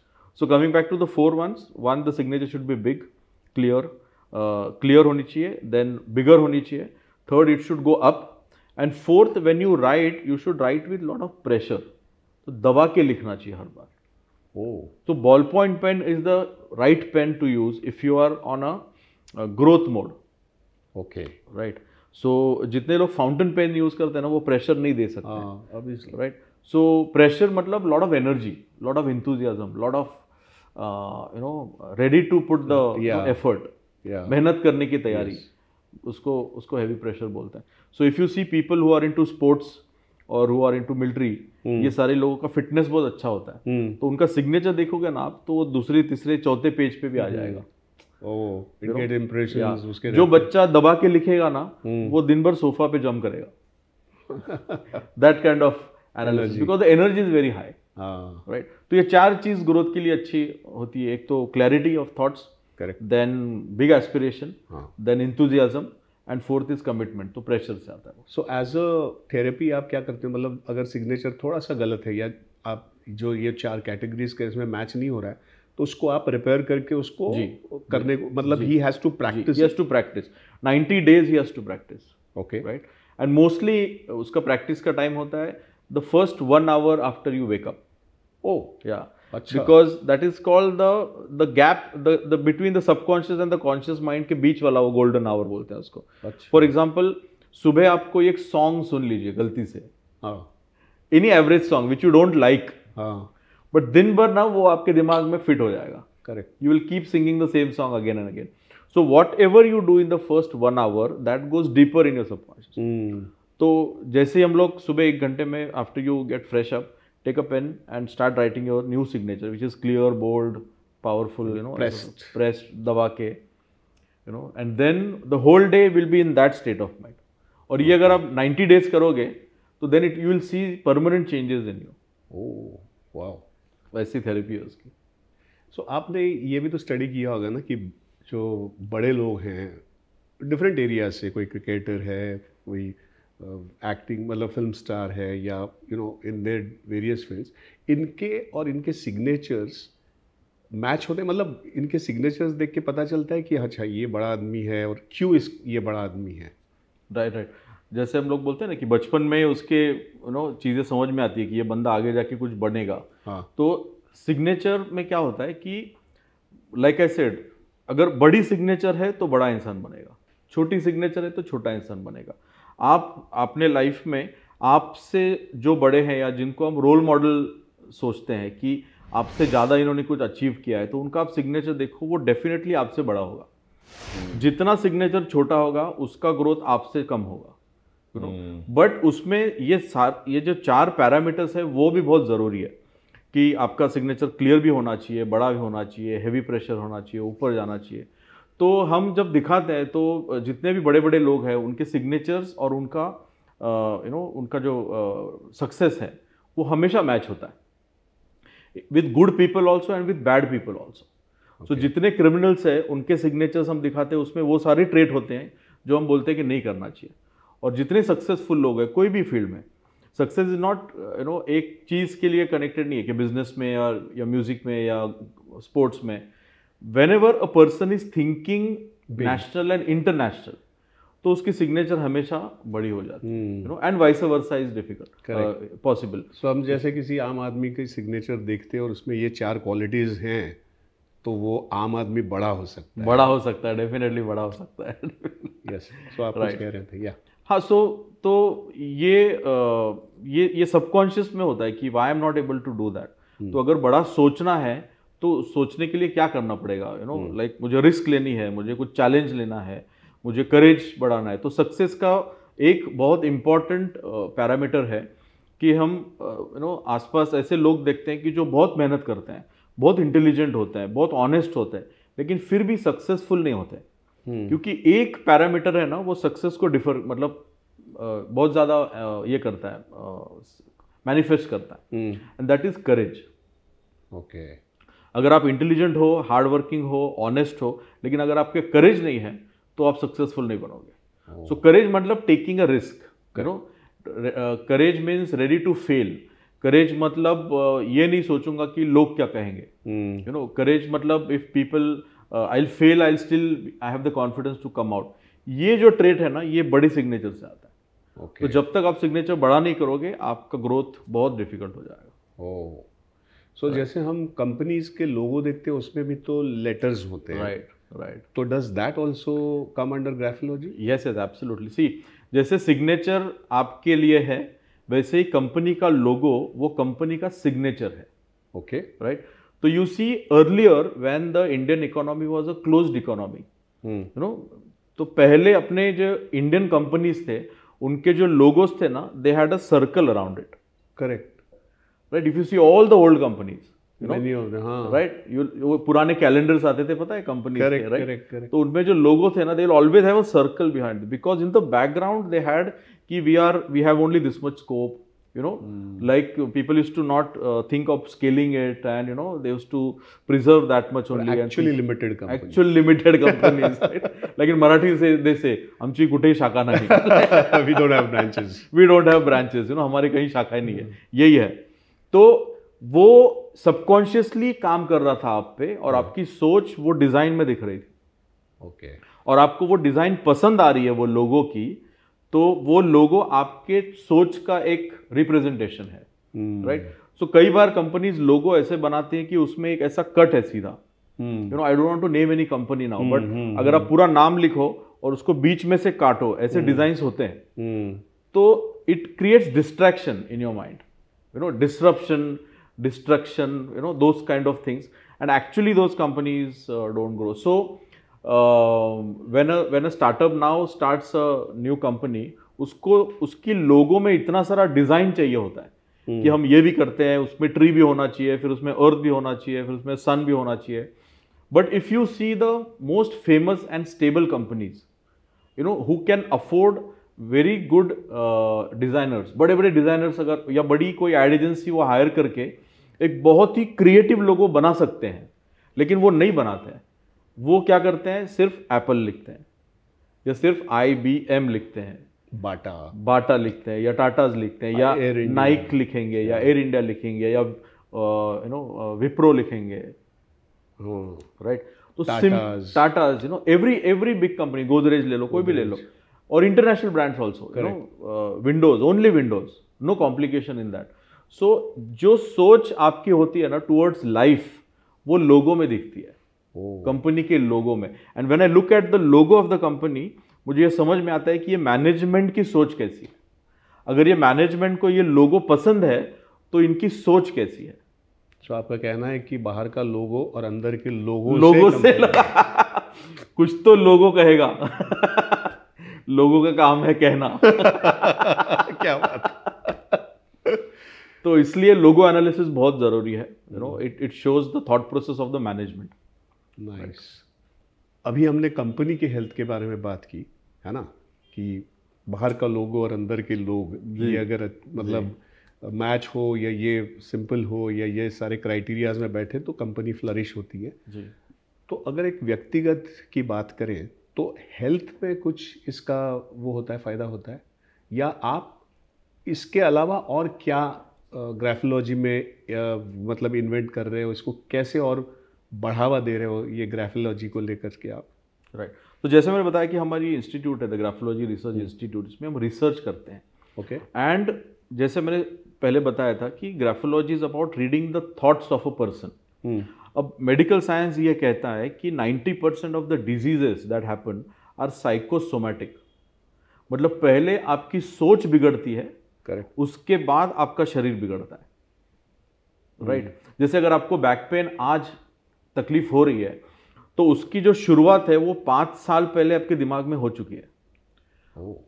so coming back to the four ones one the signature should be big clear clear होनी चाहिए देन बिगर होनी चाहिए third it should go up and fourth when you write you should write with lot of pressure तो दबा के लिखना चाहिए हर बार oh. तो ball point pen is the right pen to use if you are on a growth mode okay right so जितने लोग फाउंटेन पेन यूज करते हैं ना वो प्रेशर नहीं दे सकते राइट सो प्रेशर मतलब lot of energy lot of enthusiasm lot of you know ready to put the effort मेहनत करने की तैयारी yes. उसको उसको हैवी प्रेशर बोलते हैं so if you see people who are in sports और हु आर इन मिलिट्री ये सारे लोगों का फिटनेस बहुत अच्छा होता है hmm. तो उनका सिग्नेचर देखोगे ना आप तो वो दूसरे तीसरे चौथे पेज पे भी आ hmm. जाएगा Oh, उसके जो बच्चा दबा के लिखेगा ना हम्म। वो दिन भर सोफा पे जम करेगा that kind of analysis because the energy is very high right तो ये चार चीज ग्रोथ के लिए अच्छी होती है एक तो clarity of thoughts correct then big aspiration then enthusiasm and fourth is commitment तो प्रेशर से आता है सो एज अ थेरेपी आप क्या करते हो मतलब अगर सिग्नेचर थोड़ा सा गलत है या आप जो ये चार कैटेगरीज के इसमें मैच नहीं हो रहा है तो उसको आप रिपेयर करके उसको जी, करने को मतलब he has to practice he has to practice 90 days he has to practice okay right and mostly उसका प्रैक्टिस का टाइम होता है the first one hour after you wake up oh या because that is called the the gap the between the subconscious and the conscious mind के बीच वाला वो golden hour बोलते हैं उसको फॉर अच्छा। एग्जाम्पल सुबह आप कोई एक सॉन्ग सुन लीजिए गलती से any average song which you don't like हाँ बट दिन भर ना वो आपके दिमाग में फिट हो जाएगा correct you will keep singing the same song again and again so whatever you do in the first one hour that goes deeper in your subconscious तो जैसे ही हम लोग सुबह एक घंटे में after you get fresh up take a pen and start writing your new signature which is clear bold powerful you know press दबा के you know and then the whole day will be in that state of mind और ये अगर आप 90 days करोगे तो then it you will see permanent changes in you oh wow वैसी therapy है उसकी सो so, आपने ये भी तो स्टडी किया होगा ना कि जो बड़े लोग हैं डिफरेंट एरियाज से कोई क्रिकेटर है कोई एक्टिंग um, uh, मतलब फिल्म स्टार है या you know in their various fields इनके और इनके सिग्नेचर्स मैच होते हैं मतलब इनके सिग्नेचर्स देख के पता चलता है कि अच्छा ये बड़ा आदमी है और क्यों इस ये बड़ा आदमी है राइट राइट जैसे हम लोग बोलते हैं ना कि बचपन में उसके यू नो चीज़ें समझ में आती है कि ये बंदा आगे जाके कुछ बनेगा हाँ. तो सिग्नेचर में क्या होता है कि लाइक आई सेड अगर बड़ी सिग्नेचर है तो बड़ा इंसान बनेगा छोटी सिग्नेचर है तो छोटा इंसान बनेगा आप अपने लाइफ में आपसे जो बड़े हैं या जिनको हम रोल मॉडल सोचते हैं कि आपसे ज़्यादा इन्होंने कुछ अचीव किया है तो उनका आप सिग्नेचर देखो वो डेफिनेटली आपसे बड़ा होगा हम्म। जितना सिग्नेचर छोटा होगा उसका ग्रोथ आपसे कम होगा बट हम्म। उसमें ये सार ये जो चार पैरामीटर्स है वो भी बहुत ज़रूरी है कि आपका सिग्नेचर क्लियर भी होना चाहिए बड़ा भी होना चाहिए हैवी प्रेशर होना चाहिए ऊपर जाना चाहिए तो हम जब दिखाते हैं तो जितने भी बड़े बड़े लोग हैं उनके सिग्नेचर्स और उनका यू नो उनका जो सक्सेस है वो हमेशा मैच होता है with good people also and with bad people also so जितने क्रिमिनल्स हैं उनके सिग्नेचर्स हम दिखाते हैं उसमें वो सारे ट्रेट होते हैं जो हम बोलते हैं कि नहीं करना चाहिए और जितने सक्सेसफुल लोग हैं कोई भी फील्ड में success is not you know एक चीज़ के लिए कनेक्टेड नहीं है कि बिजनेस में या या म्यूजिक में या स्पोर्ट्स में whenever a person is thinking national and international तो उसकी सिग्नेचर हमेशा बड़ी हो जाती है no and vice versa is difficult possible so हम जैसे किसी आम आदमी की सिग्नेचर देखते हैं और उसमें ये चार क्वालिटीज़ हैं तो वो आम आदमी बड़ा हो सकता है बड़ा हो सकता है डेफिनेटली बड़ा हो सकता है यस सो आप कह रहे थे या हाँ सो तो ये ये ये सबकॉन्शियस में होता है कि why am not able to do that तो अगर बड़ा सोचना है तो सोचने के लिए क्या करना पड़ेगा यू नो लाइक मुझे रिस्क लेनी है मुझे कुछ चैलेंज लेना है मुझे करेज बढ़ाना है तो सक्सेस का एक बहुत इम्पॉर्टेंट पैरामीटर है कि हम यू नो आसपास ऐसे लोग देखते हैं कि जो बहुत मेहनत करते हैं बहुत इंटेलिजेंट होते हैं बहुत ऑनेस्ट होते हैं लेकिन फिर भी सक्सेसफुल नहीं होते हम्म। क्योंकि एक पैरामीटर है ना वो सक्सेस को डिफर मतलब बहुत ज़्यादा ये करता है मैनिफेस्ट करता है and that is courage okay अगर आप इंटेलिजेंट हो हार्ड वर्किंग हो ऑनेस्ट हो लेकिन अगर आपके करेज नहीं है तो आप सक्सेसफुल नहीं बनोगे सो oh. करेज मतलब टेकिंग अ रिस्क करो courage means ready to fail courage मतलब ये नहीं सोचूंगा कि लोग क्या कहेंगे यू नो करेज मतलब if people I will fail I still I have the confidence to come out ये जो ट्रेट है ना ये बड़े सिग्नेचर से आता है okay. तो जब तक आप सिग्नेचर बड़ा नहीं करोगे आपका ग्रोथ बहुत डिफिकल्ट हो जाएगा ओ oh. सो so right. जैसे हम कंपनीज के लोगो देखते हैं उसमें भी तो लेटर्स होते हैं राइट राइट तो does that also come under graphology yes yes absolutely see जैसे सिग्नेचर आपके लिए है वैसे ही कंपनी का लोगो वो कंपनी का सिग्नेचर है ओके okay. Right right? तो you see earlier when the Indian economy was a closed economy hmm. तो पहले अपने जो इंडियन कंपनीज थे उनके जो लोगोस थे ना they had a circle around it correct right if you see all the old companies right you पुराने कैलेंडर्स आते थे पता है कंपनी तो उनमें जो लोगो थे ना they always have a circle behind because in the background they had कि we are we have only this much scope you know mm. like people used to not uh, think of scaling it and you know they used to preserve that much only but actually and limited company actually limited companies right? like in marathi say, they say amchi kuthe shaka nahi we don't have branches we don't have branches you know hamare kahi shakha nahi hai yahi hai to वो subconsciously काम कर रहा था आप पे और आपकी सोच वो डिजाइन में दिख रही थी ओके okay. और आपको वो डिजाइन पसंद आ रही है वो लोगों की तो वो लोगो आपके सोच का एक रिप्रेजेंटेशन है राइट हम्म। सो कई बार कंपनीज लोगो ऐसे बनाती हैं कि उसमें एक ऐसा कट है सीधा you know I don't want to name any company now but अगर आप पूरा नाम लिखो और उसको बीच में से काटो ऐसे डिजाइन हम्म। होते हैं हम्म। तो it creates distraction in your mind you know disruption destruction you know those kind of things and actually those companies don't grow so when a when a startup now starts a new company उसको उसकी लोगों में इतना सारा design चाहिए होता है हम्म। कि हम ये भी करते हैं उसमें ट्री भी होना चाहिए फिर उसमें अर्थ भी होना चाहिए फिर उसमें सन भी होना चाहिए but if you see the most famous and stable companies you know who can afford very good designers बड़े बड़े डिजाइनर्स अगर या बड़ी कोई एड एजेंसी वो हायर करके एक बहुत ही क्रिएटिव लोगो बना सकते हैं लेकिन वो नहीं बनाते हैं वो क्या करते हैं सिर्फ एप्पल लिखते हैं या सिर्फ आई बी एम लिखते हैं बाटा बाटा लिखते हैं या टाटाज लिखते हैं या नाइक लिखेंगे या एयर इंडिया लिखेंगे या यू नो विप्रो लिखेंगे राइट hmm। तो Tata you know every every big company Godrej ले लो कोई भी ले लो और international brands also you know Windows only Windows no complication in that so जो सोच आपकी होती है ना टूवर्ड्स लाइफ वो लोगों में दिखती है कंपनी के लोगों में and when I look at the logo of the company मुझे ये समझ में आता है कि ये मैनेजमेंट की सोच कैसी है अगर ये मैनेजमेंट को ये लोगो पसंद है तो इनकी सोच कैसी है तो आपका कहना है कि बाहर का लोगो और अंदर के लोगों लोगो से, से कुछ तो लोगो कहेगा लोगों का काम है कहना क्या बात तो इसलिए लोगो एनालिसिस बहुत ज़रूरी है you know it it shows the thought process of the management nice nice. अभी हमने कंपनी के हेल्थ के बारे में बात की है ना कि बाहर का लोगो और अंदर के लोग ये अगर मतलब मैच हो या ये सिंपल हो या ये सारे क्राइटेरियाज में बैठे तो कंपनी फ्लरिश होती है जी। तो अगर एक व्यक्तिगत की बात करें तो हेल्थ में कुछ इसका वो होता है फ़ायदा होता है या आप इसके अलावा और क्या ग्राफोलॉजी में मतलब इन्वेंट कर रहे हो इसको कैसे और बढ़ावा दे रहे हो ये ग्राफोलॉजी को लेकर के आप राइट right. तो जैसे मैंने बताया कि हमारी इंस्टीट्यूट है द ग्राफोलॉजी रिसर्च इंस्टीट्यूट इसमें हम रिसर्च करते हैं ओके okay. एंड जैसे मैंने पहले बताया था कि graphology is about reading the thoughts of a person अब मेडिकल साइंस ये कहता है कि 90 percent of the diseases that happen are psychosomatic मतलब पहले आपकी सोच बिगड़ती है करेक्ट उसके बाद आपका शरीर बिगड़ता है राइट hmm. right? जैसे अगर आपको बैक पेन आज तकलीफ हो रही है तो उसकी जो शुरुआत है वो पांच साल पहले आपके दिमाग में हो चुकी है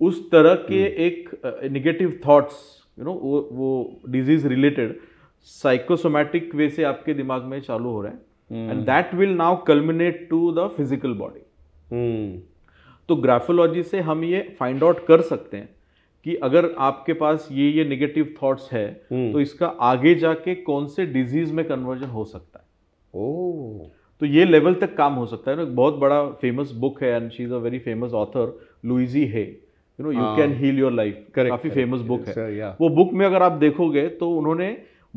उस तरह के हम्म। एक निगेटिव थॉट्स यू नो वो वो डिजीज रिलेटेड साइकोसोमैटिक वे से आपके दिमाग में चालू हो रहा है and that will now culminate to the physical body तो ग्राफोलॉजी से हम ये फाइंड आउट कर सकते हैं कि अगर आपके पास ये ये नेगेटिव थॉट्स है हम्म। तो इसका आगे जाके कौन से डिजीज में कन्वर्जन हो सकता है ओह तो ये लेवल तक काम हो सकता है ना बहुत बड़ा फेमस बुक है and she is a very famous author Louise है you know you can heal your life काफ़ी फेमस बुक है वो बुक में अगर आप देखोगे तो उन्होंने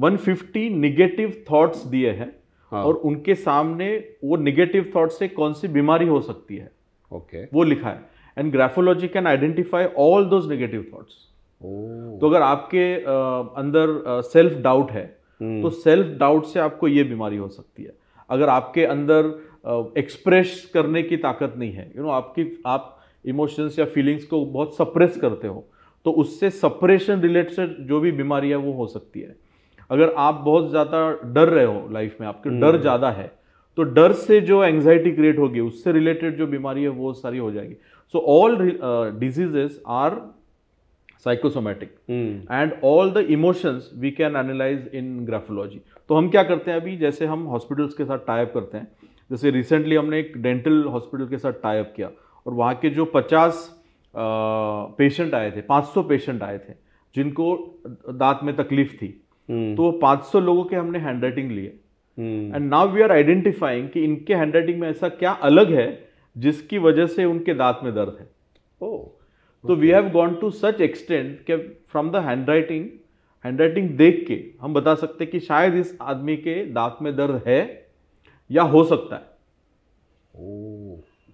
150 फिफ्टी निगेटिव थाट्स दिए हैं हाँ. और उनके सामने वो निगेटिव थाट्स से कौन सी बीमारी हो सकती है ओके okay. वो लिखा है एंड graphology can identify all those negative thoughts तो अगर आपके uh, अंदर सेल्फ uh, डाउट है तो सेल्फ हम्म। डाउट से आपको ये बीमारी हो सकती है अगर आपके अंदर एक्सप्रेस करने की ताकत नहीं है यू you नो know, आपकी आप इमोशंस या फीलिंग्स को बहुत सप्रेस करते हो तो उससे सप्रेशन रिलेटेड जो भी बीमारी है वो हो सकती है अगर आप बहुत ज़्यादा डर रहे हो लाइफ में आपके डर हम्म। ज़्यादा है तो डर से जो एंग्जाइटी क्रिएट होगी उससे रिलेटेड जो बीमारी है वो सारी हो जाएगी so all diseases are psychosomatic and all the emotions we can analyse in graphology तो हम क्या करते हैं अभी जैसे हम हॉस्पिटल्स के साथ टाइप करते हैं जैसे रिसेंटली हमने एक डेंटल हॉस्पिटल के साथ टाइप किया और वहाँ के जो पचास पेशेंट आए थे 500 पेशेंट आए थे जिनको दांत में तकलीफ थी hmm. तो 500 लोगों के हमने हैंड राइटिंग लिए and now we are identifying कि इनके हैंड राइटिंग में ऐसा क्या अलग है जिसकी वजह से उनके दांत में दर्द है ओ oh. तो we have gone to such extend के from the hand writing hand writing देख के हम बता सकते कि शायद इस आदमी के दांत में दर्द है या हो सकता है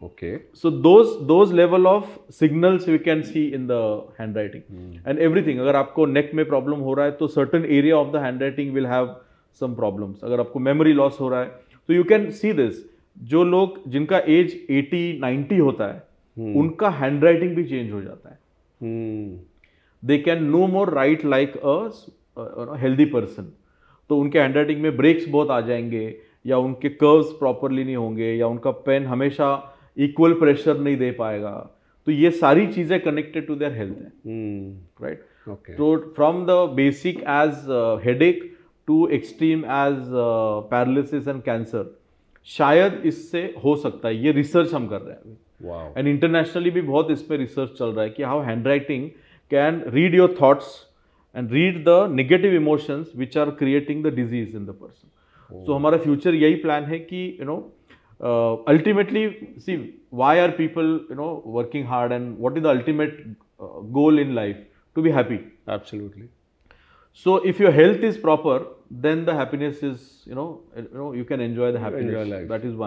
okay so those those level of signals we can see in the hand writing and everything अगर आपको नेक में प्रॉब्लम हो रहा है तो certain area of the hand writing will have some problems अगर आपको मेमोरी लॉस हो रहा है तो यू कैन सी दिस जो लोग जिनका एज 80 90 होता है हम्म। उनका हैंड राइटिंग भी चेंज हो जाता है they can no more write like a healthy person तो उनके हैंड राइटिंग में ब्रेक्स बहुत आ जाएंगे या उनके कर्व्स प्रॉपरली नहीं होंगे या उनका पेन हमेशा इक्वल प्रेशर नहीं दे पाएगा तो ये सारी चीज़ें कनेक्टेड टू देयर हेल्थ है राइट तो from the basic as headache to extreme as paralysis and cancer शायद इससे हो सकता है ये रिसर्च हम कर रहे हैं अभी एंड इंटरनेशनली भी बहुत इस पर रिसर्च चल रहा है कि how hand writing can read your thoughts and read the negative emotions which are creating the disease in the person so हमारा फ्यूचर यही प्लान है कि you know ultimately see why are people you know working hard and what is the ultimate goal in life to be happy absolutely so if your health is proper then the happiness is you know you know you can enjoy the happiness enjoy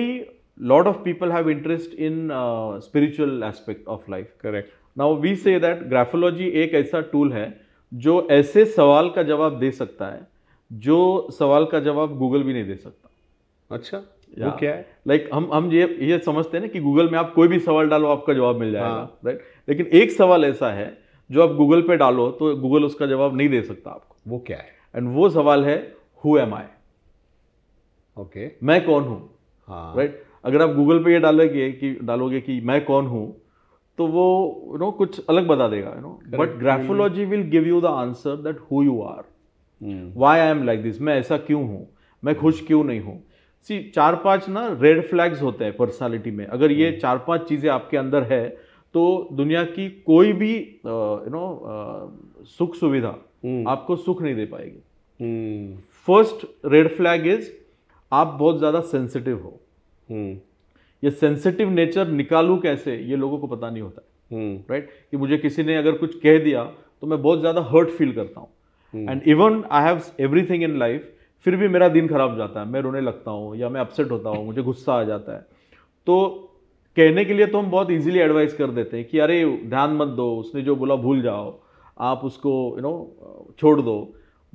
life. lot of people have interest in uh, spiritual aspect of life correct now we say that graphology ek aisa tool hai जो ऐसे सवाल का जवाब दे सकता है जो सवाल का जवाब गूगल भी नहीं दे सकता अच्छा वो क्या है लाइक like, हम हम ये ये समझते हैं ना कि गूगल में आप कोई भी सवाल डालो आपका जवाब मिल जाएगा हाँ. राइट लेकिन एक सवाल ऐसा है जो आप गूगल पे डालो तो गूगल उसका जवाब नहीं दे सकता आपको वो क्या है एंड वो सवाल है हु एम आई ओके मैं कौन हूं राइट हाँ। अगर आप गूगल पे ये डालोगे कि डालोगे कि मैं कौन हूँ तो वो यू नो कुछ अलग बता देगा you know but graphology will give you the answer that who you are why I am like this मैं ऐसा क्यों हूँ मैं खुश क्यों नहीं हूँ सी चार पांच ना रेड फ्लैग्स होते हैं पर्सनालिटी में अगर ये hmm. चार पांच चीज़ें आपके अंदर है तो दुनिया की कोई भी यू uh, नो uh, सुख सुविधा hmm. आपको सुख नहीं दे पाएगी फर्स्ट रेड फ्लैग इज आप बहुत ज़्यादा सेंसिटिव हो हम्म। ये सेंसिटिव नेचर निकालू कैसे ये लोगों को पता नहीं होता है हम्म। राइट कि मुझे किसी ने अगर कुछ कह दिया तो मैं बहुत ज़्यादा हर्ट फील करता हूँ and even I have everything in life फिर भी मेरा दिन खराब जाता है मैं रोने लगता हूँ या मैं अपसेट होता हूँ मुझे गुस्सा आ जाता है तो कहने के लिए तो हम बहुत इजीली एडवाइस कर देते हैं कि अरे ध्यान मत दो उसने जो बोला भूल जाओ आप उसको यू नो छोड़ दो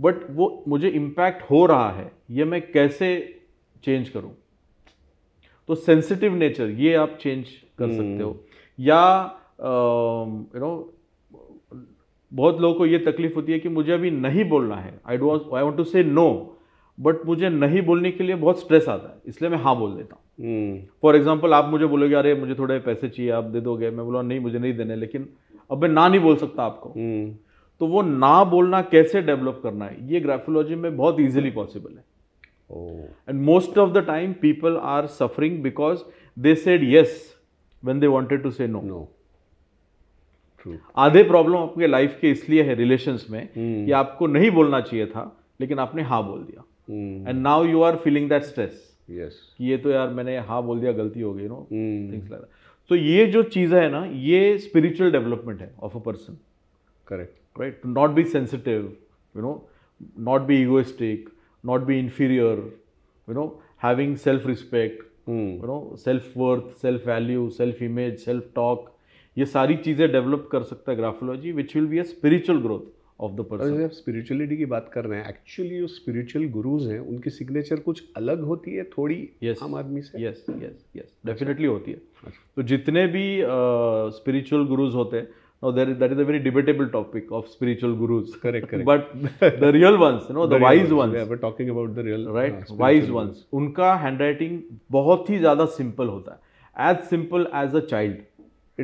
बट वो मुझे इम्पैक्ट हो रहा है ये मैं कैसे चेंज करूँ तो सेंसिटिव नेचर ये आप चेंज कर hmm. सकते हो या यू नो बहुत लोगों को ये तकलीफ होती है कि मुझे अभी नहीं बोलना है I do I want to say no but मुझे नहीं बोलने के लिए बहुत स्ट्रेस आता है इसलिए मैं हाँ बोल देता हूँ फॉर hmm. एग्जाम्पल आप मुझे बोलोगे अरे मुझे थोड़े पैसे चाहिए आप दे दोगे मैं बोला नहीं मुझे नहीं देने लेकिन अब मैं ना नहीं बोल सकता आपको hmm. तो वो ना बोलना कैसे डेवलप करना है ये ग्राफोलॉजी में बहुत ईजिली पॉसिबल है Oh. And most of the time, people are suffering because they said yes when they wanted to say no. No. आधे प्रॉब्लम आपके लाइफ के इसलिए है रिलेशंस में hmm. कि आपको नहीं बोलना चाहिए था लेकिन आपने हाँ बोल दिया and now you are feeling that stress yes कि ये तो यार मैंने हाँ बोल दिया गलती हो गई नो थिंग्स लाइक तो ये जो चीज़ है ना ये स्पिरिचुअल डेवलपमेंट है of a person correct right not be sensitive you know not be egoistic not be inferior, you know, having self respect, hmm. you know, self worth, self value, self image, self talk. ये सारी चीज़ें develop कर सकता है graphology which will be a spiritual growth of the person आप spirituality की बात कर रहे हैं एक्चुअली जो स्पिरिचुअल गुरुज हैं उनकी सिग्नेचर कुछ अलग होती है थोड़ी yes. आम आदमी से यस यस यस डेफिनेटली होती है अच्छा। तो जितने भी स्पिरिचुअल uh, गुरुज होते हैं Now, that is a very debatable topic of spiritual gurus. Correct, correct. but the real ones, you know, the, the wise ones. Yeah, we're talking about the real. Uh, right, uh, wise gurus. ones. उनका handwriting बहुत ही ज़्यादा simple होता है. As simple as a child.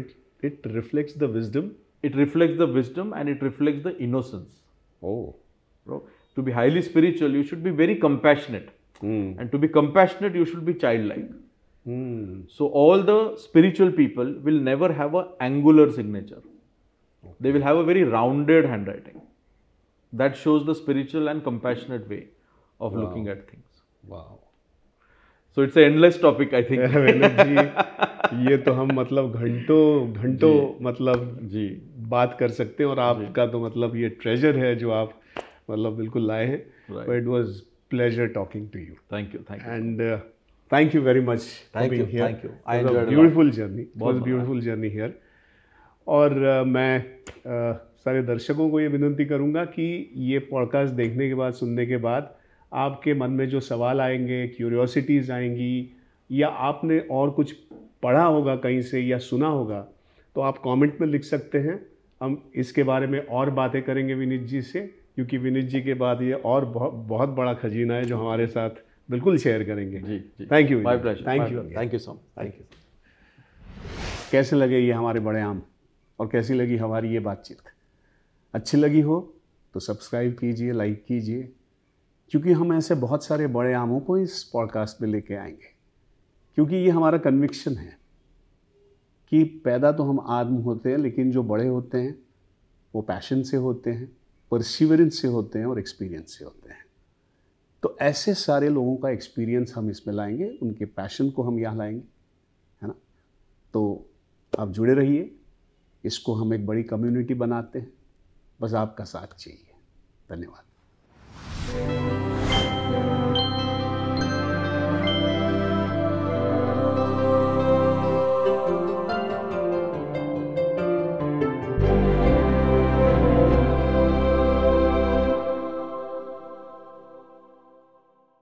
It it reflects the wisdom. It reflects the wisdom and it reflects the innocence. Oh. Bro, to be highly spiritual, you should be very compassionate. Mm. And to be compassionate, you should be childlike. Mm. So all the spiritual people will never have an angular signature. they will have a very rounded handwriting. That shows the spiritual and compassionate way of wow. looking at things. Wow. So it's endless topic I think जी ये तो हम मतलब घंटों घंटों मतलब जी बात कर सकते हैं और आपका तो मतलब ये ट्रेजर है जो आप मतलब बिल्कुल लाए हैं it was pleasure talking to you thank you thank you and thank you very much thank you thank you I beautiful journey बहुत ब्यूटीफुल जर्नी हियर और मैं सारे दर्शकों को ये विनती करूँगा कि ये पॉडकास्ट देखने के बाद सुनने के बाद आपके मन में जो सवाल आएंगे क्यूरियोसिटीज़ आएंगी या आपने और कुछ पढ़ा होगा कहीं से या सुना होगा तो आप कमेंट में लिख सकते हैं हम इसके बारे में और बातें करेंगे विनीत जी से क्योंकि विनीत जी के बाद ये और बहुत बहुत बड़ा खजीना है जो हमारे साथ बिल्कुल शेयर करेंगे जी thank you thank you thank you so much thank you कैसे लगे ये हमारे बड़े आम और कैसी लगी हमारी ये बातचीत अच्छी लगी हो तो सब्सक्राइब कीजिए लाइक कीजिए क्योंकि हम ऐसे बहुत सारे बड़े आमों को इस पॉडकास्ट में लेके आएंगे क्योंकि ये हमारा कन्विक्शन है कि पैदा तो हम आदम होते हैं लेकिन जो बड़े होते हैं वो पैशन से होते हैं परसिवरेंस से होते हैं और एक्सपीरियंस से होते हैं तो ऐसे सारे लोगों का एक्सपीरियंस हम इसमें लाएंगे उनके पैशन को हम यहाँ लाएंगे है ना तो आप जुड़े रहिए इसको हम एक बड़ी कम्युनिटी बनाते हैं बस आपका साथ चाहिए धन्यवाद